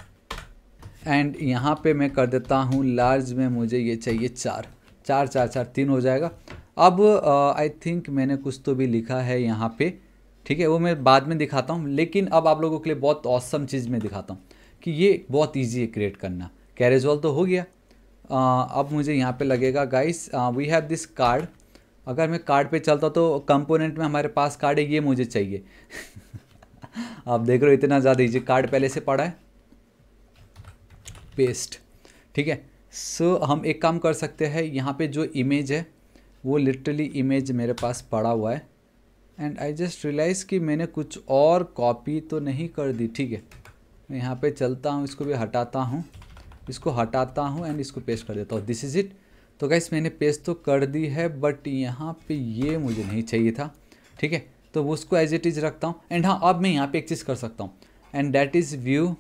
एंड यहाँ पे मैं कर देता हूँ लार्ज में मुझे ये चाहिए चार चार चार चार तीन हो जाएगा अब आई uh, थिंक मैंने कुछ तो भी लिखा है यहाँ पे ठीक है वो मैं बाद में दिखाता हूँ लेकिन अब आप लोगों के लिए बहुत औसम चीज़ मैं दिखाता हूँ कि ये बहुत ईजी है क्रिएट करना कैरेज वॉल तो हो गया uh, अब मुझे यहाँ पे लगेगा guys we have this card अगर मैं कार्ड पे चलता तो कंपोनेंट में हमारे पास कार्ड है ये मुझे चाहिए [LAUGHS] आप देख रहे हो इतना ज़्यादा इजी कार्ड पहले से पड़ा है पेस्ट ठीक है सो so, हम एक काम कर सकते हैं यहाँ पे जो इमेज है वो लिटरली इमेज मेरे पास पड़ा हुआ है एंड आई जस्ट रियलाइज़ कि मैंने कुछ और कॉपी तो नहीं कर दी ठीक है मैं यहाँ पे चलता हूँ इसको भी हटाता हूँ इसको हटाता हूँ एंड इसको पेस्ट कर देता हूँ दिस इज़ इट तो गैस मैंने पेस्ट तो कर दी है बट यहाँ पे ये मुझे नहीं चाहिए था ठीक है तो उसको एज इट इज़ रखता हूँ एंड हाँ अब मैं यहाँ पे एक चीज़ कर सकता हूँ and that is view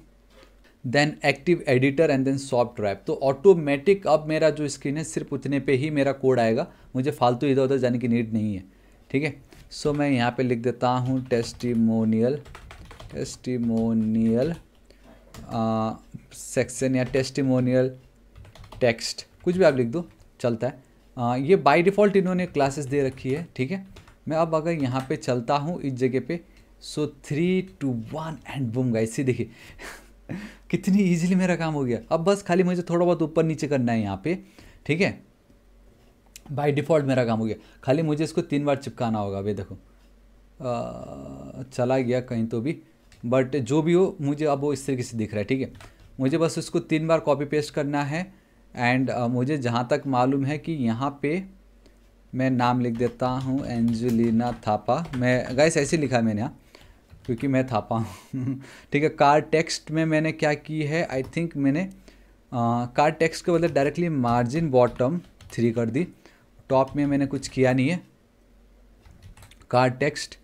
then active editor and then soft drive तो ऑटोमेटिक अब मेरा जो स्क्रीन है सिर्फ उतने पे ही मेरा कोड आएगा मुझे फालतू इधर उधर जाने की नीड नहीं है ठीक है सो मैं यहाँ पर लिख देता हूँ टेस्टिमोनियल टेस्टिमोनियल सेक्शन या टेस्टिमोनियल टेक्स्ट कुछ भी आप लिख दो चलता है आ, ये बाय डिफ़ॉल्ट इन्होंने क्लासेस दे रखी है ठीक है मैं अब अगर यहाँ पे चलता हूँ इस जगह पे so three two one and boom guys इसी देखिए [LAUGHS] कितनी इजीली मेरा काम हो गया अब बस खाली मुझे थोड़ा बहुत ऊपर नीचे करना है यहाँ पे ठीक है बाय डिफ़ॉल्ट मेरा काम हो गया खाली मुझे इसको तीन बार चिपकाना होगा अभी देखो आ, चला गया कहीं तो भी बट जो भी हो मुझे अब वो इस तरीके से दिख रहा है ठीक है मुझे बस उसको तीन बार कॉपी पेस्ट करना है एंड uh, मुझे जहाँ तक मालूम है कि यहाँ पे मैं नाम लिख देता हूँ एंजुलिना थापा मैं गैस ऐसे लिखा मैंने यहाँ क्योंकि मैं थापा हूँ [LAUGHS] ठीक है कार टेक्स्ट में मैंने क्या की है आई थिंक मैंने uh, कार टेक्स्ट के बदले डायरेक्टली मार्जिन बॉटम थ्री कर दी टॉप में मैंने कुछ किया नहीं है card text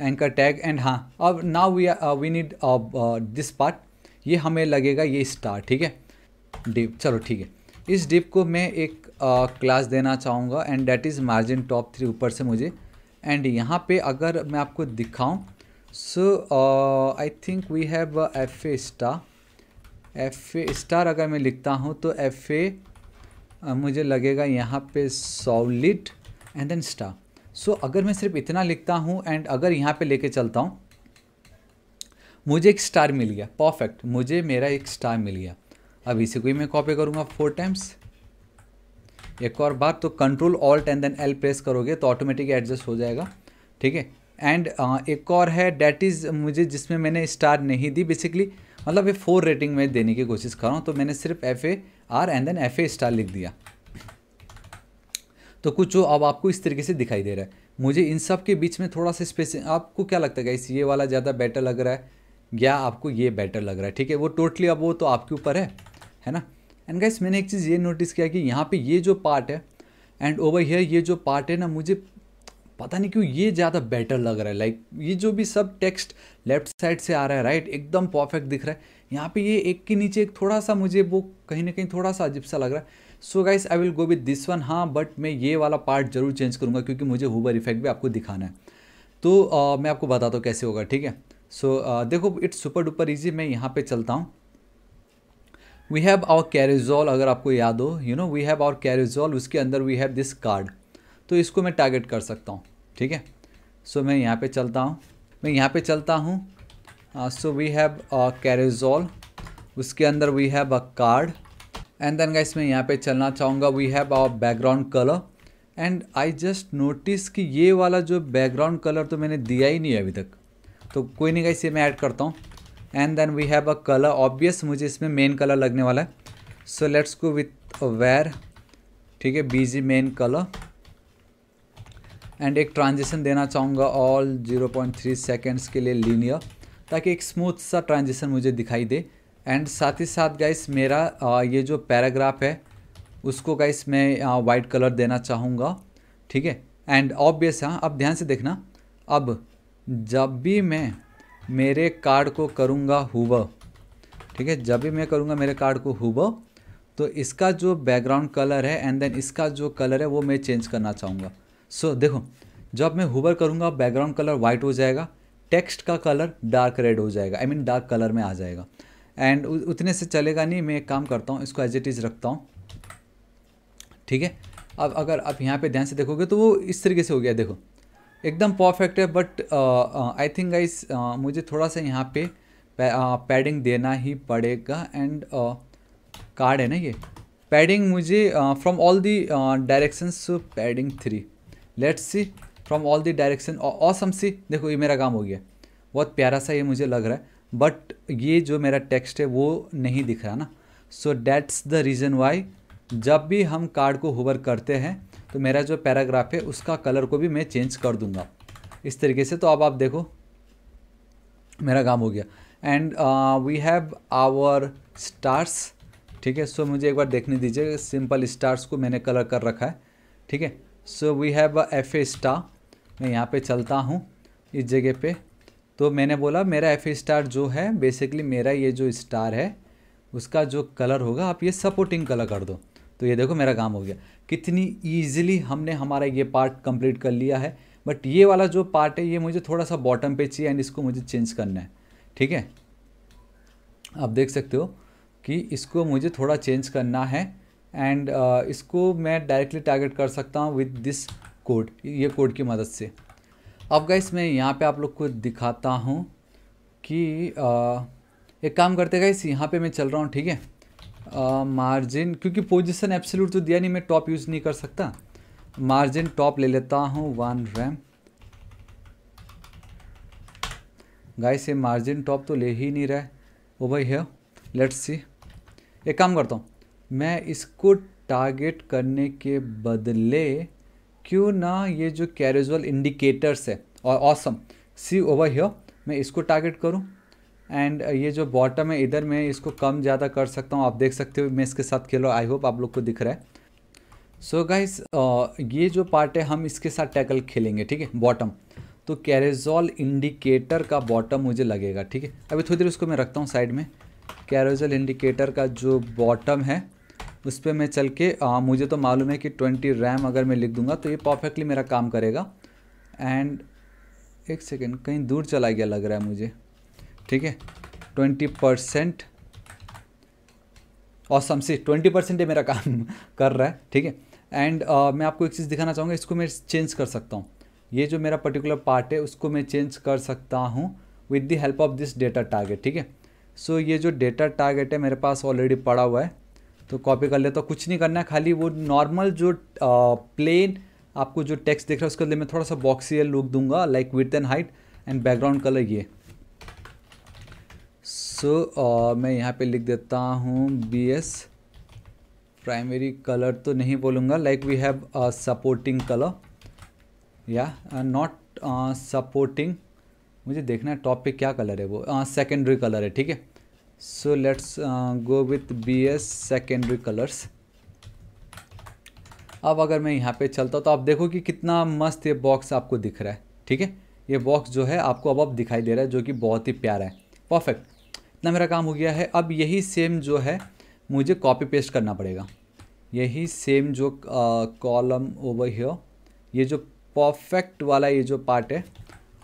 anchor tag and हाँ अब now we we need this part ये हमें लगेगा ये स्टार ठीक है डीप चलो ठीक है इस डिप को मैं एक क्लास देना चाहूँगा and that is margin top three ऊपर से मुझे एंड यहाँ पे अगर मैं आपको दिखाऊँ so I think we have F A star F A star अगर मैं लिखता हूँ तो एफ ए मुझे लगेगा यहाँ पे सॉलिड एंड देन स्टार सो अगर मैं सिर्फ इतना लिखता हूँ एंड अगर यहाँ पे लेके चलता हूँ मुझे एक स्टार मिल गया परफेक्ट मुझे मेरा एक स्टार मिल गया अब इसी को ही मैं कॉपी करूंगा फोर टाइम्स एक और बार तो control alt and then L press करोगे तो ऑटोमेटिक एडजस्ट हो जाएगा ठीक है एंड एक और है डैट इज़ मुझे जिसमें मैंने स्टार नहीं दी बेसिकली मतलब ये फोर रेटिंग में देने की कोशिश कर रहा हूँ तो मैंने सिर्फ F A R and then F A star लिख दिया तो कुछ जो अब आपको इस तरीके से दिखाई दे रहा है मुझे इन सब के बीच में थोड़ा सा स्पेस आपको क्या लगता है इस ये वाला ज़्यादा बेटर लग रहा है या आपको ये बेटर लग रहा है ठीक है वो टोटली अब वो तो आपके ऊपर है है ना एंड गाइस मैंने एक चीज़ ये नोटिस किया कि यहाँ पे ये जो पार्ट है एंड ओवर हेयर ये जो पार्ट है ना मुझे पता नहीं क्यों ये ज़्यादा बेटर लग रहा है लाइक like, ये जो भी सब टेक्स्ट लेफ्ट साइड से आ रहा है राइट right? एकदम परफेक्ट दिख रहा है यहाँ पे ये एक के नीचे एक थोड़ा सा मुझे वो कहीं ना कहीं थोड़ा सा अजीब सा लग रहा है so guys I will go with this one हाँ बट मैं ये वाला पार्ट जरूर चेंज करूँगा क्योंकि मुझे हुबर इफेक्ट भी आपको दिखाना है तो uh, मैं आपको बताता हूँ कैसे होगा ठीक है सो so, uh, देखो इट्स सुपर डुपर ईजी मैं यहाँ पर चलता हूँ वी हैव आवर कैरेजॉल अगर आपको याद हो you know we have our carousel उसके अंदर वी हैव दिस कार्ड तो इसको मैं टारगेट कर सकता हूँ ठीक है सो मैं यहाँ पे चलता हूँ मैं यहाँ पे चलता हूँ सो वी हैव कैरेजॉल उसके अंदर we have a card and then guys मैं यहाँ पे चलना चाहूँगा we have our background colour and I just notice कि ये वाला जो बैकग्राउंड कलर तो मैंने दिया ही नहीं है अभी तक तो कोई नहीं गाइस ये मैं ऐड करता हूँ and then we have a colour obvious मुझे इसमें मेन कलर लगने वाला है so let's go with where ठीक है बीजी मेन कलर एंड एक ट्रांजिशन देना चाहूँगा ऑल 0.3 सेकेंड्स के लिए लीनियर ताकि एक स्मूथ सा ट्रांजिशन मुझे दिखाई दे एंड साथ ही साथ गाइस मेरा ये जो पैराग्राफ है उसको गाइस मैं वाइट कलर देना चाहूँगा ठीक है एंड ऑब्वियस हाँ अब ध्यान से देखना अब जब भी मैं मेरे कार्ड को करूँगा हुब ठीक है जब भी मैं करूँगा मेरे कार्ड को हुब तो इसका जो बैकग्राउंड कलर है एंड देन इसका जो कलर है वो मैं चेंज करना चाहूँगा सो so, देखो जब मैं हुबर करूँगा बैकग्राउंड कलर वाइट हो जाएगा टेक्स्ट का कलर डार्क रेड हो जाएगा आई मीन डार्क कलर में आ जाएगा एंड उतने से चलेगा नहीं मैं एक काम करता हूँ इसको एज इट इज़ रखता हूँ ठीक है अब अगर आप यहाँ पे ध्यान से देखोगे तो वो इस तरीके से हो गया देखो एकदम परफेक्ट है बट आई थिंक गाइस मुझे थोड़ा सा यहाँ पे पैडिंग uh, देना ही पड़ेगा एंड कार्ड uh, है ना ये पैडिंग मुझे from all the directions padding three let's see from all the direction awesome see देखो ये मेरा काम हो गया बहुत प्यारा सा ये मुझे लग रहा है बट ये जो मेरा टेक्स्ट है वो नहीं दिख रहा ना so that's the reason why जब भी हम कार्ड को होवर करते हैं तो मेरा जो पैराग्राफ है उसका कलर को भी मैं चेंज कर दूंगा इस तरीके से तो अब आप देखो मेरा काम हो गया and we have our stars ठीक है सो मुझे एक बार देखने दीजिए सिंपल स्टार्स को मैंने कलर कर रखा है ठीक है so we have F A star मैं यहाँ पे चलता हूँ इस जगह पे तो मैंने बोला मेरा एफ स्टार जो है बेसिकली मेरा ये जो स्टार है उसका जो कलर होगा आप ये सपोर्टिंग कलर कर दो तो ये देखो मेरा काम हो गया कितनी ईजिली हमने हमारा ये पार्ट कंप्लीट कर लिया है बट ये वाला जो पार्ट है ये मुझे थोड़ा सा बॉटम पे चाहिए एंड इसको मुझे चेंज करना है ठीक है आप देख सकते हो कि इसको मुझे थोड़ा चेंज करना है एंड uh, इसको मैं डायरेक्टली टारगेट कर सकता हूँ विद दिस कोड ये कोड की मदद से अब गाइस मैं यहाँ पे आप लोग को दिखाता हूँ कि uh, एक काम करते गाइस यहाँ पे मैं चल रहा हूँ ठीक है मार्जिन क्योंकि पोजिशन एप्सल्यूट तो दिया नहीं मैं टॉप यूज़ नहीं कर सकता मार्जिन टॉप ले लेता हूँ वन रैम गाय से मार्जिन टॉप तो ले ही नहीं रहा ओ भाई है लेट्स सी एक काम करता हूँ मैं इसको टारगेट करने के बदले क्यों ना ये जो कैरेजल इंडिकेटर्स है और ऑसम सी ओवर हियर मैं इसको टारगेट करूँ एंड uh, ये जो बॉटम है इधर मैं इसको कम ज़्यादा कर सकता हूँ आप देख सकते हो मैं इसके साथ खेलो आई होप आप लोग को दिख रहा है सो so गाइस uh, ये जो पार्ट है हम इसके साथ टैकल खेलेंगे ठीक है बॉटम तो कैरेजॉल इंडिकेटर का बॉटम मुझे लगेगा ठीक है अभी थोड़ी देर उसको मैं रखता हूँ साइड में कैरेजॉल इंडिकेटर का जो बॉटम है उस पर मैं चल के आ, uh, मुझे तो मालूम है कि ट्वेंटी रैम अगर मैं लिख दूंगा तो ये परफेक्टली मेरा काम करेगा एंड एक सेकेंड कहीं दूर चला गया लग रहा है मुझे ठीक है ट्वेंटी परसेंट और समसी ट्वेंटी परसेंट ये मेरा काम [LAUGHS] कर रहा है ठीक है एंड uh, मैं आपको एक चीज़ दिखाना चाहूँगा इसको मैं चेंज कर सकता हूँ ये जो मेरा पर्टिकुलर पार्ट है उसको मैं चेंज कर सकता हूँ with the help of this data target ठीक है सो ये जो डेटा टारगेट है मेरे पास ऑलरेडी पड़ा हुआ है तो कॉपी कर लेता तो कुछ नहीं करना है खाली वो नॉर्मल जो प्लेन uh, आपको जो टेक्स्ट दिख रहा है उसके लिए मैं थोड़ा सा बॉक्सियर लुक दूंगा like width and height and background colour ये सो so, uh, मैं यहाँ पे लिख देता हूँ बी एस प्राइमरी कलर तो नहीं बोलूँगा like we have supporting colour या नॉट सपोर्टिंग मुझे देखना है टॉप पे क्या कलर है वो सेकेंडरी uh, कलर है ठीक है so let's go with B S secondary colours अब अगर मैं यहाँ पे चलता हूँ तो आप देखो कि कितना मस्त ये बॉक्स आपको दिख रहा है ठीक है ये बॉक्स जो है आपको अब अब दिखाई दे रहा है जो कि बहुत ही प्यारा है परफेक्ट इतना मेरा काम हो गया है अब यही सेम जो है मुझे कॉपी पेस्ट करना पड़ेगा यही सेम जो कॉलम ओवर हियर ये जो परफेक्ट वाला ये जो पार्ट है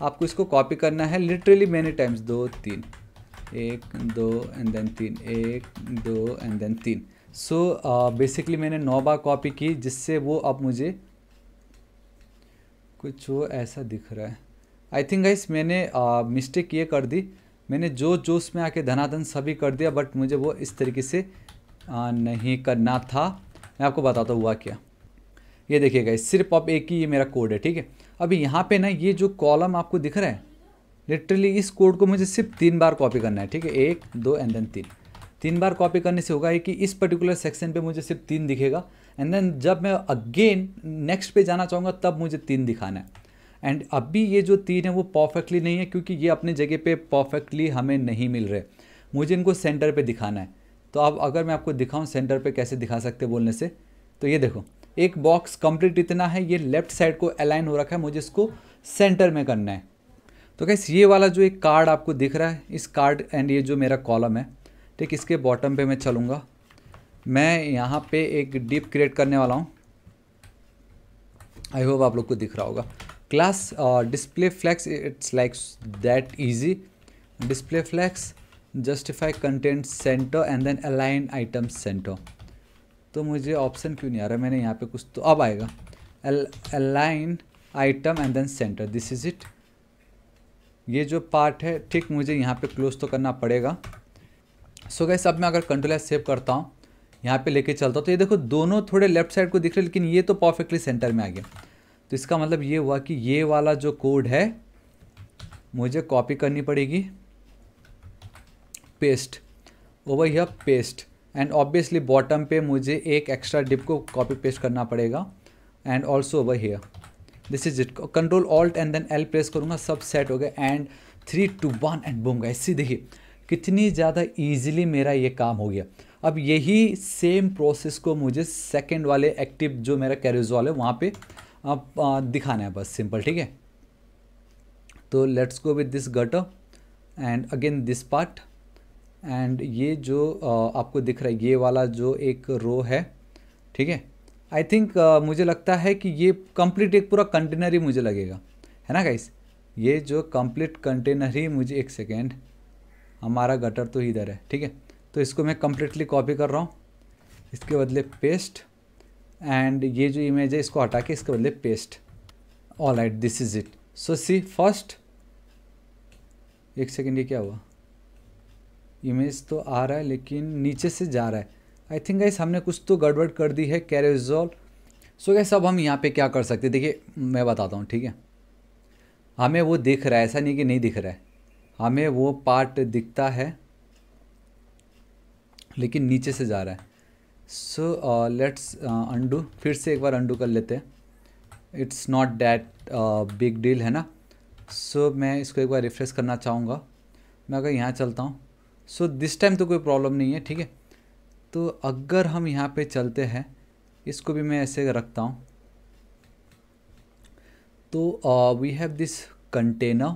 आपको इसको कॉपी करना है लिटरली मैनी टाइम्स दो तीन एक दो एंड देन तीन एक दो एंड देन तीन सो so, बेसिकली uh, मैंने नौ बार कॉपी की जिससे वो अब मुझे कुछ वो ऐसा दिख रहा है आई थिंक गाइस मैंने मिस्टेक uh, ये कर दी मैंने जो जोश में आके धनाधन सभी कर दिया बट मुझे वो इस तरीके से आ, नहीं करना था मैं आपको बताता हुआ क्या ये देखिएगा सिर्फ अब एक ही ये मेरा कोड है ठीक है अभी यहाँ पे ना ये जो कॉलम आपको दिख रहा है लिटरली इस कोड को मुझे सिर्फ तीन बार कॉपी करना है ठीक है एक दो एंड देन तीन तीन बार कॉपी करने से होगा कि इस पर्टिकुलर सेक्शन पे मुझे सिर्फ तीन दिखेगा एंड देन जब मैं अगेन नेक्स्ट पे जाना चाहूँगा तब मुझे तीन दिखाना है एंड अब भी ये जो तीन है वो परफेक्टली नहीं है क्योंकि ये अपने जगह पे परफेक्टली हमें नहीं मिल रहे मुझे इनको सेंटर पे दिखाना है तो अब अगर मैं आपको दिखाऊं सेंटर पे कैसे दिखा सकते बोलने से तो ये देखो एक बॉक्स कंप्लीट इतना है ये लेफ्ट साइड को अलाइन हो रखा है मुझे इसको सेंटर में करना है तो कैसे ये वाला जो एक कार्ड आपको दिख रहा है इस कार्ड एंड ये जो मेरा कॉलम है ठीक इसके बॉटम पर मैं चलूँगा मैं यहाँ पर एक डिप क्रिएट करने वाला हूँ आई होप आप लोग को दिख रहा होगा class uh, display flex it's like that easy display flex justify content center and then align item center तो मुझे ऑप्शन क्यों नहीं आ रहा मैंने यहाँ पे कुछ तो अब आएगा align item and then centre this is it ये जो पार्ट है ठीक मुझे यहाँ पे क्लोज तो करना पड़ेगा सो so गैस अब मैं अगर कंट्रोल एस सेव करता हूँ यहाँ पे लेके चलता हूँ तो ये देखो दोनों थोड़े लेफ्ट साइड को दिख रहे लेकिन ये तो परफेक्टली सेंटर में आ गया तो इसका मतलब ये हुआ कि ये वाला जो कोड है मुझे कॉपी करनी पड़ेगी पेस्ट ओवर यह पेस्ट एंड ऑब्वियसली बॉटम पे मुझे एक एक्स्ट्रा डिप को कॉपी पेस्ट करना पड़ेगा and also over here this is it control alt and then L press करूँगा सब सेट हो गया and three two one and boom गए इससे देखिए कितनी ज़्यादा ईजिली मेरा ये काम हो गया अब यही सेम प्रोसेस को मुझे सेकेंड वाले एक्टिव जो मेरा कैरिजॉल है वहाँ पर आप दिखाना है बस सिंपल ठीक है तो let's go with this gutter and again this part and ये जो आपको दिख रहा है ये वाला जो एक रो है ठीक है आई थिंक मुझे लगता है कि ये कंप्लीट एक पूरा कंटेनर ही मुझे लगेगा है ना गाइस ये जो कंप्लीट कंटेनर ही मुझे एक सेकेंड हमारा गटर तो इधर है ठीक है तो इसको मैं कम्प्लीटली कॉपी कर रहा हूँ इसके बदले पेस्ट एंड ये जो इमेज है इसको हटा के इसके बदले paste all right this is it so see first एक सेकेंड ये क्या हुआ इमेज तो आ रहा है लेकिन नीचे से जा रहा है आई थिंक गाइस हमने कुछ तो गड़बड़ कर दी है कैरेजॉल सो गैस अब हम यहाँ पे क्या कर सकते देखिए मैं बताता हूँ ठीक है हमें वो दिख रहा है ऐसा नहीं कि नहीं दिख रहा है हमें वो पार्ट दिखता है लेकिन नीचे से जा रहा है सो लेट्स अंडू फिर से एक बार अंडू कर लेते हैं it's not that big deal है ना सो so, मैं इसको एक बार रिफ्रेश करना चाहूँगा मैं अगर यहाँ चलता हूँ सो दिस टाइम तो कोई प्रॉब्लम नहीं है ठीक है तो अगर हम यहाँ पे चलते हैं इसको भी मैं ऐसे रखता हूँ तो we have this container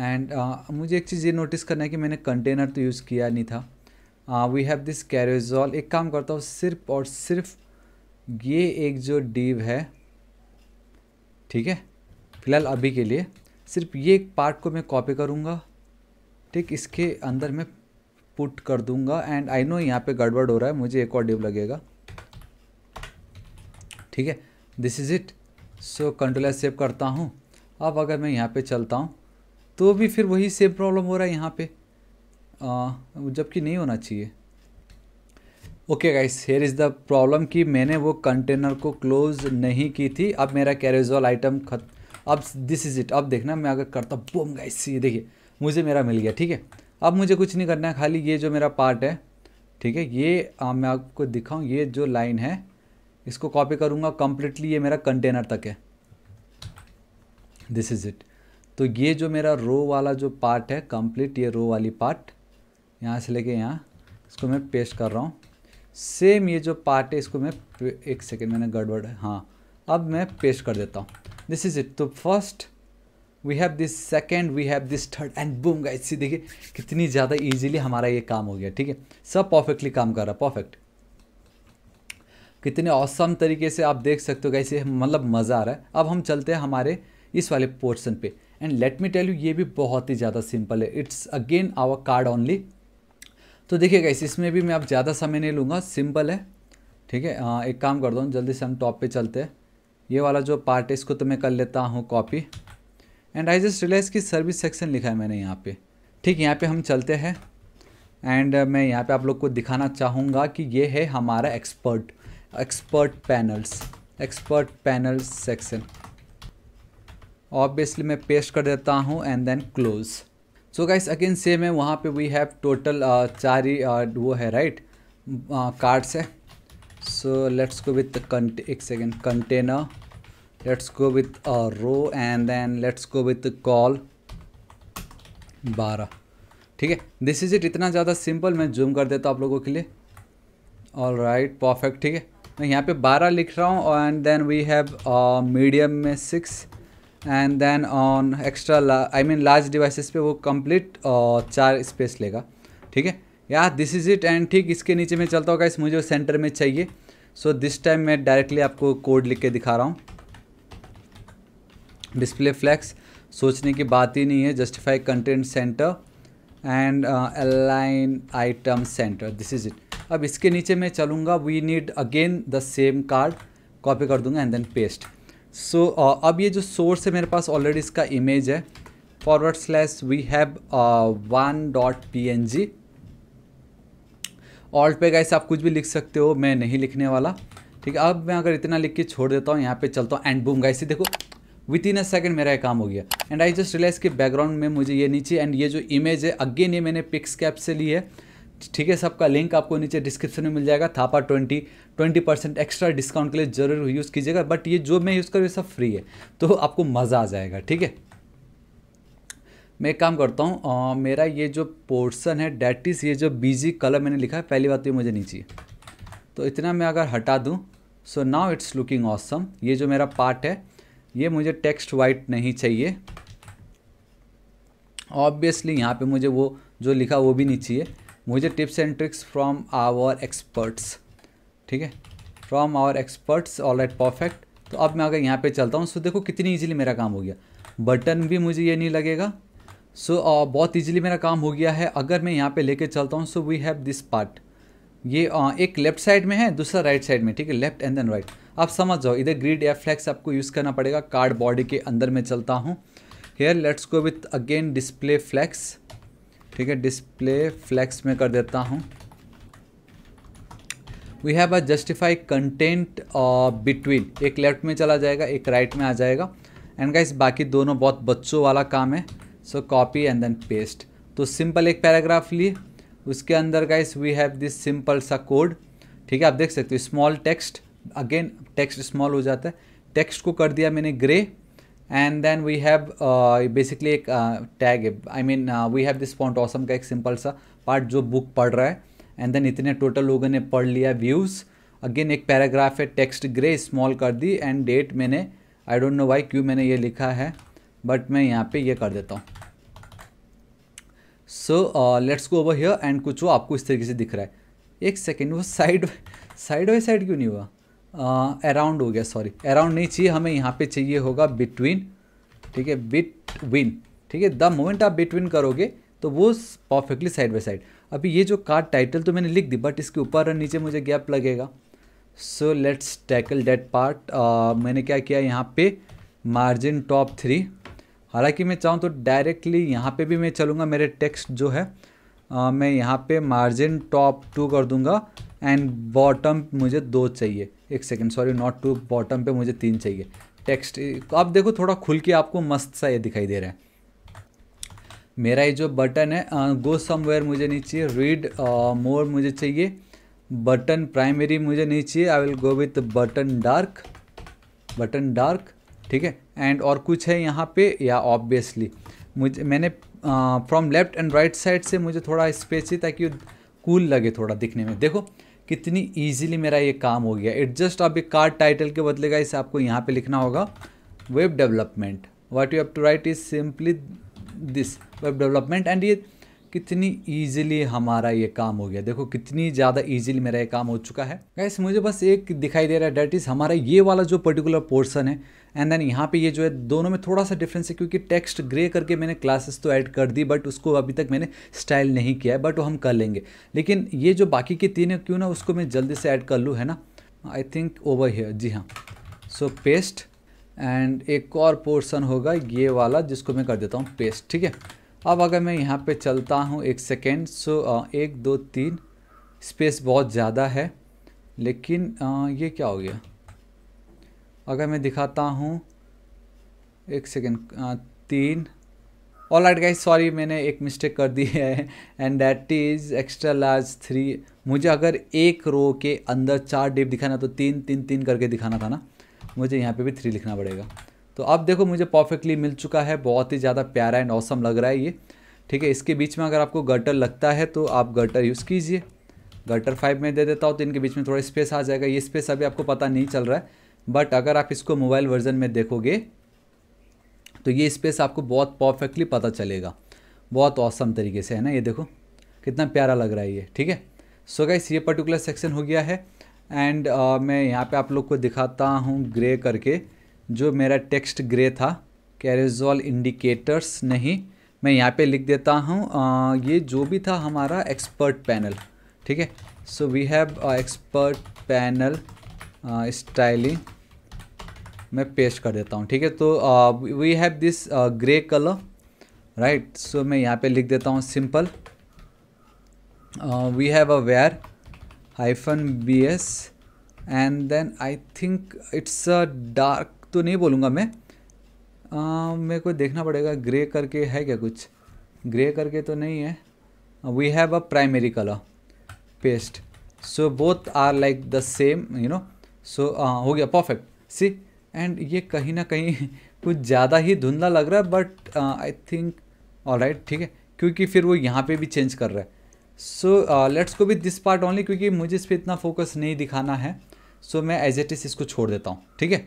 and मुझे एक चीज़ ये नोटिस करना है कि मैंने कंटेनर तो यूज़ किया नहीं था वी हैव दिस कैरोजॉल एक काम करता हूँ सिर्फ और सिर्फ ये एक जो डीव है ठीक है फिलहाल अभी के लिए सिर्फ ये एक पार्ट को मैं कॉपी करूँगा ठीक इसके अंदर मैं पुट कर दूँगा एंड आई नो यहाँ पे गड़बड़ हो रहा है मुझे एक और डीव लगेगा ठीक है this is it so controller save करता हूँ अब अगर मैं यहाँ पे चलता हूँ तो भी फिर वही सेम प्रॉब्लम हो रहा है यहाँ पर जबकि नहीं होना चाहिए okay guys here is the problem कि मैंने वो कंटेनर को क्लोज नहीं की थी अब मेरा कैरेजल आइटम खत अब दिस इज़ इट अब देखना मैं अगर करता बोम गाइस ये देखिए मुझे मेरा मिल गया ठीक है अब मुझे कुछ नहीं करना है खाली ये जो मेरा पार्ट है ठीक है ये आ, मैं आपको दिखाऊँ ये जो लाइन है इसको कॉपी करूँगा कम्प्लीटली ये मेरा कंटेनर तक है दिस इज़ इट तो ये जो मेरा रो वाला जो पार्ट है कम्प्लीट ये रो वाली पार्ट यहाँ से लेके यहाँ इसको मैं पेस्ट कर रहा हूँ सेम ये जो पार्ट है इसको मैं एक सेकेंड मैंने गड़बड़ हाँ अब मैं पेस्ट कर देता हूँ दिस इज़ इट तो first we have this second we have this third and boom guys see देखिए कितनी ज़्यादा इजीली हमारा ये काम हो गया ठीक है सब परफेक्टली काम कर रहा है परफेक्ट कितने औसम तरीके से आप देख सकते हो गाइस ये मतलब मज़ा आ रहा है अब हम चलते हैं हमारे इस वाले पोर्सन पे and let me tell you ये भी बहुत ही ज़्यादा सिंपल है it's again our card only तो देखिए गाइस इसमें भी मैं आप ज़्यादा समय नहीं लूँगा सिंपल है ठीक है हाँ एक काम कर दो जल्दी से हम टॉप पे चलते हैं ये वाला जो पार्ट है इसको तो मैं कर लेता हूँ copy and I just realise की सर्विस सेक्शन लिखा है मैंने यहाँ पे ठीक है यहाँ पे हम चलते हैं एंड मैं यहाँ पे आप लोग को दिखाना चाहूँगा कि ये है हमारा expert expert panels expert panels section obviously मैं पेस्ट कर देता हूँ and then close so guys again same है वहाँ पे वी हैव टोटल चार ही uh, वो है राइट कार्ड्स uh, है सो लेट्स गो विथ एक second container let's go with row and then let's go with col बारह ठीक है दिस इज इट इतना ज़्यादा सिंपल मैं जूम कर देता हूँ आप लोगों के लिए ऑल राइट परफेक्ट ठीक है मैं यहाँ पे 12 लिख रहा हूँ and then we have medium में six and then on extra I mean large devices पे वो कंप्लीट चार स्पेस लेगा ठीक है या दिस इज इट एंड ठीक इसके नीचे में चलता होगा इस मुझे सेंटर में चाहिए सो दिस टाइम मैं डायरेक्टली आपको कोड लिख के दिखा रहा हूँ डिस्प्ले फ्लैक्स सोचने की बात ही नहीं है justify content center and align item center this is it अब इसके नीचे मैं चलूँगा we need again the same card copy कर दूंगा and then paste so so, uh, अब ये जो सोर्स है मेरे पास ऑलरेडी इसका इमेज है forward slash we have one dot P N G alt पे गाइस आप कुछ भी लिख सकते हो मैं नहीं लिखने वाला ठीक है अब मैं अगर इतना लिख के छोड़ देता हूँ यहाँ पे चलता हूँ एंड बूम गाइस देखो विद इन अ सेकेंड मेरा ये काम हो गया एंड आई जस्ट रिलाइज कि बैकग्राउंड में मुझे ये नीचे एंड ये जो इमेज है अगेन ये मैंने पिक्स कैप से ली है ठीक है सबका लिंक आपको नीचे डिस्क्रिप्शन में मिल जाएगा Thapa twenty twenty percent extra discount के लिए ज़रूर यूज़ कीजिएगा बट ये जो मैं यूज़ कर रही सब फ्री है तो आपको मज़ा आ जाएगा ठीक है मैं एक काम करता हूँ मेरा ये जो पोर्सन है डेट इज़ ये जो बीजी कलर मैंने लिखा है पहली बात तो ये मुझे नीचे तो इतना मैं अगर हटा दूँ so now it's looking awesome ये जो मेरा पार्ट है ये मुझे टेक्स्ट वाइट नहीं चाहिए ऑब्वियसली यहाँ पे मुझे वो जो लिखा वो भी नहीं चाहिए मुझे tips and tricks from our experts ठीक है from our experts all at perfect तो अब मैं अगर यहाँ पे चलता हूँ सो देखो कितनी ईजिली मेरा काम हो गया बटन भी मुझे ये नहीं लगेगा सो so, uh, बहुत ईजिली मेरा काम हो गया है अगर मैं यहाँ पे लेके चलता हूँ so we have this part ये uh, एक लेफ्ट साइड में है दूसरा राइट साइड में ठीक है लेफ्ट एंड देन राइट आप समझ जाओ इधर ग्रीड या फ्लैक्स आपको यूज़ करना पड़ेगा कार्ड बॉडी के अंदर में चलता हूँ here let's go with again display flex ठीक है डिस्प्ले फ्लैक्स में कर देता हूँ we have a justify content between एक लेफ्ट में चला जाएगा एक राइट right में आ जाएगा एंड गाइस बाकी दोनों बहुत बच्चों वाला काम है so copy and then paste तो सिंपल एक पैराग्राफ लिए उसके अंदर guys we have this simple सा कोड ठीक है आप देख सकते हो small text again text small हो जाता है टेक्स्ट को कर दिया मैंने grey and then we have uh, basically एक टैग uh, है I mean we have this font awesome का एक सिंपल सा पार्ट जो बुक पढ़ रहा है एंड देन इतने टोटल लोगों ने पढ़ लिया व्यूज़ अगेन एक पैराग्राफ है टेक्स्ट ग्रे स्मॉल कर दी एंड डेट मैंने आई डोंट नो वाई क्यों मैंने ये लिखा है बट मैं यहाँ पे ये कर देता हूँ so let's go over here and कुछ वो आपको इस तरीके से दिख रहा है एक सेकेंड वो साइड साइड बाई साइड क्यों नहीं हुआ अराउंड हो गया सॉरी अराउंड नहीं चाहिए हमें यहाँ पे चाहिए होगा बिटवीन ठीक है बिटवीन ठीक है द मोमेंट आप बिटवीन करोगे तो वो परफेक्टली साइड बाई साइड अभी ये जो कार्ड टाइटल तो मैंने लिख दी बट इसके ऊपर और नीचे मुझे गैप लगेगा so let's tackle that part मैंने क्या किया यहाँ पे मार्जिन टॉप थ्री हालांकि मैं चाहूँ तो डायरेक्टली यहाँ पे भी मैं चलूँगा मेरे टेक्स्ट जो है आ, मैं यहाँ पे मार्जिन टॉप टू कर दूँगा एंड बॉटम मुझे दो चाहिए एक second sorry not two bottom पे मुझे तीन चाहिए टेक्स्ट आप देखो थोड़ा खुल के आपको मस्त सा ये दिखाई दे रहा है मेरा ये जो बटन है गो uh, समवेयर मुझे नहीं चाहिए रीड मोर uh, मुझे चाहिए बटन प्राइमरी मुझे नहीं चाहिए I will go with button dark button dark ठीक है एंड और कुछ है यहाँ पे या ऑब्वियसली मुझे मैंने from left and right side से मुझे थोड़ा स्पेस चाहिए ताकि कूल लगे थोड़ा दिखने में देखो कितनी ईजिली मेरा ये काम हो गया इट जस्ट आप एक कार्ड टाइटल के बदलेगा इसे आपको यहाँ पे लिखना होगा web development what you have to write is simply this web development and ये कितनी ईजिली हमारा ये काम हो गया देखो कितनी ज़्यादा ईजिली मेरा ये काम हो चुका है गैस मुझे बस एक दिखाई दे रहा है डेट इज़ हमारा ये वाला जो पर्टिकुलर पोर्सन है एंड देन यहाँ पे ये जो है दोनों में थोड़ा सा डिफरेंस है क्योंकि टेक्स्ट ग्रे करके मैंने क्लासेस तो ऐड कर दी बट उसको अभी तक मैंने स्टाइल नहीं किया है बट वो हम कर लेंगे लेकिन ये जो बाकी के तीन है क्यों ना उसको मैं जल्दी से ऐड कर लूँ है ना आई थिंक ओवर हेयर जी हाँ सो पेस्ट एंड एक और पोर्सन होगा ये वाला जिसको मैं कर देता हूँ पेस्ट ठीक है अब अगर मैं यहाँ पर चलता हूँ एक सेकेंड सो एक दो तीन स्पेस बहुत ज़्यादा है लेकिन ये क्या हो गया अगर मैं दिखाता हूँ एक सेकेंड तीन ऑल राइट गाइज सॉरी मैंने एक मिस्टेक कर दी है and that is extra large three मुझे अगर एक रो के अंदर चार डिप दिखाना तो तीन तीन तीन करके दिखाना था ना मुझे यहाँ पे भी थ्री लिखना पड़ेगा तो अब देखो मुझे परफेक्टली मिल चुका है बहुत ही ज़्यादा प्यारा एंड ऑसम लग रहा है ये ठीक है इसके बीच में अगर आपको गटर लगता है तो आप गटर यूज़ कीजिए गटर फाइव में दे देता हूँ तो इनके बीच में थोड़ा स्पेस आ जाएगा ये स्पेस अभी आपको पता नहीं चल रहा है बट अगर आप इसको मोबाइल वर्जन में देखोगे तो ये स्पेस आपको बहुत परफेक्टली पता चलेगा बहुत औसम तरीके से है ना ये देखो कितना प्यारा लग रहा है ये ठीक है सो गाइस ये पर्टिकुलर सेक्शन हो गया है एंड uh, मैं यहाँ पे आप लोग को दिखाता हूँ ग्रे करके जो मेरा टेक्स्ट ग्रे था कैरेजॉल इंडिकेटर्स नहीं मैं यहाँ पे लिख देता हूँ uh, ये जो भी था हमारा एक्सपर्ट पैनल ठीक है so we have expert panel styling मैं पेस्ट कर देता हूँ ठीक है तो we have this grey colour right so मैं यहाँ पे लिख देता हूँ simple we have a var hyphen B S and then I think it's a dark तो नहीं बोलूँगा मैं uh, मेरे को देखना पड़ेगा ग्रे करके है क्या कुछ ग्रे करके तो नहीं है we have a primary colour paste so both are like the same you know so हो गया परफेक्ट सी एंड ये कहीं ना कहीं [LAUGHS] कुछ ज़्यादा ही धुंधला लग रहा है बट आई थिंक ऑल ठीक है क्योंकि फिर वो यहाँ पे भी चेंज कर रहा है सो लेट्स को भी दिस पार्ट ओनली क्योंकि मुझे इस पर इतना फोकस नहीं दिखाना है सो so, मैं एज एट इस इसको छोड़ देता हूँ ठीक है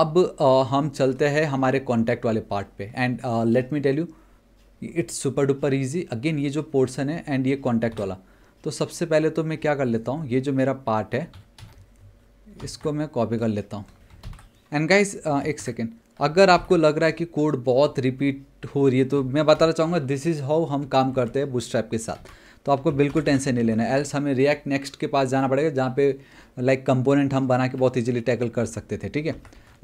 अब uh, हम चलते हैं हमारे कॉन्टैक्ट वाले पार्ट पे and let me tell you it's super duper easy again ये जो पोर्सन है एंड ये कॉन्टैक्ट वाला तो सबसे पहले तो मैं क्या कर लेता हूँ ये जो मेरा पार्ट है इसको मैं कॉपी कर लेता हूँ एंड गाइस uh, एक सेकेंड अगर आपको लग रहा है कि कोड बहुत रिपीट हो रही है तो मैं बताना चाहूँगा दिस इज़ हाउ हम काम करते हैं बूटस्ट्रैप के साथ तो आपको बिल्कुल टेंशन नहीं लेना एल्स हमें रिएक्ट नेक्स्ट के पास जाना पड़ेगा जहाँ पे लाइक like, कंपोनेंट हम बना के बहुत इजीली टैकल कर सकते थे ठीक है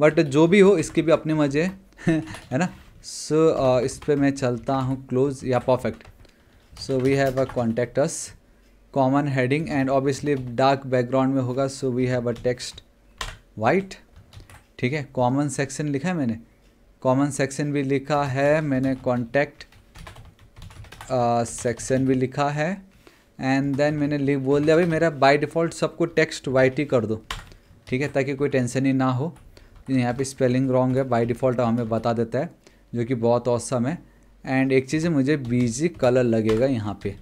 बट जो भी हो इसके भी अपने मज़े [LAUGHS] है ना सो so, uh, इस पर मैं चलता हूँ क्लोज या perfect so we have a contact us common heading and obviously dark background में होगा so we have a text white ठीक है कॉमन सेक्शन लिखा है मैंने कॉमन सेक्शन भी लिखा है मैंने कॉन्टैक्ट सेक्शन uh, भी लिखा है एंड देन मैंने बोल दिया भाई मेरा बाय डिफ़ॉल्ट सबको टेक्स्ट वाइट ही कर दो ठीक है ताकि कोई टेंशन ही ना हो यहाँ पे स्पेलिंग रॉन्ग है बाय डिफ़ॉल्ट हमें बता देता है जो कि बहुत औसम है एंड एक चीज़ मुझे बीजी कलर लगेगा यहाँ पे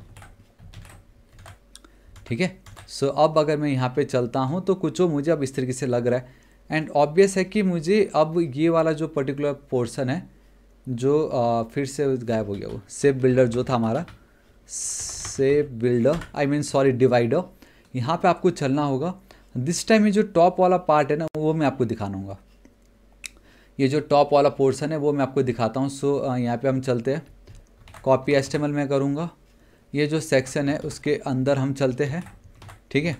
ठीक है सो अब अगर मैं यहाँ पे चलता हूँ तो कुछ मुझे अब इस तरीके से लग रहा है एंड ऑब्वियस है कि मुझे अब ये वाला जो पर्टिकुलर पोर्सन है जो आ, फिर से गायब हो गया वो सेफ बिल्डर जो था हमारा safe builder I mean sorry divider यहाँ पे आपको चलना होगा दिस टाइम ये जो टॉप वाला पार्ट है ना वो मैं आपको दिखाऊंगा ये जो टॉप वाला पोर्सन है वो मैं आपको दिखाता हूँ सो so, यहाँ पे हम चलते हैं कॉपी एस्टेमल में करूँगा ये जो सेक्शन है उसके अंदर हम चलते हैं ठीक है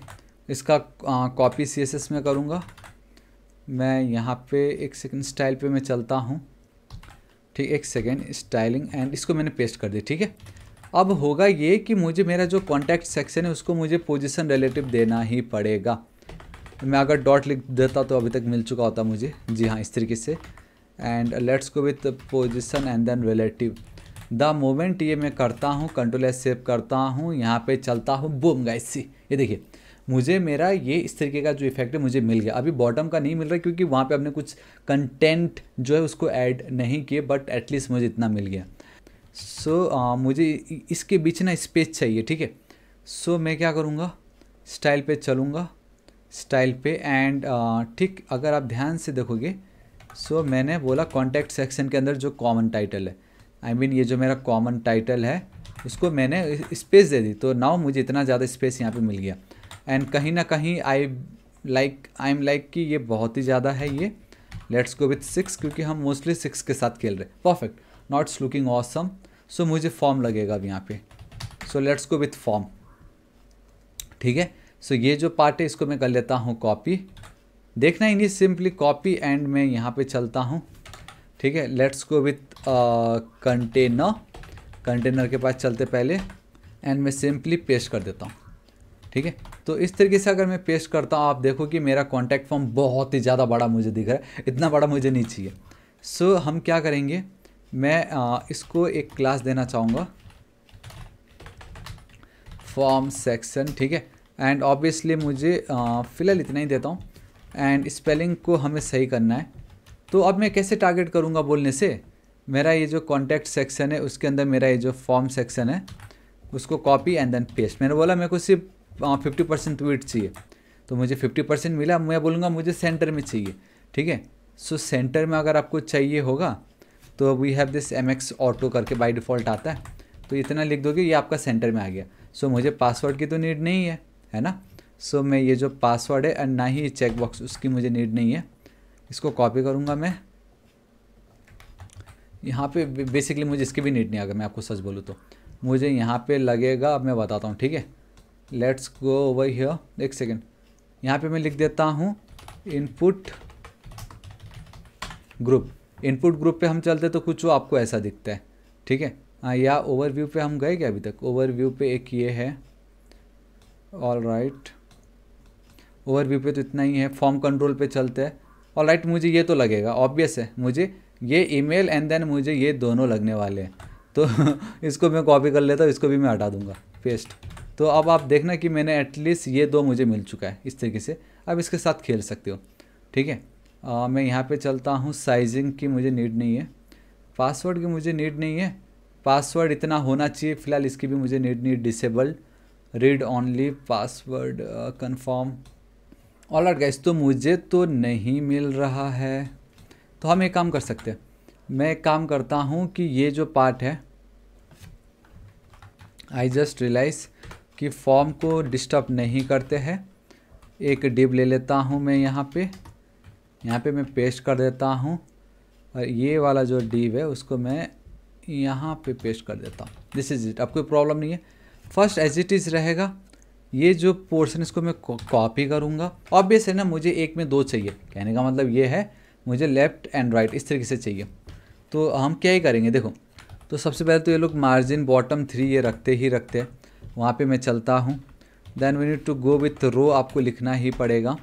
इसका कॉपी सी एस एस में करूँगा मैं यहाँ पे एक सेकंड स्टाइल पे मैं चलता हूँ ठीक एक सेकेंड स्टाइलिंग एंड इसको मैंने पेस्ट कर दी ठीक है अब होगा ये कि मुझे मेरा जो कॉन्टैक्ट सेक्शन है उसको मुझे पोजिशन रिलेटिव देना ही पड़ेगा मैं अगर डॉट लिख देता तो अभी तक मिल चुका होता मुझे जी हाँ इस तरीके से and let's go with position and then relative the moment ये मैं करता हूँ कंट्रोल एस सेव करता हूँ यहाँ पे चलता हूँ बूम गाइस सी ये देखिए मुझे मेरा ये इस तरीके का जो इफेक्ट है मुझे मिल गया अभी बॉटम का नहीं मिल रहा क्योंकि वहाँ पे हमने कुछ कंटेंट जो है उसको ऐड नहीं किए बट एटलीस्ट मुझे इतना मिल गया सो so, मुझे इसके बीच ना स्पेस चाहिए ठीक है सो मैं क्या करूँगा स्टाइल पे चलूँगा स्टाइल पे एंड ठीक अगर आप ध्यान से देखोगे सो so, मैंने बोला कॉन्टैक्ट सेक्शन के अंदर जो कॉमन टाइटल है आई I मीन mean, ये जो मेरा कॉमन टाइटल है उसको मैंने स्पेस दे दी तो नाउ मुझे इतना ज़्यादा स्पेस यहाँ पे मिल गया एंड कहीं ना कहीं I like I am like कि ये बहुत ही ज़्यादा है ये लेट्स गो विथ सिक्स क्योंकि हम मोस्टली सिक्स के साथ खेल रहे हैं perfect now it's looking awesome so मुझे फॉर्म लगेगा अब यहाँ पे so let's go with form ठीक है सो ये जो पार्ट है इसको मैं कर लेता हूँ कॉपी देखना ही नहीं सिंपली कॉपी एंड मैं यहाँ पे चलता हूँ ठीक है let's go with container container के पास चलते पहले एंड मैं सिंपली पेस्ट कर देता हूँ ठीक है तो इस तरीके से अगर मैं पेस्ट करता हूँ आप देखो कि मेरा कॉन्टैक्ट फॉर्म बहुत ही ज़्यादा बड़ा मुझे दिख रहा है इतना बड़ा मुझे नहीं चाहिए सो so, हम क्या करेंगे मैं आ, uh, इसको एक क्लास देना चाहूँगा फॉर्म सेक्शन ठीक है एंड ऑब्वियसली मुझे uh, फ़िलहाल इतना ही देता हूँ एंड स्पेलिंग को हमें सही करना है तो अब मैं कैसे टारगेट करूँगा बोलने से मेरा ये जो कॉन्टैक्ट सेक्शन है उसके अंदर मेरा ये जो फॉर्म सेक्शन है उसको कॉपी एंड देन पेस्ट मैंने बोला मेरे को सिर्फ फिफ्टी परसेंट ट्वीट चाहिए तो मुझे फिफ्टी परसेंट मिला मैं बोलूँगा मुझे सेंटर में चाहिए ठीक है सो सेंटर में अगर आपको चाहिए होगा तो we have this M X auto करके बाई डिफ़ॉल्ट आता है तो इतना लिख दोगे ये आपका सेंटर में आ गया सो so, मुझे पासवर्ड की तो नीड नहीं है है ना सो so, मैं ये जो पासवर्ड है एंड ना ही चेकबॉक्स उसकी मुझे नीड नहीं है इसको कॉपी करूँगा मैं यहाँ पे बेसिकली मुझे इसकी भी नीट नहीं आ मैं आपको सच बोलूँ तो मुझे यहाँ पे लगेगा अब मैं बताता हूँ ठीक है लेट्स गो ओवर हियर एक सेकेंड यहाँ पे मैं लिख देता हूँ इनपुट ग्रुप इनपुट ग्रुप पे हम चलते तो कुछ वो आपको ऐसा दिखता है ठीक है हाँ या ओवरव्यू पे हम गए क्या अभी तक ओवरव्यू पे एक ये है ऑल राइट ओवरव्यू पे तो इतना ही है फॉर्म कंट्रोल पे चलते हैं और राइट मुझे ये तो लगेगा ऑब्वियस है मुझे ये ईमेल एंड देन मुझे ये दोनों लगने वाले हैं तो [LAUGHS] इसको मैं कॉपी कर लेता हूँ इसको भी मैं हटा दूँगा पेस्ट तो अब आप देखना कि मैंने एटलीस्ट ये दो मुझे मिल चुका है इस तरीके से आप इसके साथ खेल सकते हो ठीक है मैं यहाँ पे चलता हूँ साइजिंग की मुझे नीड नहीं है पासवर्ड की मुझे नीड नहीं है पासवर्ड इतना होना चाहिए फ़िलहाल इसकी भी मुझे नीड नहीं disabled read only password confirm all out guys तो मुझे तो नहीं मिल रहा है तो हम एक काम कर सकते हैं मैं एक काम करता हूँ कि ये जो पार्ट है आई जस्ट रियलाइज कि फॉर्म को डिस्टर्ब नहीं करते हैं एक डिब ले लेता हूँ मैं यहाँ पे यहाँ पे मैं पेस्ट कर देता हूँ और ये वाला जो डिब है उसको मैं यहाँ पे पेस्ट कर देता हूँ दिस इज़ इट अब कोई प्रॉब्लम नहीं है फर्स्ट एज इट इज़ रहेगा ये जो पोर्शन इसको मैं कॉपी करूँगा ऑब्वियस है ना मुझे एक में दो चाहिए कहने का मतलब ये है मुझे लेफ़्ट एंड राइट इस तरीके से चाहिए तो हम क्या ही करेंगे देखो तो सबसे पहले तो ये लोग मार्जिन बॉटम थ्री ये रखते ही रखते हैं वहाँ पे मैं चलता हूँ then we need to go with row आपको लिखना ही पड़ेगा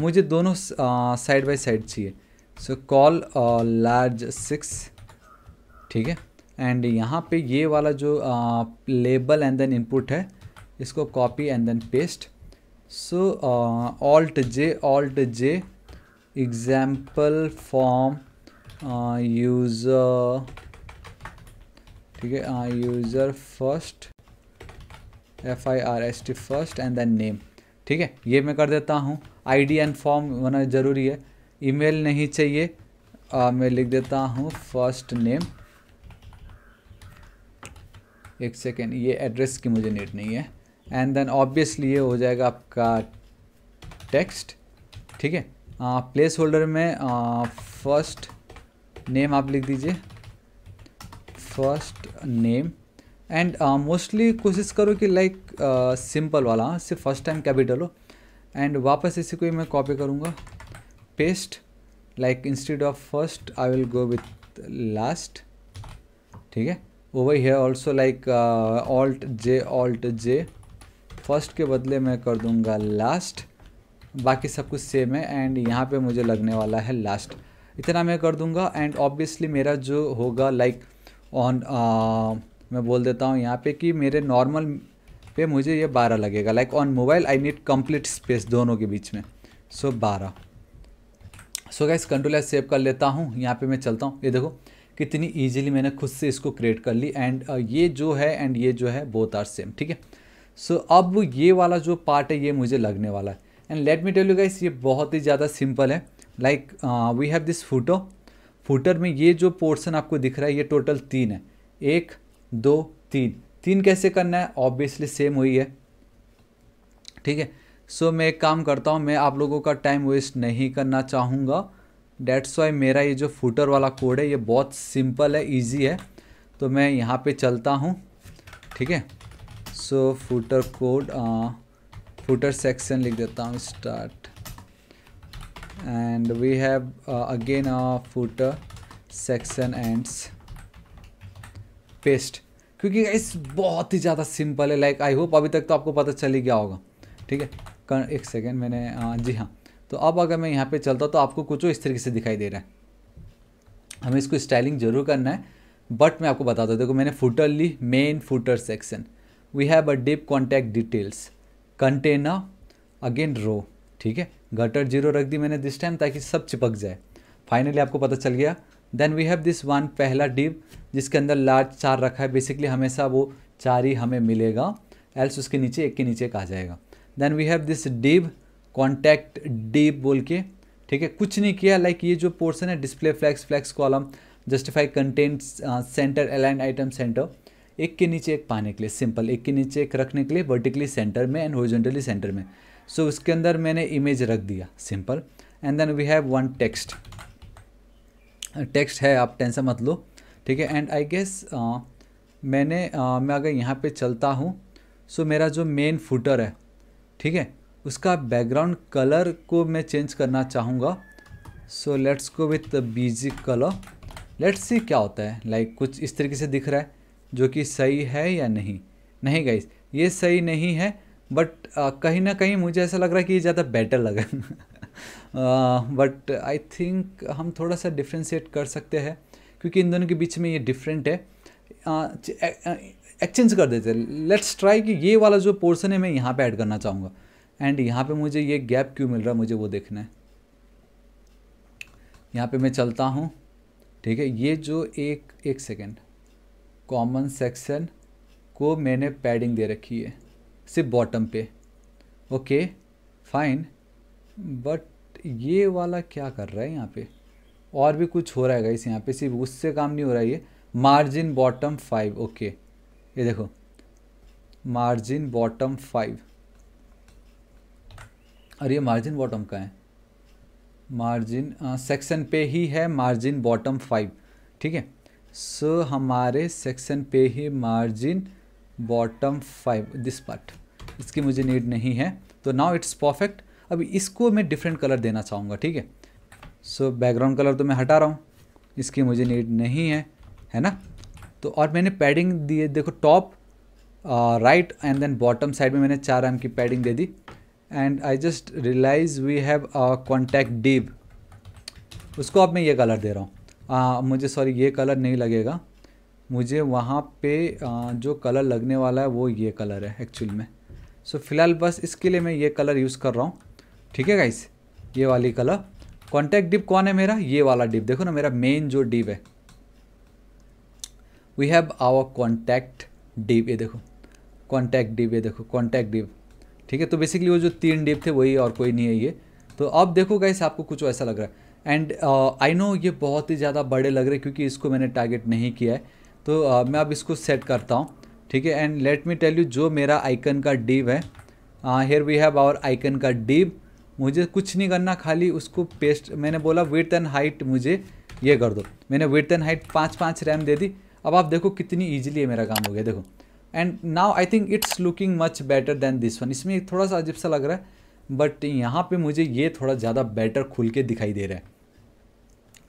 मुझे दोनों साइड बाई साइड चाहिए सो कॉल लार्ज सिक्स ठीक है एंड यहाँ पे ये वाला जो लेबल एंड देन इनपुट है इसको copy and then paste so alt J alt J example form user ठीक है user first F I R S T first and then name ठीक है ये मैं कर देता हूँ आई डी एंड फॉर्म होना ज़रूरी है ईमेल नहीं चाहिए आ, uh, मैं लिख देता हूँ फर्स्ट नेम एक सेकेंड ये एड्रेस की मुझे नीड नहीं है एंड देन ऑब्वियसली ये हो जाएगा आपका टेक्स्ट ठीक है प्लेस होल्डर में फर्स्ट नेम आप लिख दीजिए फर्स्ट नेम एंड मोस्टली कोशिश करो कि लाइक सिंपल वाला सिर्फ फर्स्ट टाइम कैपिटल हो एंड वापस इसी को ही मैं कॉपी करूँगा paste like instead of first I will go with last ठीक है over here also like alt J alt J first के बदले मैं कर दूंगा लास्ट बाकी सब कुछ सेम है एंड यहाँ पे मुझे लगने वाला है लास्ट इतना मैं कर दूंगा एंड ऑब्वियसली मेरा जो होगा लाइक like ऑन मैं बोल देता हूँ यहाँ पे कि मेरे नॉर्मल पे मुझे ये बारह लगेगा like on mobile I need complete space दोनों के बीच में सो बारह so guys control S save कर लेता हूँ यहाँ पे मैं चलता हूँ ये देखो कितनी ईजिली मैंने खुद से इसको क्रिएट कर ली एंड ये जो है एंड ये जो है बोथ आर सेम ठीक है सो so, अब ये वाला जो पार्ट है ये मुझे लगने वाला है and let me tell you guys ये बहुत ही ज़्यादा सिंपल है लाइक वी हैव दिस फूटो फूटर में ये जो पोर्शन आपको दिख रहा है ये टोटल तीन है एक दो तीन तीन कैसे करना है ऑब्वियसली सेम वही है ठीक है सो मैं एक काम करता हूँ मैं आप लोगों का टाइम वेस्ट नहीं करना चाहूँगा डेट्स वाई मेरा ये जो फूटर वाला कोड है ये बहुत सिंपल है ईजी है तो मैं यहाँ पर चलता हूँ ठीक है सो फूटर कोड फूटर सेक्शन लिख देता हूँ start and we have again footer section ends paste क्योंकि इस बहुत ही ज़्यादा सिंपल है लाइक आई होप अभी तक तो आपको पता चल ही गया होगा ठीक है एक सेकेंड मैंने आ, जी हाँ तो अब अगर मैं यहाँ पे चलता हूँ तो आपको कुछ इस तरीके से दिखाई दे रहा है हमें इसको स्टाइलिंग जरूर करना है बट मैं आपको बताता हूँ देखो मैंने फुटर ली main footer section we have a div contact details container again row ठीक है गटर जीरो रख दी मैंने दिस टाइम ताकि सब चिपक जाए फाइनली आपको पता चल गया then we have this one पहला डिप जिसके अंदर लार्ज चार रखा है बेसिकली हमेशा वो चार ही हमें मिलेगा एल्स उसके नीचे एक के नीचे कहा जाएगा then we have this div contact div बोल के ठीक है कुछ नहीं किया लाइक like ये जो पोर्सन है display flex flex column justify content center align item center एक के नीचे एक पाने के लिए सिंपल एक के नीचे एक रखने के लिए वर्टिकली सेंटर में एंड हॉरिजॉन्टली सेंटर में सो so, उसके अंदर मैंने इमेज रख दिया simple and then we have one text text है आप टेंशन मत लो ठीक है एंड आई गेस मैंने uh, मैं अगर यहाँ पे चलता हूँ सो so मेरा जो मेन फूटर है ठीक है उसका बैकग्राउंड कलर को मैं चेंज करना चाहूँगा so let's go with BG colour let's see क्या होता है लाइक like, कुछ इस तरीके से दिख रहा है जो कि सही है या नहीं नहीं गाइस ये सही नहीं है बट uh, कहीं ना कहीं मुझे ऐसा लग रहा है कि ये ज़्यादा बेटर लगा बट आई थिंक हम थोड़ा सा डिफ्रेंशिएट कर सकते हैं क्योंकि इन दोनों के बीच में ये डिफरेंट है uh, एक्सचेंज कर देते हैं लेट्स ट्राई कि ये वाला जो पोर्सन है मैं यहाँ पे ऐड करना चाहूँगा एंड यहाँ पे मुझे ये गैप क्यों मिल रहा है मुझे वो देखना है यहाँ पे मैं चलता हूँ ठीक है ये जो एक एक सेकेंड कॉमन सेक्शन को मैंने पैडिंग दे रखी है सिर्फ बॉटम पे ओके फाइन बट ये वाला क्या कर रहा है यहाँ पे और भी कुछ हो रहा है इस यहाँ पे सिर्फ उससे काम नहीं हो रहा है ये मार्जिन बॉटम फाइव ओके ये देखो मार्जिन बॉटम फाइव और ये मार्जिन बॉटम का है मार्जिन हाँ, सेक्शन पे ही है मार्जिन बॉटम फाइव ठीक है सो so, हमारे सेक्शन पे ही margin bottom five this part इसकी मुझे नीड नहीं है तो नाउ इट्स परफेक्ट अब इसको मैं डिफरेंट कलर देना चाहूँगा ठीक है सो बैकग्राउंड कलर तो मैं हटा रहा हूँ इसकी मुझे नीड नहीं है है ना तो और मैंने पैडिंग दिए देखो top right and then bottom side में मैंने चार एम की पैडिंग दे दी and I just realize we have a contact div उसको अब मैं ये कलर दे रहा हूँ आ, मुझे सॉरी ये कलर नहीं लगेगा मुझे वहाँ पे आ, जो कलर लगने वाला है वो ये कलर है एक्चुअल में सो so, फिलहाल बस इसके लिए मैं ये कलर यूज़ कर रहा हूँ ठीक है गाइस ये वाली कलर कॉन्टैक्ट डिप कौन है मेरा ये वाला डिप देखो ना मेरा मेन जो डिप है we have our contact div ये देखो कॉन्टैक्ट डिप ये देखो कॉन्टैक्ट डिप ठीक है तो बेसिकली वो जो तीन डिप थे वही और कोई नहीं है ये तो अब देखो गाइस आपको कुछ ऐसा लग रहा है एंड आई नो ये बहुत ही ज़्यादा बड़े लग रहे क्योंकि इसको मैंने टारगेट नहीं किया है तो uh, मैं अब इसको सेट करता हूँ ठीक है and let me tell you जो मेरा आइकन का डीव है here we have our icon का डीव मुझे कुछ नहीं करना खाली उसको पेस्ट मैंने बोला विथ एंड हाइट मुझे ये कर दो मैंने विथ एंड हाइट पाँच पाँच रैम दे दी अब आप देखो कितनी ईजिली है मेरा काम हो गया देखो and now I think it's looking much better than this one इसमें थोड़ा सा अजीब सा लग रहा है बट यहाँ पे मुझे ये थोड़ा ज़्यादा बेटर खुल के दिखाई दे रहा है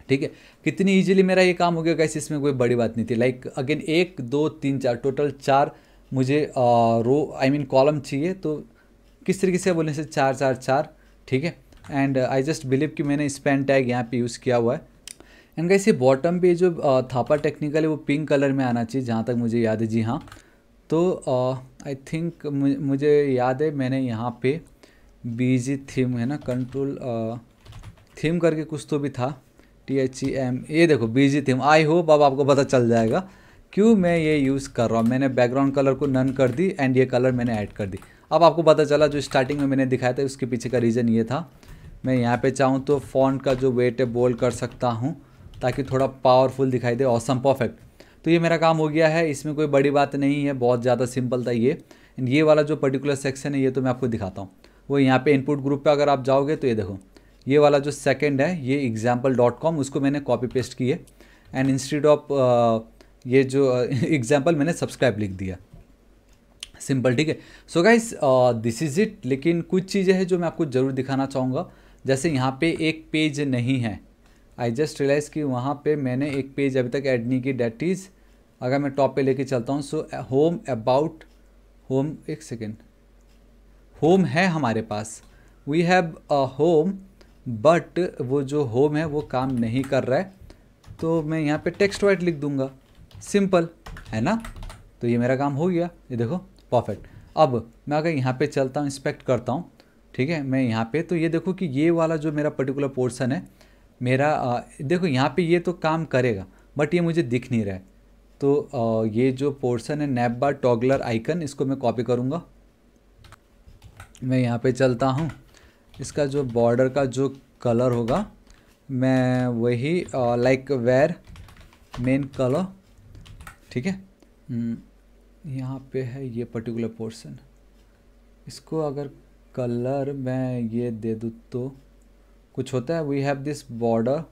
ठीक है कितनी इजीली मेरा ये काम हो गया कैसे इसमें कोई बड़ी बात नहीं थी लाइक अगेन एक दो तीन चार टोटल चार मुझे रो आई मीन कॉलम चाहिए तो किस तरीके से बोलने से चार चार चार ठीक है एंड आई जस्ट बिलीव कि मैंने स्पेन टैग यहाँ पे यूज़ किया हुआ है एंड कैसे बॉटम पे जो थापा टेक्निकल है वो पिंक कलर में आना चाहिए जहाँ तक मुझे याद है जी हाँ तो आई थिंक मुझे याद है मैंने यहाँ पे बीजी थीम है ना कंट्रोल थीम करके कुछ तो भी था टी एच ई एम ये देखो बीजी थीम आई होप अब आपको पता चल जाएगा क्यों मैं ये यूज़ कर रहा हूँ मैंने बैकग्राउंड कलर को नन कर दी एंड ये कलर मैंने ऐड कर दी अब आपको पता चला जो स्टार्टिंग में मैंने दिखाया था उसके पीछे का रीज़न ये था मैं यहाँ पे चाहूँ तो फॉन्ट का जो वेट है बोल कर सकता हूँ ताकि थोड़ा पावरफुल दिखाई दे ऑसम परफेक्ट तो ये मेरा काम हो गया है इसमें कोई बड़ी बात नहीं है बहुत ज़्यादा सिंपल था ये एंड ये वाला जो पर्टिकुलर सेक्शन है ये तो मैं आपको दिखाता हूँ वो यहाँ पे इनपुट ग्रुप पे अगर आप जाओगे तो ये देखो ये वाला जो सेकेंड है ये एग्जाम्पल डॉट कॉम उसको मैंने कॉपी पेस्ट की है एंड इंस्टीड ऑफ ये जो एग्जाम्पल uh, [LAUGHS] मैंने सब्सक्राइब लिख दिया सिंपल ठीक है so guys this is it लेकिन कुछ चीज़ें हैं जो मैं आपको ज़रूर दिखाना चाहूँगा जैसे यहाँ पे एक पेज नहीं है आई जस्ट रियलाइज़ कि वहाँ पे मैंने एक पेज अभी तक ऐड नहीं की डेट इज़ अगर मैं टॉप पे लेके चलता हूँ सो होम अबाउट होम एक सेकेंड होम है हमारे पास we have a home but वो जो होम है वो काम नहीं कर रहा है तो मैं यहाँ पे टेक्स्ट वाइट लिख दूँगा सिंपल है ना तो ये मेरा काम हो गया ये देखो परफेक्ट अब मैं अगर यहाँ पे चलता हूँ इंस्पेक्ट करता हूँ ठीक है मैं यहाँ पे तो ये देखो कि ये वाला जो मेरा पर्टिकुलर पोर्सन है मेरा आ, देखो यहाँ पे ये तो काम करेगा बट ये मुझे दिख नहीं रहा है तो आ, ये जो पोर्सन है नैब बार टॉगलर आइकन इसको मैं कॉपी करूँगा मैं यहाँ पे चलता हूँ इसका जो बॉर्डर का जो कलर होगा मैं वही लाइक वेयर मेन कलर ठीक है हम्म, यहाँ पे है ये पर्टिकुलर पोर्शन इसको अगर कलर मैं ये दे दूँ तो कुछ होता है we have this border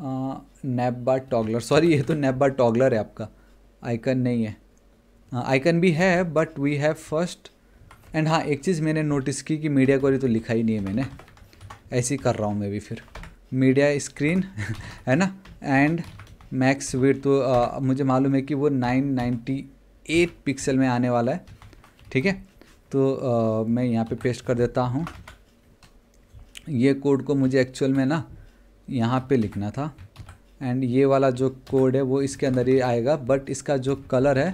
navbar toggler sorry ये तो नैप बार टॉगलर है आपका आइकन नहीं है आइकन भी है but we have first and हाँ एक चीज़ मैंने नोटिस की कि मीडिया को तो लिखा ही नहीं है मैंने ऐसे ही कर रहा हूँ मैं भी फिर मीडिया स्क्रीन [LAUGHS] है ना एंड मैक्स वेट तो आ, मुझे मालूम है कि वो 998 पिक्सल में आने वाला है ठीक है तो आ, मैं यहाँ पे पेस्ट कर देता हूँ ये कोड को मुझे एक्चुअल में ना यहाँ पे लिखना था एंड ये वाला जो कोड है वो इसके अंदर ही आएगा बट इसका जो कलर है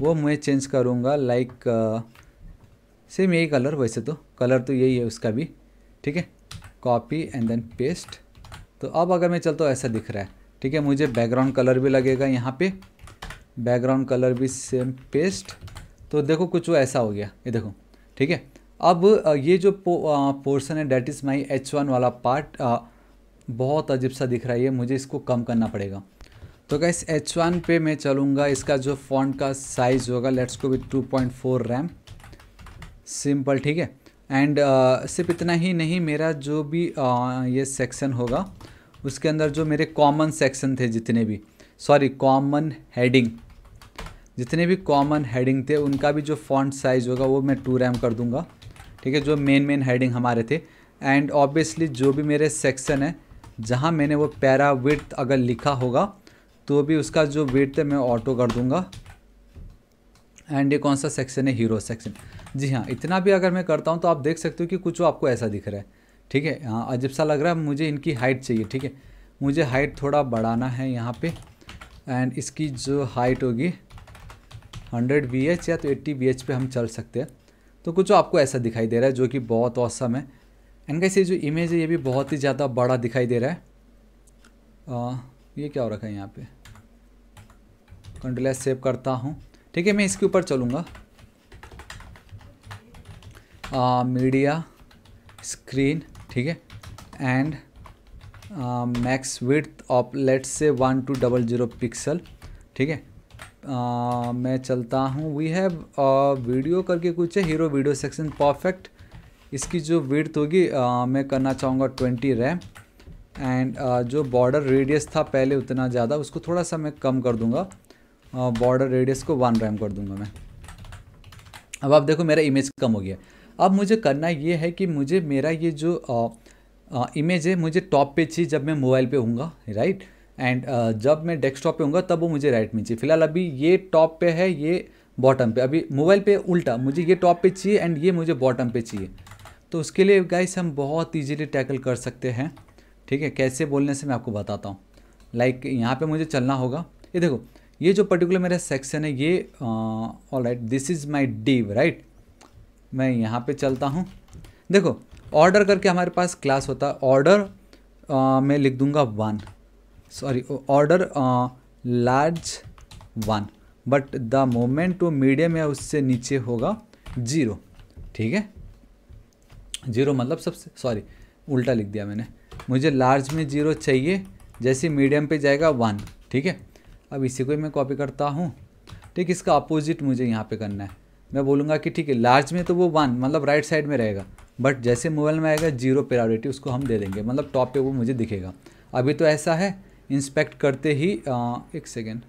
वो मैं चेंज करूँगा लाइक आ, सेम यही कलर वैसे तो कलर तो यही है उसका भी ठीक है कॉपी एंड देन पेस्ट तो अब अगर मैं चलता हूँ ऐसा दिख रहा है ठीक है मुझे बैकग्राउंड कलर भी लगेगा यहाँ पे बैकग्राउंड कलर भी सेम पेस्ट तो देखो कुछ वो ऐसा हो गया ये देखो ठीक है अब ये जो पो, पोर्सन है that is my H one वाला पार्ट बहुत अजीब सा दिख रहा है मुझे इसको कम करना पड़ेगा तो क्या इस एच वन पे मैं चलूँगा इसका जो फॉन्ट का साइज़ होगा लेट्स को भी two point four rem simple ठीक है एंड uh, सिर्फ इतना ही नहीं मेरा जो भी uh, ये सेक्शन होगा उसके अंदर जो मेरे कॉमन सेक्शन थे जितने भी सॉरी कॉमन हेडिंग जितने भी कॉमन हेडिंग थे उनका भी जो फॉन्ट साइज़ होगा वो मैं टू रैम कर दूंगा ठीक है जो मेन मेन हेडिंग हमारे थे एंड ऑब्वियसली जो भी मेरे सेक्शन है जहाँ मैंने वो पैरा विथ अगर लिखा होगा तो भी उसका जो वेट है मैं ऑटो कर दूंगा एंड ये कौन सा सेक्शन है हीरो सेक्शन जी हाँ इतना भी अगर मैं करता हूँ तो आप देख सकते हो कि कुछ आपको ऐसा दिख रहा है ठीक है हाँ अजीब सा लग रहा है मुझे इनकी हाइट चाहिए ठीक है मुझे हाइट थोड़ा बढ़ाना है यहाँ पे एंड इसकी जो हाइट होगी 100 बी या तो 80 बी पे हम चल सकते हैं तो कुछ आपको ऐसा दिखाई दे रहा है जो कि बहुत औसम है एंड कैसे जो इमेज है ये भी बहुत ही ज़्यादा बड़ा दिखाई दे रहा है आ, ये क्या हो रखा है यहाँ पर कंट्रोल सेव करता हूँ ठीक है मैं इसके ऊपर चलूँगा मीडिया स्क्रीन ठीक है and max width of let say one two double zero pixel ठीक है मैं चलता हूँ वी हैव वीडियो करके कुछ है हीरो वीडियो सेक्शन परफेक्ट इसकी जो विर्थ होगी मैं करना चाहूँगा ट्वेंटी रैम एंड जो बॉर्डर रेडियस था पहले उतना ज़्यादा उसको थोड़ा सा मैं कम कर दूँगा बॉर्डर रेडियस को वन रैम कर दूँगा मैं अब आप देखो मेरा इमेज कम हो गया अब मुझे करना ये है कि मुझे मेरा ये जो इमेज है मुझे टॉप पे चाहिए जब मैं मोबाइल पे हूँगा राइट एंड जब मैं डेस्कटॉप पे हूँ तब वो मुझे राइट में चाहिए फिलहाल अभी ये टॉप पे है ये बॉटम पे अभी मोबाइल पे उल्टा मुझे ये टॉप पे चाहिए एंड ये मुझे बॉटम पे चाहिए तो उसके लिए गाइस हम बहुत ईजीली टैकल कर सकते हैं ठीक है कैसे बोलने से मैं आपको बताता हूँ लाइक like, यहाँ पे मुझे चलना होगा ये देखो ये जो पर्टिकुलर मेरा सेक्शन है ये all right this is my div right मैं यहाँ पे चलता हूँ देखो ऑर्डर करके हमारे पास क्लास होता है ऑर्डर मैं लिख दूँगा one sorry order large one but the moment वो मीडियम है उससे नीचे होगा जीरो ठीक है जीरो मतलब सबसे सॉरी उल्टा लिख दिया मैंने मुझे लार्ज में जीरो चाहिए जैसे मीडियम पे जाएगा वन ठीक है अब इसी को मैं कॉपी करता हूँ ठीक इसका अपोजिट मुझे यहाँ पे करना है मैं बोलूँगा कि ठीक है लार्ज में तो वो वन मतलब राइट साइड में रहेगा बट जैसे मोबाइल में आएगा जीरो प्रायोरिटी उसको हम दे देंगे मतलब टॉप पे वो मुझे दिखेगा अभी तो ऐसा है इंस्पेक्ट करते ही आ, एक सेकेंड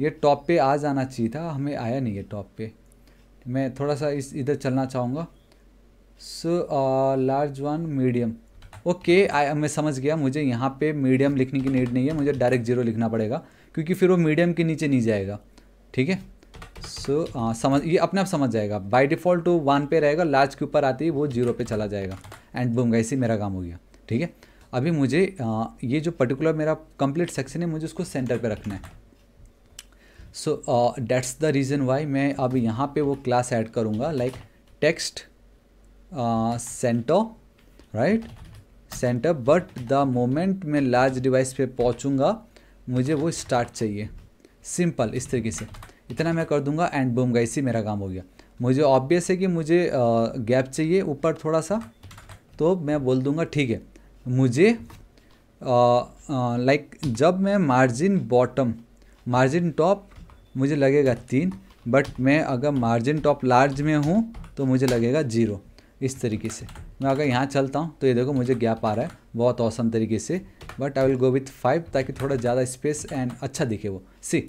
ये टॉप पे आ जाना चाहिए था हमें आया नहीं है टॉप पे मैं थोड़ा सा इस इधर चलना चाहूँगा so large one medium okay मैं समझ गया मुझे यहाँ पे मीडियम लिखने की नीड नहीं है मुझे डायरेक्ट जीरो लिखना पड़ेगा क्योंकि फिर वो मीडियम के नीचे नहीं जाएगा ठीक है सो uh, समझ ये अपने आप समझ जाएगा बाय डिफ़ॉल्ट टू वन पे रहेगा लार्ज के ऊपर आती है वो जीरो पे चला जाएगा एंड बूम गई मेरा काम हो गया ठीक है अभी मुझे आ, uh, ये जो पर्टिकुलर मेरा कंप्लीट सेक्शन है मुझे उसको सेंटर पे रखना है so that's the reason why मैं अब यहाँ पे वो क्लास ऐड करूँगा like text centre right centre but the moment मैं लार्ज डिवाइस पे पहुँचूँगा मुझे वो स्टार्ट चाहिए सिंपल इस तरीके से इतना मैं कर दूंगा एंड बूम गाइस ही मेरा काम हो गया मुझे ऑब्वियस है कि मुझे गैप चाहिए ऊपर थोड़ा सा तो मैं बोल दूंगा ठीक है मुझे लाइक जब मैं मार्जिन बॉटम मार्जिन टॉप मुझे लगेगा तीन बट मैं अगर मार्जिन टॉप लार्ज में हूँ तो मुझे लगेगा जीरो इस तरीके से मैं अगर यहाँ चलता हूँ तो ये देखो मुझे गैप आ रहा है बहुत औसम तरीके से but I will go with five ताकि थोड़ा ज़्यादा स्पेस एंड अच्छा दिखे वो सी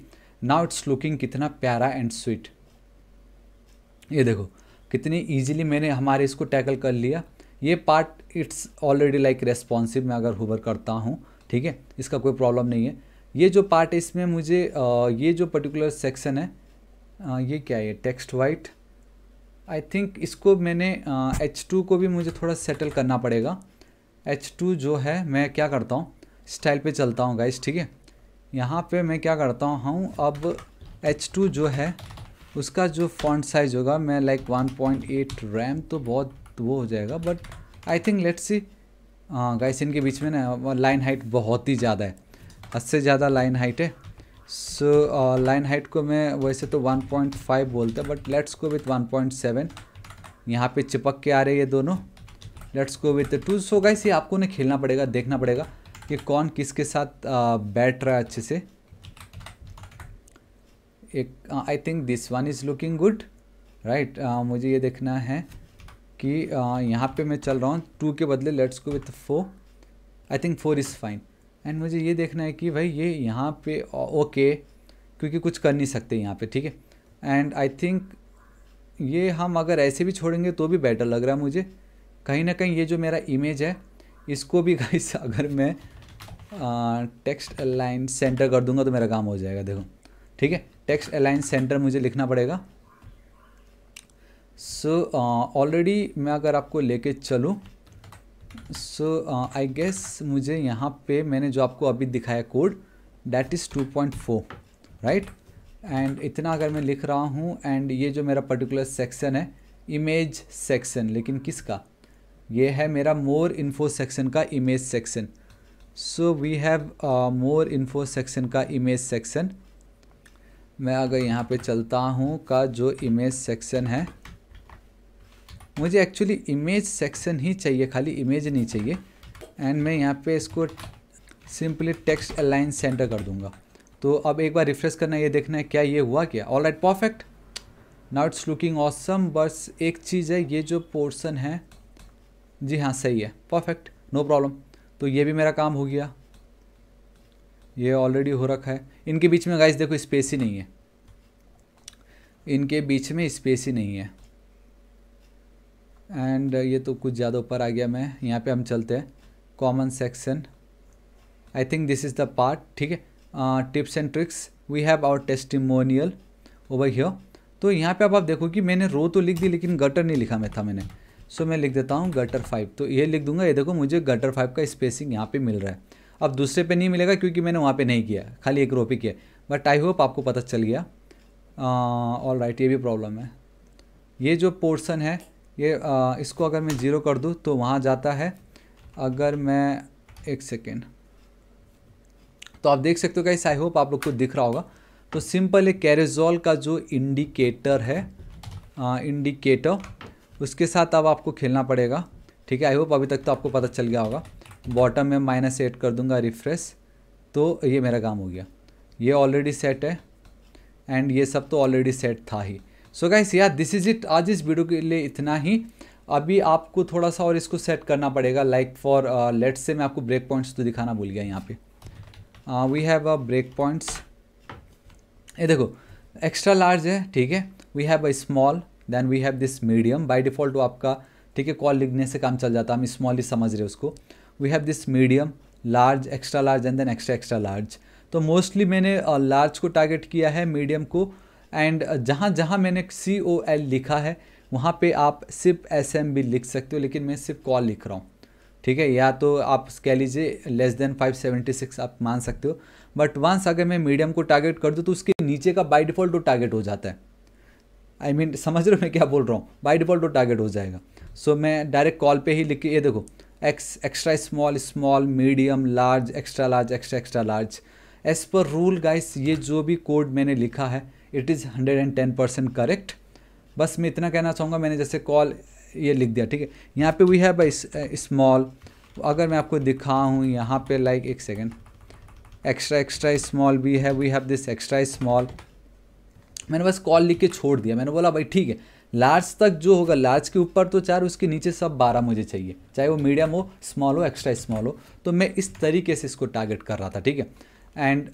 नाउ इट्स लुकिंग कितना प्यारा एंड स्वीट ये देखो कितनी ईजिली मैंने हमारे इसको टैकल कर लिया ये part it's already like responsive मैं अगर होवर करता हूँ ठीक है इसका कोई प्रॉब्लम नहीं है ये जो पार्ट इसमें मुझे ये जो पर्टिकुलर सेक्शन है ये क्या है टेक्स्ट वाइट आई थिंक इसको मैंने एच टू को भी मुझे थोड़ा सेटल करना पड़ेगा एच टू जो है मैं क्या करता हूँ स्टाइल पे चलता हूँ गाइस ठीक है यहाँ पे मैं क्या करता हूँ अब एच टू जो है उसका जो फॉन्ट साइज होगा मैं लाइक 1.8 रैम तो बहुत वो हो जाएगा but I think let's see guys इनके बीच में ना लाइन हाइट बहुत ही ज़्यादा है हद से ज़्यादा लाइन हाइट है सो लाइन हाइट को मैं वैसे तो 1.5 बोलता बट लेट्स को विथ 1.7 यहाँ पर चिपक के आ रहे ये दोनों let's go with to so guys ये आपको ना खेलना पड़ेगा देखना पड़ेगा कि कौन किसके साथ बैठ रहा है अच्छे से एक I think this one is looking good right मुझे ये देखना है कि uh, यहाँ पे मैं चल रहा हूँ टू के बदले let's go with four I think four is fine and मुझे ये देखना है कि भाई ये यहाँ पे ओके okay, क्योंकि कुछ कर नहीं सकते यहाँ पे ठीक है एंड आई थिंक ये हम अगर ऐसे भी छोड़ेंगे तो भी बेटर लग रहा है मुझे कहीं ना कहीं ये जो मेरा इमेज है इसको भी गाइस [LAUGHS] अगर मैं टेक्स्ट अलाइन सेंटर कर दूंगा तो मेरा काम हो जाएगा देखो ठीक है टेक्स्ट अलाइन सेंटर मुझे लिखना पड़ेगा सो so, ऑलरेडी uh, मैं अगर आपको लेके चलूँ सो आई गेस मुझे यहाँ पे मैंने जो आपको अभी दिखाया code that is two point four right and इतना अगर मैं लिख रहा हूँ एंड ये जो मेरा पर्टिकुलर सेक्शन है इमेज सेक्शन लेकिन किसका ये है मेरा मोर इन्फो सेक्शन का image section so we have more info section का इमेज सेक्शन मैं अगर यहाँ पे चलता हूँ का जो इमेज सेक्शन है मुझे एक्चुअली इमेज सेक्शन ही चाहिए खाली इमेज नहीं चाहिए एंड मैं यहाँ पे इसको सिंपली टेक्स्ट अलाइन सेंटर कर दूँगा तो अब एक बार रिफ्रेश करना ये देखना है क्या ये हुआ क्या all right perfect now it's looking awesome बस एक चीज़ है ये जो पोर्सन है जी हाँ सही है परफेक्ट नो प्रॉब्लम तो ये भी मेरा काम हो गया ये ऑलरेडी हो रखा है इनके बीच में गाइस देखो स्पेस ही नहीं है इनके बीच में स्पेस ही नहीं है एंड ये तो कुछ ज़्यादा ऊपर आ गया मैं यहाँ पे हम चलते हैं common section I think this is the part ठीक है tips and tricks we have our testimonial over here तो यहाँ पे अब आप देखो कि मैंने रो तो लिख दी लेकिन गटर नहीं लिखा मैं था मैंने सो मैं लिख देता हूँ गटर फाइव तो ये लिख दूंगा ये देखो मुझे गटर फाइव का स्पेसिंग यहाँ पे मिल रहा है अब दूसरे पे नहीं मिलेगा क्योंकि मैंने वहाँ पे नहीं किया खाली एक रोपी किया बट आई होप आपको पता चल गया ऑल राइट ये भी प्रॉब्लम है ये जो पोर्सन है ये आ, इसको अगर मैं ज़ीरो कर दूँ तो वहाँ जाता है अगर मैं एक सेकेंड तो आप देख सकते हो गाइस आई होप आप लोग को दिख रहा होगा तो सिंपल एक कैरेजॉल का जो इंडिकेटर है इंडिकेटर उसके साथ अब आपको खेलना पड़ेगा ठीक है आई होप अभी तक तो आपको पता चल गया होगा बॉटम में माइनस एट कर दूंगा रिफ्रेश तो ये मेरा काम हो गया ये ऑलरेडी सेट है एंड ये सब तो ऑलरेडी सेट था ही सो गाइस यार दिस इज़ इट आज इस वीडियो के लिए इतना ही अभी आपको थोड़ा सा और इसको सेट करना पड़ेगा लाइक फॉर लेट्स से मैं आपको ब्रेक पॉइंट्स तो दिखाना भूल गया यहाँ पे we have a break points ये देखो एक्स्ट्रा लार्ज है ठीक है we have a small then we have this medium by default वो आपका ठीक है कॉल लिखने से काम चल जाता है हम स्मॉल ही समझ रहे उसको we have this medium large extra large and then extra extra large तो मोस्टली मैंने लार्ज uh, को टारगेट किया है मीडियम को एंड जहाँ जहाँ मैंने सी ओ एल लिखा है वहाँ पे आप सिर्फ एस एम बी लिख सकते हो लेकिन मैं सिर्फ कॉल लिख रहा हूँ ठीक है या तो आप कह लीजिए लेस देन 576 आप मान सकते हो बट वंस अगर मैं मीडियम को टारगेट कर दूँ तो उसके नीचे का बाई डिफ़ॉल्ट वो टारगेट हो जाता है आई मीन समझ रहे हो मैं क्या बोल रहा हूँ बाई डिफॉल्ट वो टारगेट हो जाएगा सो so, मैं डायरेक्ट कॉल पे ही लिख के ये देखो ex extra small small medium large extra large extra extra large as per rule guys ये जो भी कोड मैंने लिखा है it is hundred and ten percent correct बस मैं इतना कहना चाहूँगा मैंने जैसे कॉल ये लिख दिया ठीक है यहाँ पे वी है बाई स्मॉल अगर मैं आपको दिखाऊँ यहाँ पे लाइक like, एक सेकेंड एक्स्ट्रा एक्स्ट्रा स्मॉल भी है we have this extra small मैंने बस कॉल लिख के छोड़ दिया मैंने बोला भाई ठीक है लार्ज तक जो होगा लार्ज के ऊपर तो चार उसके नीचे सब बारह मुझे चाहिए चाहे वो मीडियम हो स्मॉल हो एक्स्ट्रा स्मॉल हो तो मैं इस तरीके से इसको टारगेट कर रहा था ठीक है and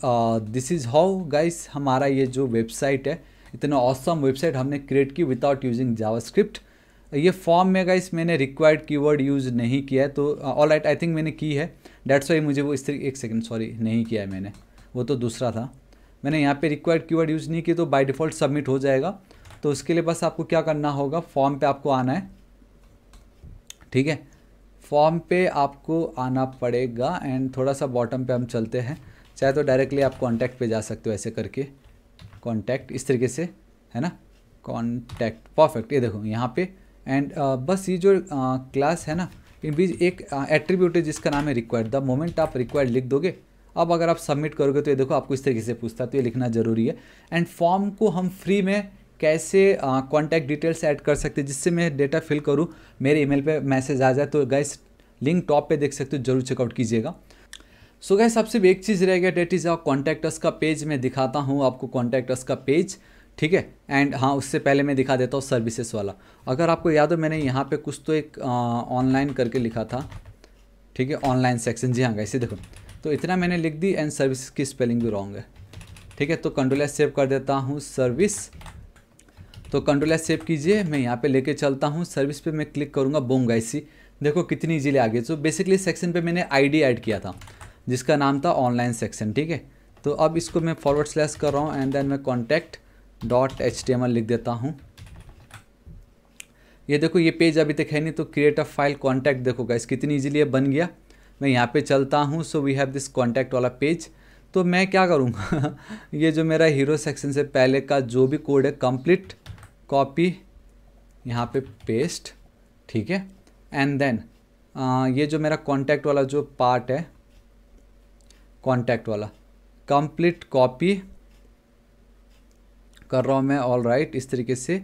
this is how guys हमारा ये जो वेबसाइट है इतना औसम वेबसाइट हमने क्रिएट की विदाउट यूजिंग जावास्क्रिप्ट ये फॉर्म में गाइस मैंने रिक्वायर्ड कीवर्ड यूज़ नहीं किया है तो ऑल राइट आई थिंक मैंने की है डेट्स वाई मुझे वो इस तरीके एक सेकेंड सॉरी नहीं किया है मैंने वो तो दूसरा था मैंने यहाँ पे रिक्वायर्ड कीवर्ड यूज़ नहीं किया तो बाय डिफ़ॉल्ट सबमिट हो जाएगा तो उसके लिए बस आपको क्या करना होगा फॉर्म पे आपको आना है ठीक है फॉर्म पे आपको आना पड़ेगा एंड थोड़ा सा बॉटम पे हम चलते हैं चाहे तो डायरेक्टली आप कॉन्टैक्ट पर जा सकते हो ऐसे करके कॉन्टैक्ट इस तरीके से है ना कॉन्टैक्ट परफेक्ट ये देखो यहाँ पे एंड बस ये जो क्लास है ना इन बीच एक एट्रीब्यूट है जिसका नाम है रिक्वायर्ड द मोमेंट आप रिक्वायर्ड लिख दोगे अब अगर आप सबमिट करोगे तो ये देखो आपको इस तरीके से पूछता है तो ये लिखना ज़रूरी है एंड फॉर्म को हम फ्री में कैसे कॉन्टैक्ट डिटेल्स ऐड कर सकते हैं जिससे मैं डेटा फिल करूँ मेरे ईमेल पे मैसेज आ जाए तो गैस लिंक टॉप पे देख सकते हो जरूर चेकआउट कीजिएगा सो गैस सबसे एक चीज़ रह गया डेट इज़ आवर कॉन्टैक्टर्स का पेज मैं दिखाता हूँ आपको कॉन्टैक्टर्स का पेज ठीक है एंड हाँ उससे पहले मैं दिखा देता हूँ सर्विसेज वाला अगर आपको याद हो मैंने यहाँ पे कुछ तो एक ऑनलाइन करके लिखा था ठीक है ऑनलाइन सेक्शन जी हाँ गैसे देखो तो इतना मैंने लिख दी एंड सर्विस की स्पेलिंग भी रॉन्ग है ठीक है तो कंट्रोल एस सेव कर देता हूँ सर्विस तो कंट्रोल एस सेव कीजिए मैं यहाँ पे लेके चलता हूँ सर्विस पे मैं क्लिक करूँगा बोंग आईसी देखो कितनी इजीली आ गई तो बेसिकली सेक्शन पे मैंने आईडी ऐड किया था जिसका नाम था ऑनलाइन सेक्शन ठीक है तो अब इसको मैं फॉरवर्ड स्लेस कर रहा हूँ एंड देन मैं कॉन्टैक्ट डॉट एच लिख देता हूँ ये देखो ये पेज अभी तक है नहीं तो क्रिएट अ फाइल कॉन्टैक्ट देखो इस कितनी इजीली बन गया मैं यहाँ पे चलता हूँ so we have this contact वाला पेज तो मैं क्या करूँगा [LAUGHS] ये जो मेरा हीरो सेक्शन से पहले का जो भी कोड है कंप्लीट कॉपी यहाँ पे पेस्ट ठीक है एंड देन ये जो मेरा कॉन्टैक्ट वाला जो पार्ट है कॉन्टैक्ट वाला कंप्लीट कॉपी कर रहा हूँ मैं ऑल राइट right, इस तरीके से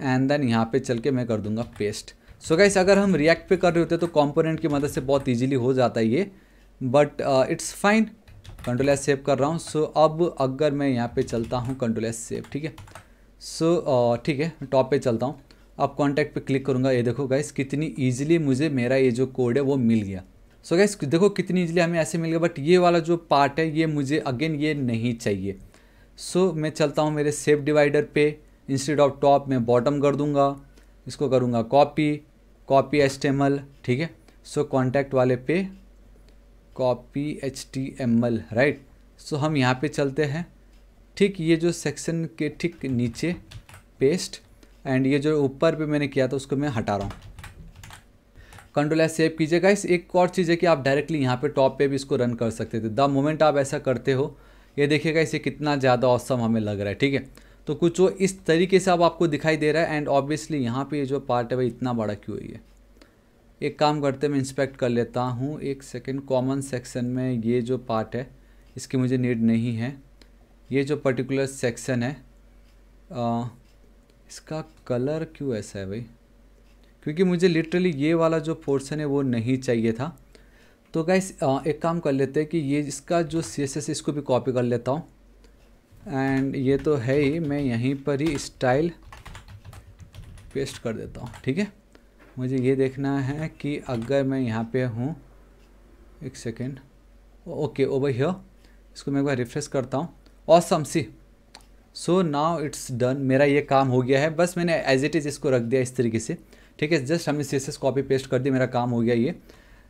एंड देन यहाँ पे चल के मैं कर दूँगा पेस्ट सो गाइस अगर हम रिएक्ट पे कर रहे होते तो कॉम्पोनेंट की मदद से बहुत ईजिली हो जाता है ये but it's fine control S save कर रहा हूँ सो so, अब अगर मैं यहाँ पे चलता हूँ कंट्रोल एस सेव ठीक है सो so, uh, ठीक है टॉप पे चलता हूँ अब कॉन्टैक्ट पे क्लिक करूँगा ये देखो गाइस कितनी ईजिली मुझे मेरा ये जो कोड है वो मिल गया सो so गाइस देखो कितनी ईजिली हमें ऐसे मिल गया बट ये वाला जो पार्ट है ये मुझे अगेन ये नहीं चाहिए सो so, मैं चलता हूँ मेरे सेफ डिवाइडर पे इंस्टेड ऑफ टॉप मैं बॉटम कर दूँगा इसको करूँगा कॉपी कॉपी एच ठीक है सो कॉन्टैक्ट वाले पे कॉपी एच राइट सो हम यहाँ पे चलते हैं ठीक ये जो सेक्शन के ठीक नीचे पेस्ट एंड ये जो ऊपर पे मैंने किया था उसको मैं हटा रहा हूँ कंट्रोल एस सेव कीजिएगा इस एक और चीज़ है कि आप डायरेक्टली यहाँ पे टॉप पे भी इसको रन कर सकते थे द मोमेंट आप ऐसा करते हो ये देखिएगा इसे कितना ज़्यादा औसम हमें लग रहा है ठीक है तो कुछ वो इस तरीके से अब आपको दिखाई दे रहा है एंड ऑब्वियसली यहाँ पे ये जो पार्ट है वह इतना बड़ा क्यों है एक काम करते मैं इंस्पेक्ट कर लेता हूँ एक सेकेंड कॉमन सेक्शन में ये जो पार्ट है इसकी मुझे नीड नहीं है ये जो पर्टिकुलर सेक्शन है आ, इसका कलर क्यों ऐसा है भाई क्योंकि मुझे लिटरली ये वाला जो पोर्सन है वो नहीं चाहिए था तो गाइस एक काम कर लेते हैं कि ये इसका जो सी एस एस इसको भी कॉपी कर लेता हूँ एंड ये तो है ही मैं यहीं पर ही स्टाइल पेस्ट कर देता हूँ ठीक है मुझे ये देखना है कि अगर मैं यहाँ पे हूँ एक सेकेंड ओके ओ हियर इसको मैं एक बार रिफ्रेश करता हूँ awesome see so now it's done मेरा ये काम हो गया है बस मैंने एज इट इज़ इसको रख दिया इस तरीके से ठीक है जस्ट हमने सी कॉपी पेस्ट कर दी मेरा काम हो गया ये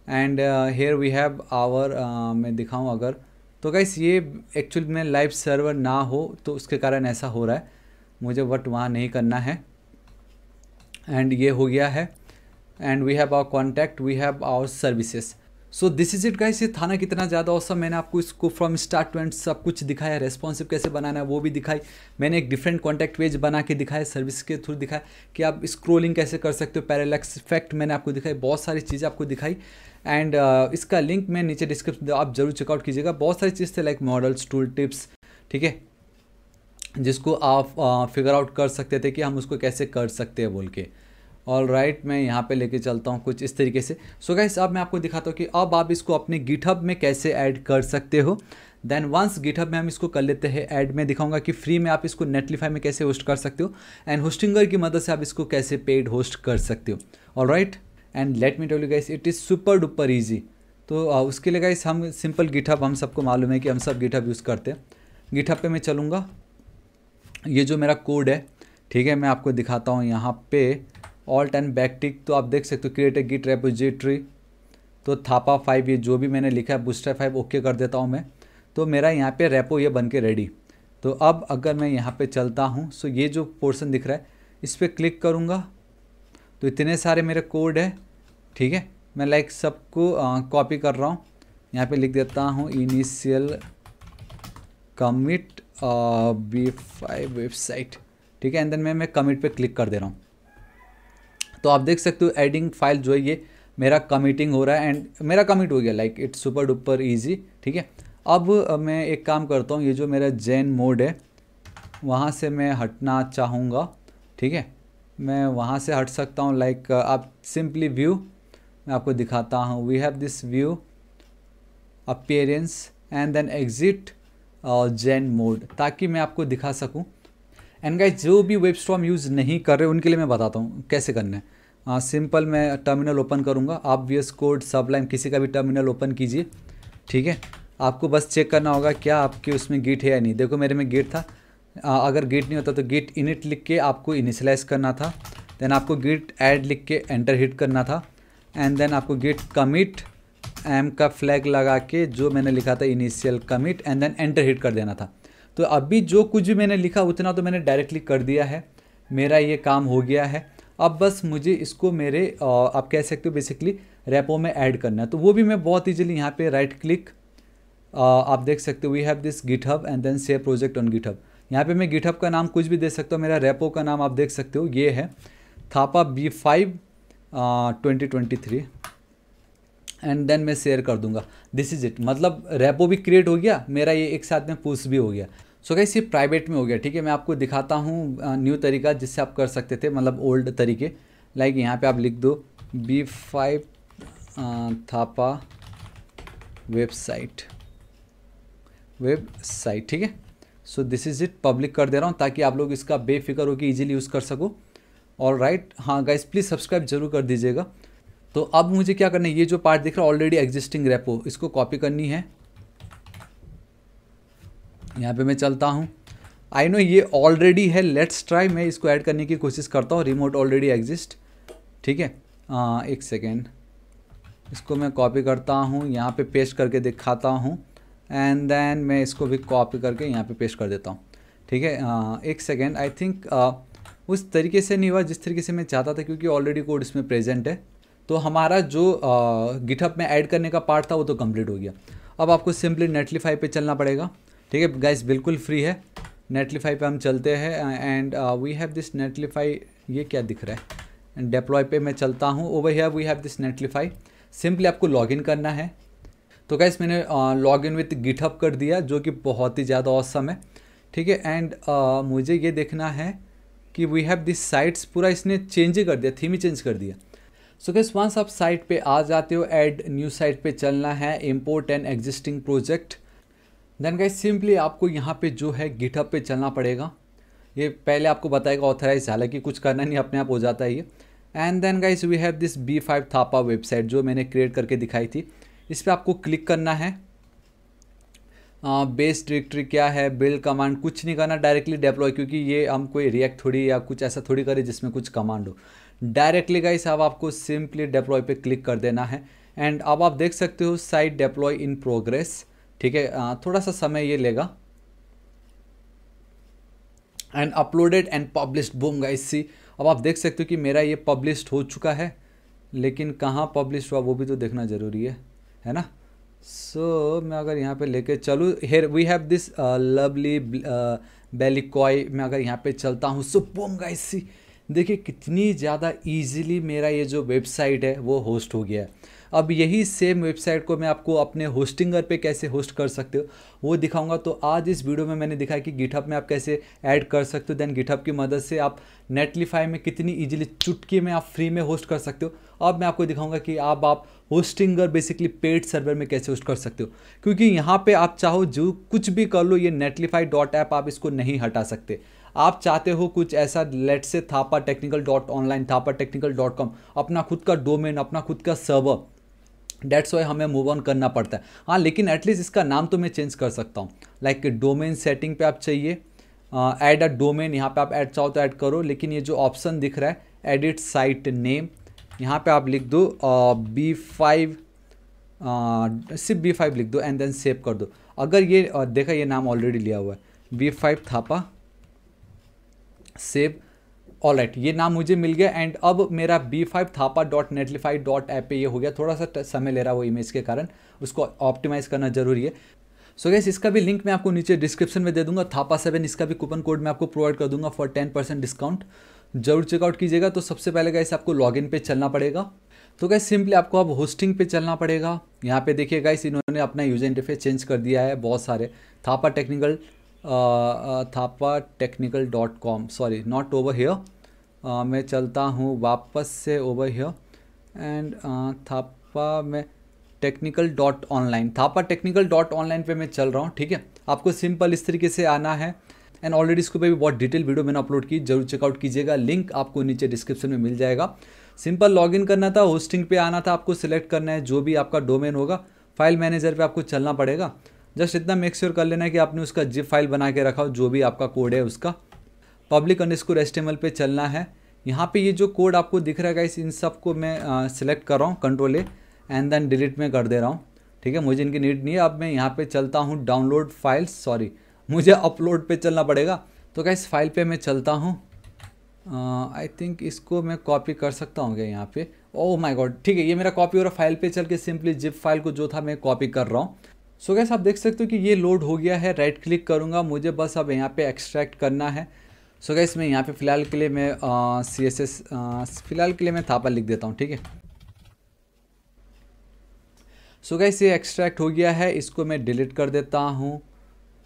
and here we have our मैं दिखाऊँ अगर तो गाइस ये एक्चुअल में लाइव सर्वर ना हो तो उसके कारण ऐसा हो रहा है मुझे वट वहाँ नहीं करना है एंड ये हो गया है and we have our contact we have our services so this is it guys ये थाना कितना ज़्यादा औसम मैंने आपको इसको फ्रॉम स्टार्ट टू एंड सब कुछ दिखाया है रेस्पॉन्सिव कैसे बनाना है वो भी दिखाई मैंने एक डिफरेंट कॉन्टैक्ट पेज बना के दिखाया सर्विस के थ्रू दिखाया कि आप स्क्रोलिंग कैसे कर सकते हो पैरालेक्स इफेक्ट मैंने आपको दिखाई बहुत सारी चीज़ें आपको दिखाई एंड uh, इसका लिंक मैं नीचे डिस्क्रिप्शन आप जरूर चेकआउट कीजिएगा बहुत सारी चीज़ थे लाइक मॉडल्स टूल टिप्स ठीक है जिसको आप फिगर uh, आउट कर सकते थे कि हम उसको कैसे कर सकते हैं बोल के और राइट मैं यहाँ पे लेके चलता हूँ कुछ इस तरीके से सो so गाइस अब मैं आपको दिखाता हूँ कि अब आप इसको अपने गिटहब में कैसे ऐड कर सकते हो देन वंस गिटहब में हम इसको कर लेते हैं ऐड में दिखाऊंगा कि फ्री में आप इसको नेटलीफाई में कैसे होस्ट कर सकते हो एंड होस्टिंगर की मदद से आप इसको कैसे पेड होस्ट कर सकते हो और right and let me tell you guys it is super duper easy तो उसके लिए गाइस हम सिंपल गिटहब हम सबको मालूम है कि हम सब गिटहब यूज़ करते हैं गिटहब पे मैं चलूँगा ये जो मेरा कोड है ठीक है मैं आपको दिखाता हूँ यहाँ पे ऑल्ट एंड बैकटिक तो आप देख सकते हो क्रिएट ए गिट रेपोजिट्री तो थापा फाइव ये जो भी मैंने लिखा है बूस्टर फाइव ओके कर देता हूँ मैं तो मेरा यहाँ पे रेपो ये बन के रेडी तो अब अगर मैं यहाँ पे चलता हूँ सो ये जो पोर्सन दिख रहा है इस पर क्लिक करूँगा तो इतने सारे मेरे कोड है ठीक है मैं लाइक सबको कॉपी कर रहा हूँ यहाँ पे लिख देता हूँ initial commit B five website ठीक है एंड देन मैं मैं कमिट पे क्लिक कर दे रहा हूँ तो आप देख सकते हो एडिंग फाइल जो है ये मेरा कमिटिंग हो रहा है एंड मेरा कमिट हो गया like it's super duper easy ठीक है अब मैं एक काम करता हूँ ये जो मेरा जैन मोड है वहाँ से मैं हटना चाहूँगा ठीक है मैं वहाँ से हट सकता हूँ लाइक आप सिंपली व्यू मैं आपको दिखाता हूँ we have this view appearance and then exit zen mode ताकि मैं आपको दिखा सकूँ एंड गाइज जो भी वेब स्टॉम यूज़ नहीं कर रहे उनके लिए मैं बताता हूँ कैसे करना है आ, सिंपल मैं टर्मिनल ओपन करूँगा आप वी एस कोड सबलाइन किसी का भी टर्मिनल ओपन कीजिए ठीक है आपको बस चेक करना होगा क्या आपके उसमें गिट है या नहीं देखो मेरे में गिट था आ, अगर गिट नहीं होता तो गिट इनिट लिख के आपको इनिशलाइज करना था देन आपको गिट ऐड लिख के एंटर हिट करना था एंड देन आपको गिट कमिट एम का फ्लैग लगा के जो मैंने लिखा था initial commit and then enter hit कर देना था तो अभी जो कुछ भी मैंने लिखा उतना तो मैंने डायरेक्टली कर दिया है मेरा ये काम हो गया है अब बस मुझे इसको मेरे आप कह सकते हो बेसिकली रेपो में ऐड करना है तो वो भी मैं बहुत ईजिली यहाँ पे राइट क्लिक आप देख सकते हो we have this GitHub and then save project on GitHub यहाँ पे मैं गिटहब का नाम कुछ भी दे सकता हूँ मेरा रेपो का नाम आप देख सकते हो ये है Thapa B five twenty twenty three and then मैं शेयर कर दूंगा दिस इज़ इट मतलब रेपो भी क्रिएट हो गया मेरा ये एक साथ में पुश भी हो गया सो गाइस सिर्फ प्राइवेट में हो गया ठीक है मैं आपको दिखाता हूँ न्यू तरीका जिससे आप कर सकते थे मतलब ओल्ड तरीके लाइक यहाँ पे आप लिख दो B five Thapa website website ठीक है so this is it public कर दे रहा हूँ ताकि आप लोग इसका बेफिक्र होकर ईजिली यूज़ कर सको और राइट हाँ गाइस प्लीज़ सब्सक्राइब जरूर कर दीजिएगा तो अब मुझे क्या करना है ये जो पार्ट दिख रहा है ऑलरेडी एग्जिस्टिंग रेपो इसको कॉपी करनी है यहाँ पे मैं चलता हूँ आई नो ये ऑलरेडी है लेट्स ट्राई मैं इसको ऐड करने की कोशिश करता हूँ रिमोट ऑलरेडी एग्जिस्ट ठीक है आ, हाँ, एक सेकेंड इसको मैं कॉपी करता हूँ यहाँ पे पेस्ट करके दिखाता हूँ एंड देन मैं इसको भी कॉपी करके यहाँ पे पेस्ट कर देता हूँ ठीक है हाँ, एक सेकेंड आई थिंक उस तरीके से नहीं हुआ जिस तरीके से मैं चाहता था क्योंकि ऑलरेडी कोड इसमें प्रेजेंट है तो हमारा जो गिटअप uh, में ऐड करने का पार्ट था वो तो कम्प्लीट हो गया अब आपको सिंपली नेटलीफाई पे चलना पड़ेगा ठीक है गाइस बिल्कुल फ्री है नेटलीफाई पे हम चलते हैं and we have this Netlify ये क्या दिख रहा है एंड डेप्लॉय पे मैं चलता हूँ over here we have this Netlify simply आपको लॉगिन करना है तो गाइस मैंने लॉग इन विथ गिटअप कर दिया जो कि बहुत ही ज़्यादा औसम है ठीक है एंड uh, मुझे ये देखना है कि वी हैव दिस साइट्स पूरा इसने चेंज ही कर दिया थीम ही चेंज कर दिया सो गैस वंस आप साइट पे आ जाते हो ऐड न्यू साइट पे चलना है import and existing project then guys simply आपको यहाँ पे जो है गिटअप पे चलना पड़ेगा ये पहले आपको बताएगा ऑथराइज हालांकि कुछ करना नहीं अपने आप हो जाता है ये and then guys we have this B five Thapa website जो मैंने क्रिएट करके दिखाई थी इस पर आपको क्लिक करना है बेस डिरेक्टरी क्या है बिल्ड कमांड कुछ नहीं करना डायरेक्टली डेप्लॉय क्योंकि ये हम कोई रिएक्ट थोड़ी या कुछ ऐसा थोड़ी करें जिसमें कुछ कमांड हो डायरेक्टली गाइस अब आपको सिंपली डेप्लॉय पे क्लिक कर देना है एंड अब आप देख सकते हो साइट डेप्लॉय इन प्रोग्रेस ठीक है थोड़ा सा समय ये लेगा and uploaded and publish boom guys see अब आप देख सकते हो कि मेरा ये पब्लिश्ड हो चुका है लेकिन कहाँ पब्लिश हुआ वो भी तो देखना ज़रूरी है है ना सो so, मैं अगर यहाँ पे लेके चलूँ here we have this lovely बेलिकॉय मैं अगर यहाँ पे चलता हूँ सो बोम गाइस सी देखिए कितनी ज़्यादा ईजिली मेरा ये जो वेबसाइट है वो होस्ट हो गया है अब यही सेम वेबसाइट को मैं आपको अपने होस्टिंगर पे कैसे होस्ट कर सकते हो वो दिखाऊंगा तो आज इस वीडियो में मैंने दिखाया कि गिटहब में आप कैसे ऐड कर सकते हो देन गिटहब की मदद से आप नेटलीफाई में कितनी ईजिली चुटकी में आप फ्री में होस्ट कर सकते हो अब मैं आपको दिखाऊंगा कि आप आप होस्टिंगर बेसिकली पेड सर्वर में कैसे होस्ट कर सकते हो क्योंकि यहाँ पे आप चाहो जो कुछ भी कर लो ये नेटलीफाई डॉट ऐप आप इसको नहीं हटा सकते आप चाहते हो कुछ ऐसा let say Thapa technical dot online Thapa technical dot com अपना खुद का डोमेन अपना खुद का सर्वर डेट्स वाई हमें मूव ऑन करना पड़ता है हाँ लेकिन एटलीस्ट इसका नाम तो मैं चेंज कर सकता हूँ लाइक डोमेन सेटिंग पे आप चाहिए ऐड अ डोमेन यहाँ पे आप ऐड चाहो तो ऐड करो लेकिन ये जो ऑप्शन दिख रहा है एडिट साइट नेम यहाँ पे आप लिख दो बी फाइव सिर्फ बी फाइव लिख दो एंड देन सेव कर दो अगर ये uh, देखा ये नाम ऑलरेडी लिया हुआ है B five Thapa save all right ये नाम मुझे मिल गया एंड अब मेरा B five Thapa dot Netlify dot app पर ये हो गया थोड़ा सा समय ले रहा है वो इमेज के कारण उसको ऑप्टिमाइज़ करना जरूरी है सो so गैस इसका भी लिंक मैं आपको नीचे डिस्क्रिप्शन में दे दूंगा थापा सेवन इसका भी कूपन कोड मैं आपको प्रोवाइड कर दूंगा फॉर टेन परसेंट डिस्काउंट जरूर चेकआउट कीजिएगा तो सबसे पहले गैस आपको लॉगिन पे चलना पड़ेगा तो गैस सिंपली आपको अब होस्टिंग पे चलना पड़ेगा यहाँ पे देखिए गाइस इन्होंने अपना यूजर इंटरफेस चेंज कर दिया है बहुत सारे Thapa technical Thapa technical dot com sorry not over here मैं चलता हूँ वापस से ओवर हेयर एंड थापा में technical dot online Thapa technical dot online पर मैं चल रहा हूँ ठीक है आपको सिंपल इस तरीके से आना है एंड ऑलरेडी इसके ऊपर भी बहुत डिटेल वीडियो मैंने अपलोड की जरूर चेकआउट कीजिएगा लिंक आपको नीचे डिस्क्रिप्शन में मिल जाएगा सिंपल लॉगिन करना था होस्टिंग पे आना था आपको सिलेक्ट करना है जो भी आपका डोमेन होगा फाइल मैनेजर पे आपको चलना पड़ेगा जस्ट इतना मेक श्योर कर लेना है कि आपने उसका जिप फाइल बना के रखा हो जो भी आपका कोड है उसका पब्लिक अंडरस्कोर एस्टेमल पे चलना है यहाँ पे ये जो कोड आपको दिख रहा है इस इन सब को मैं सिलेक्ट कर रहा हूँ control A and then delete में कर दे रहा हूँ ठीक है मुझे इनकी नीड नहीं है अब मैं यहाँ पे चलता हूँ डाउनलोड फाइल्स सॉरी मुझे अपलोड पे चलना पड़ेगा तो क्या इस फाइल पे मैं चलता हूँ आई थिंक इसको मैं कॉपी कर सकता हूँ क्या यहाँ पे ओह माय गॉड ठीक है ये मेरा कॉपी और फाइल पे चल के सिंपली जिप फाइल को जो था मैं कॉपी कर रहा हूँ सो गैस आप देख सकते हो कि ये लोड हो गया है राइट क्लिक करूँगा मुझे बस अब यहाँ पे एक्सट्रैक्ट करना है सो गैस मैं यहाँ पे फ़िलहाल के लिए मैं सी एस एस फ़िलहाल के लिए मैं थापा लिख देता हूँ ठीक है सो गैस ये एक्सट्रैक्ट हो गया है इसको मैं डिलीट कर देता हूँ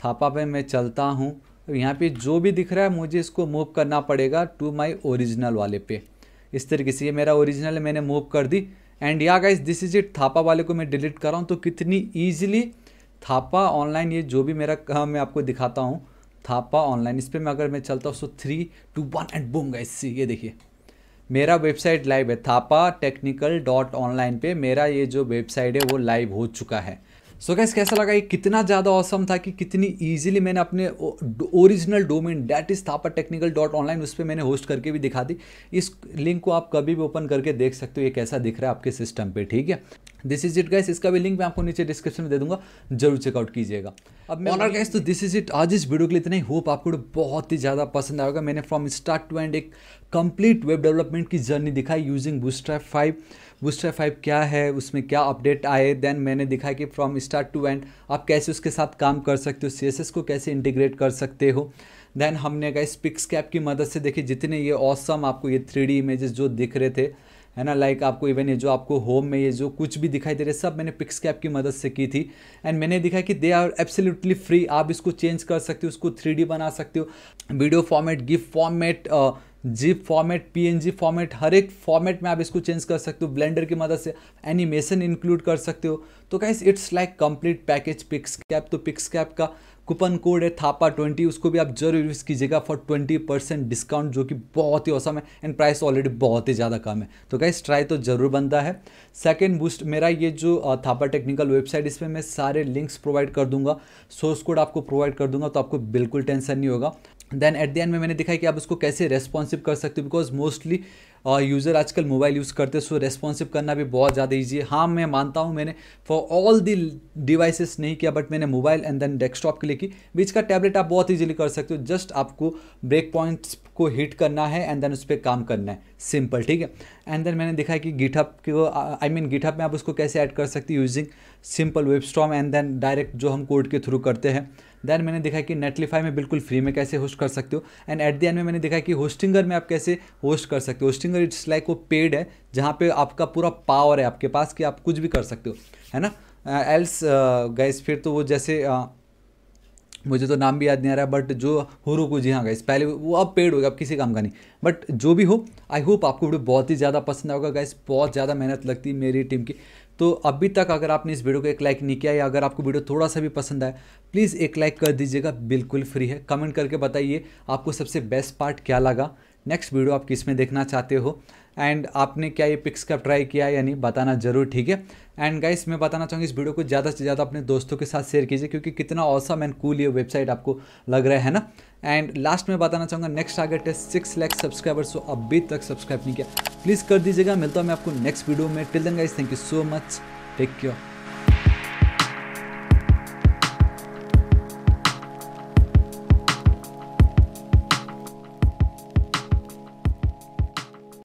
थापा पे मैं चलता हूँ यहाँ पे जो भी दिख रहा है मुझे इसको मूव करना पड़ेगा टू माई ओरिजिनल वाले पे इस तरीके से ये मेरा ओरिजिनल मैंने मूव कर दी एंड या guys this is it Thapa वाले को मैं डिलीट कर रहा हूँ तो कितनी ईजिली थापा ऑनलाइन ये जो भी मेरा मैं आपको दिखाता हूँ थापा ऑनलाइन इस पर मैं अगर मैं चलता हूँ so three two one and boom guys ये देखिए मेरा वेबसाइट लाइव है थापा टेक्निकल डॉट ऑनलाइन पे मेरा ये जो वेबसाइट है वो लाइव हो चुका है सो so गैस कैसा लगा ये कितना ज़्यादा औसम था कि कितनी ईजिली मैंने अपने original domain that is Thapa technical dot online उस पर मैंने होस्ट करके भी दिखा दी इस लिंक को आप कभी भी ओपन करके देख सकते हो ये कैसा दिख रहा है आपके सिस्टम पे ठीक है दिस इज इट गाइस इसका भी लिंक मैं आपको नीचे डिस्क्रिप्शन में दे दूंगा जरूर चेकआउट कीजिएगा अब मैं ऑनर गाइस तो दिस इज इट आज इस वीडियो के लिए इतना ही होप आपको बहुत ही ज़्यादा पसंद आएगा मैंने फ्रॉम स्टार्ट टू एंड एक कंप्लीट वेब डेवलपमेंट की जर्नी दिखाई using booster five booster five क्या है उसमें क्या अपडेट आए देन मैंने दिखाया कि फ्रॉम स्टार्ट टू एंड आप कैसे उसके साथ काम कर सकते हो सी को कैसे इंटीग्रेट कर सकते हो देन हमने गाइस पिक्स कैप की मदद से देखी जितने ये ऑसम awesome, आपको ये थ्री इमेजेस जो दिख रहे थे है ना लाइक आपको इवन ये जो आपको होम में ये जो कुछ भी दिखाई दे रहे सब मैंने पिक्स कैप की मदद से की थी एंड मैंने दिखा कि दे आर एब्सोल्युटली फ्री आप इसको चेंज कर सकते हो उसको थ्री बना सकते हो video format gift format zip format PNG format हर एक फॉर्मेट में आप इसको चेंज कर सकते हो ब्लेंडर की मदद से एनिमेशन इंक्लूड कर सकते हो तो कैसे it's like complete package pics cap तो पिक्स कैप का कूपन कोड है थापा ट्वेंटी उसको भी आप जरूर यूज़ कीजिएगा फॉर ट्वेंटी परसेंट डिस्काउंट जो कि बहुत ही औसम है एंड प्राइस ऑलरेडी बहुत ही ज़्यादा कम है तो गाइस ट्राई तो ज़रूर बनता है सेकेंड बूस्ट मेरा ये जो थापा टेक्निकल वेबसाइट इसमें मैं सारे लिंक्स प्रोवाइड कर दूंगा सोर्स कोड आपको प्रोवाइड कर दूंगा तो आपको बिल्कुल टेंशन नहीं होगा देन एट द एंड में मैंने दिखाया कि आप उसको कैसे रेस्पॉन्सिव कर सकते हो बिकॉज मोस्टली और यूज़र आजकल मोबाइल यूज़ करते सो रेस्पॉन्सिव करना भी बहुत ज़्यादा ईजी है हाँ मैं मानता हूँ मैंने फॉर ऑल दी डिवाइसेस नहीं किया बट मैंने मोबाइल एंड देन डेस्कटॉप के लिए की बीच का टैबलेट आप बहुत ईजिली कर सकते हो जस्ट आपको ब्रेक पॉइंट्स को हिट करना है एंड देन उस पर काम करना है सिंपल ठीक है एंड देन मैंने देखा है कि गिटहब को आई मीन गिटहब में आप उसको कैसे ऐड कर सकते हैं using simple WebStorm and then direct जो हम कोड के थ्रू करते हैं देन मैंने देखा कि नेटलीफाई में बिल्कुल फ्री में कैसे होस्ट कर सकते हो एंड एट द एंड में मैंने देखा कि होस्टिंगर में आप कैसे होस्ट कर सकते हो होस्टिंगर इट्स लाइक वो पेड है जहाँ पे आपका पूरा पावर है आपके पास कि आप कुछ भी कर सकते हो है ना एल्स uh, uh फिर तो वो जैसे uh, मुझे तो नाम भी याद नहीं आ रहा बट जो हुरुकू जी हाँ गाइस पहले वो अब पेड़ हो गया अब किसी काम का नहीं बट जो भी हो आई होप आपको वीडियो बहुत ही ज़्यादा पसंद आएगा गाइस बहुत ज़्यादा मेहनत लगती है मेरी टीम की तो अभी तक अगर आपने इस वीडियो को एक लाइक नहीं किया या अगर आपको वीडियो थोड़ा सा भी पसंद आया प्लीज़ एक लाइक कर दीजिएगा बिल्कुल फ्री है कमेंट करके बताइए आपको सबसे बेस्ट पार्ट क्या लगा नेक्स्ट वीडियो आप किस में देखना चाहते हो एंड आपने क्या ये पिक्स का ट्राई किया या नहीं बताना जरूर ठीक है एंड गाइस मैं बताना चाहूँगी इस वीडियो को ज़्यादा से ज़्यादा अपने दोस्तों के साथ शेयर कीजिए क्योंकि कितना औसम एंड कूल ये वेबसाइट आपको लग रहा है ना एंड लास्ट में बताना चाहूँगा नेक्स्ट टारगेट है सिक्स लैक्स सब्सक्राइबर्स सो अभी तक सब्सक्राइब नहीं किया प्लीज़ कर दीजिएगा मिलता हूँ मैं आपको नेक्स्ट वीडियो में till then guys thank you so much take care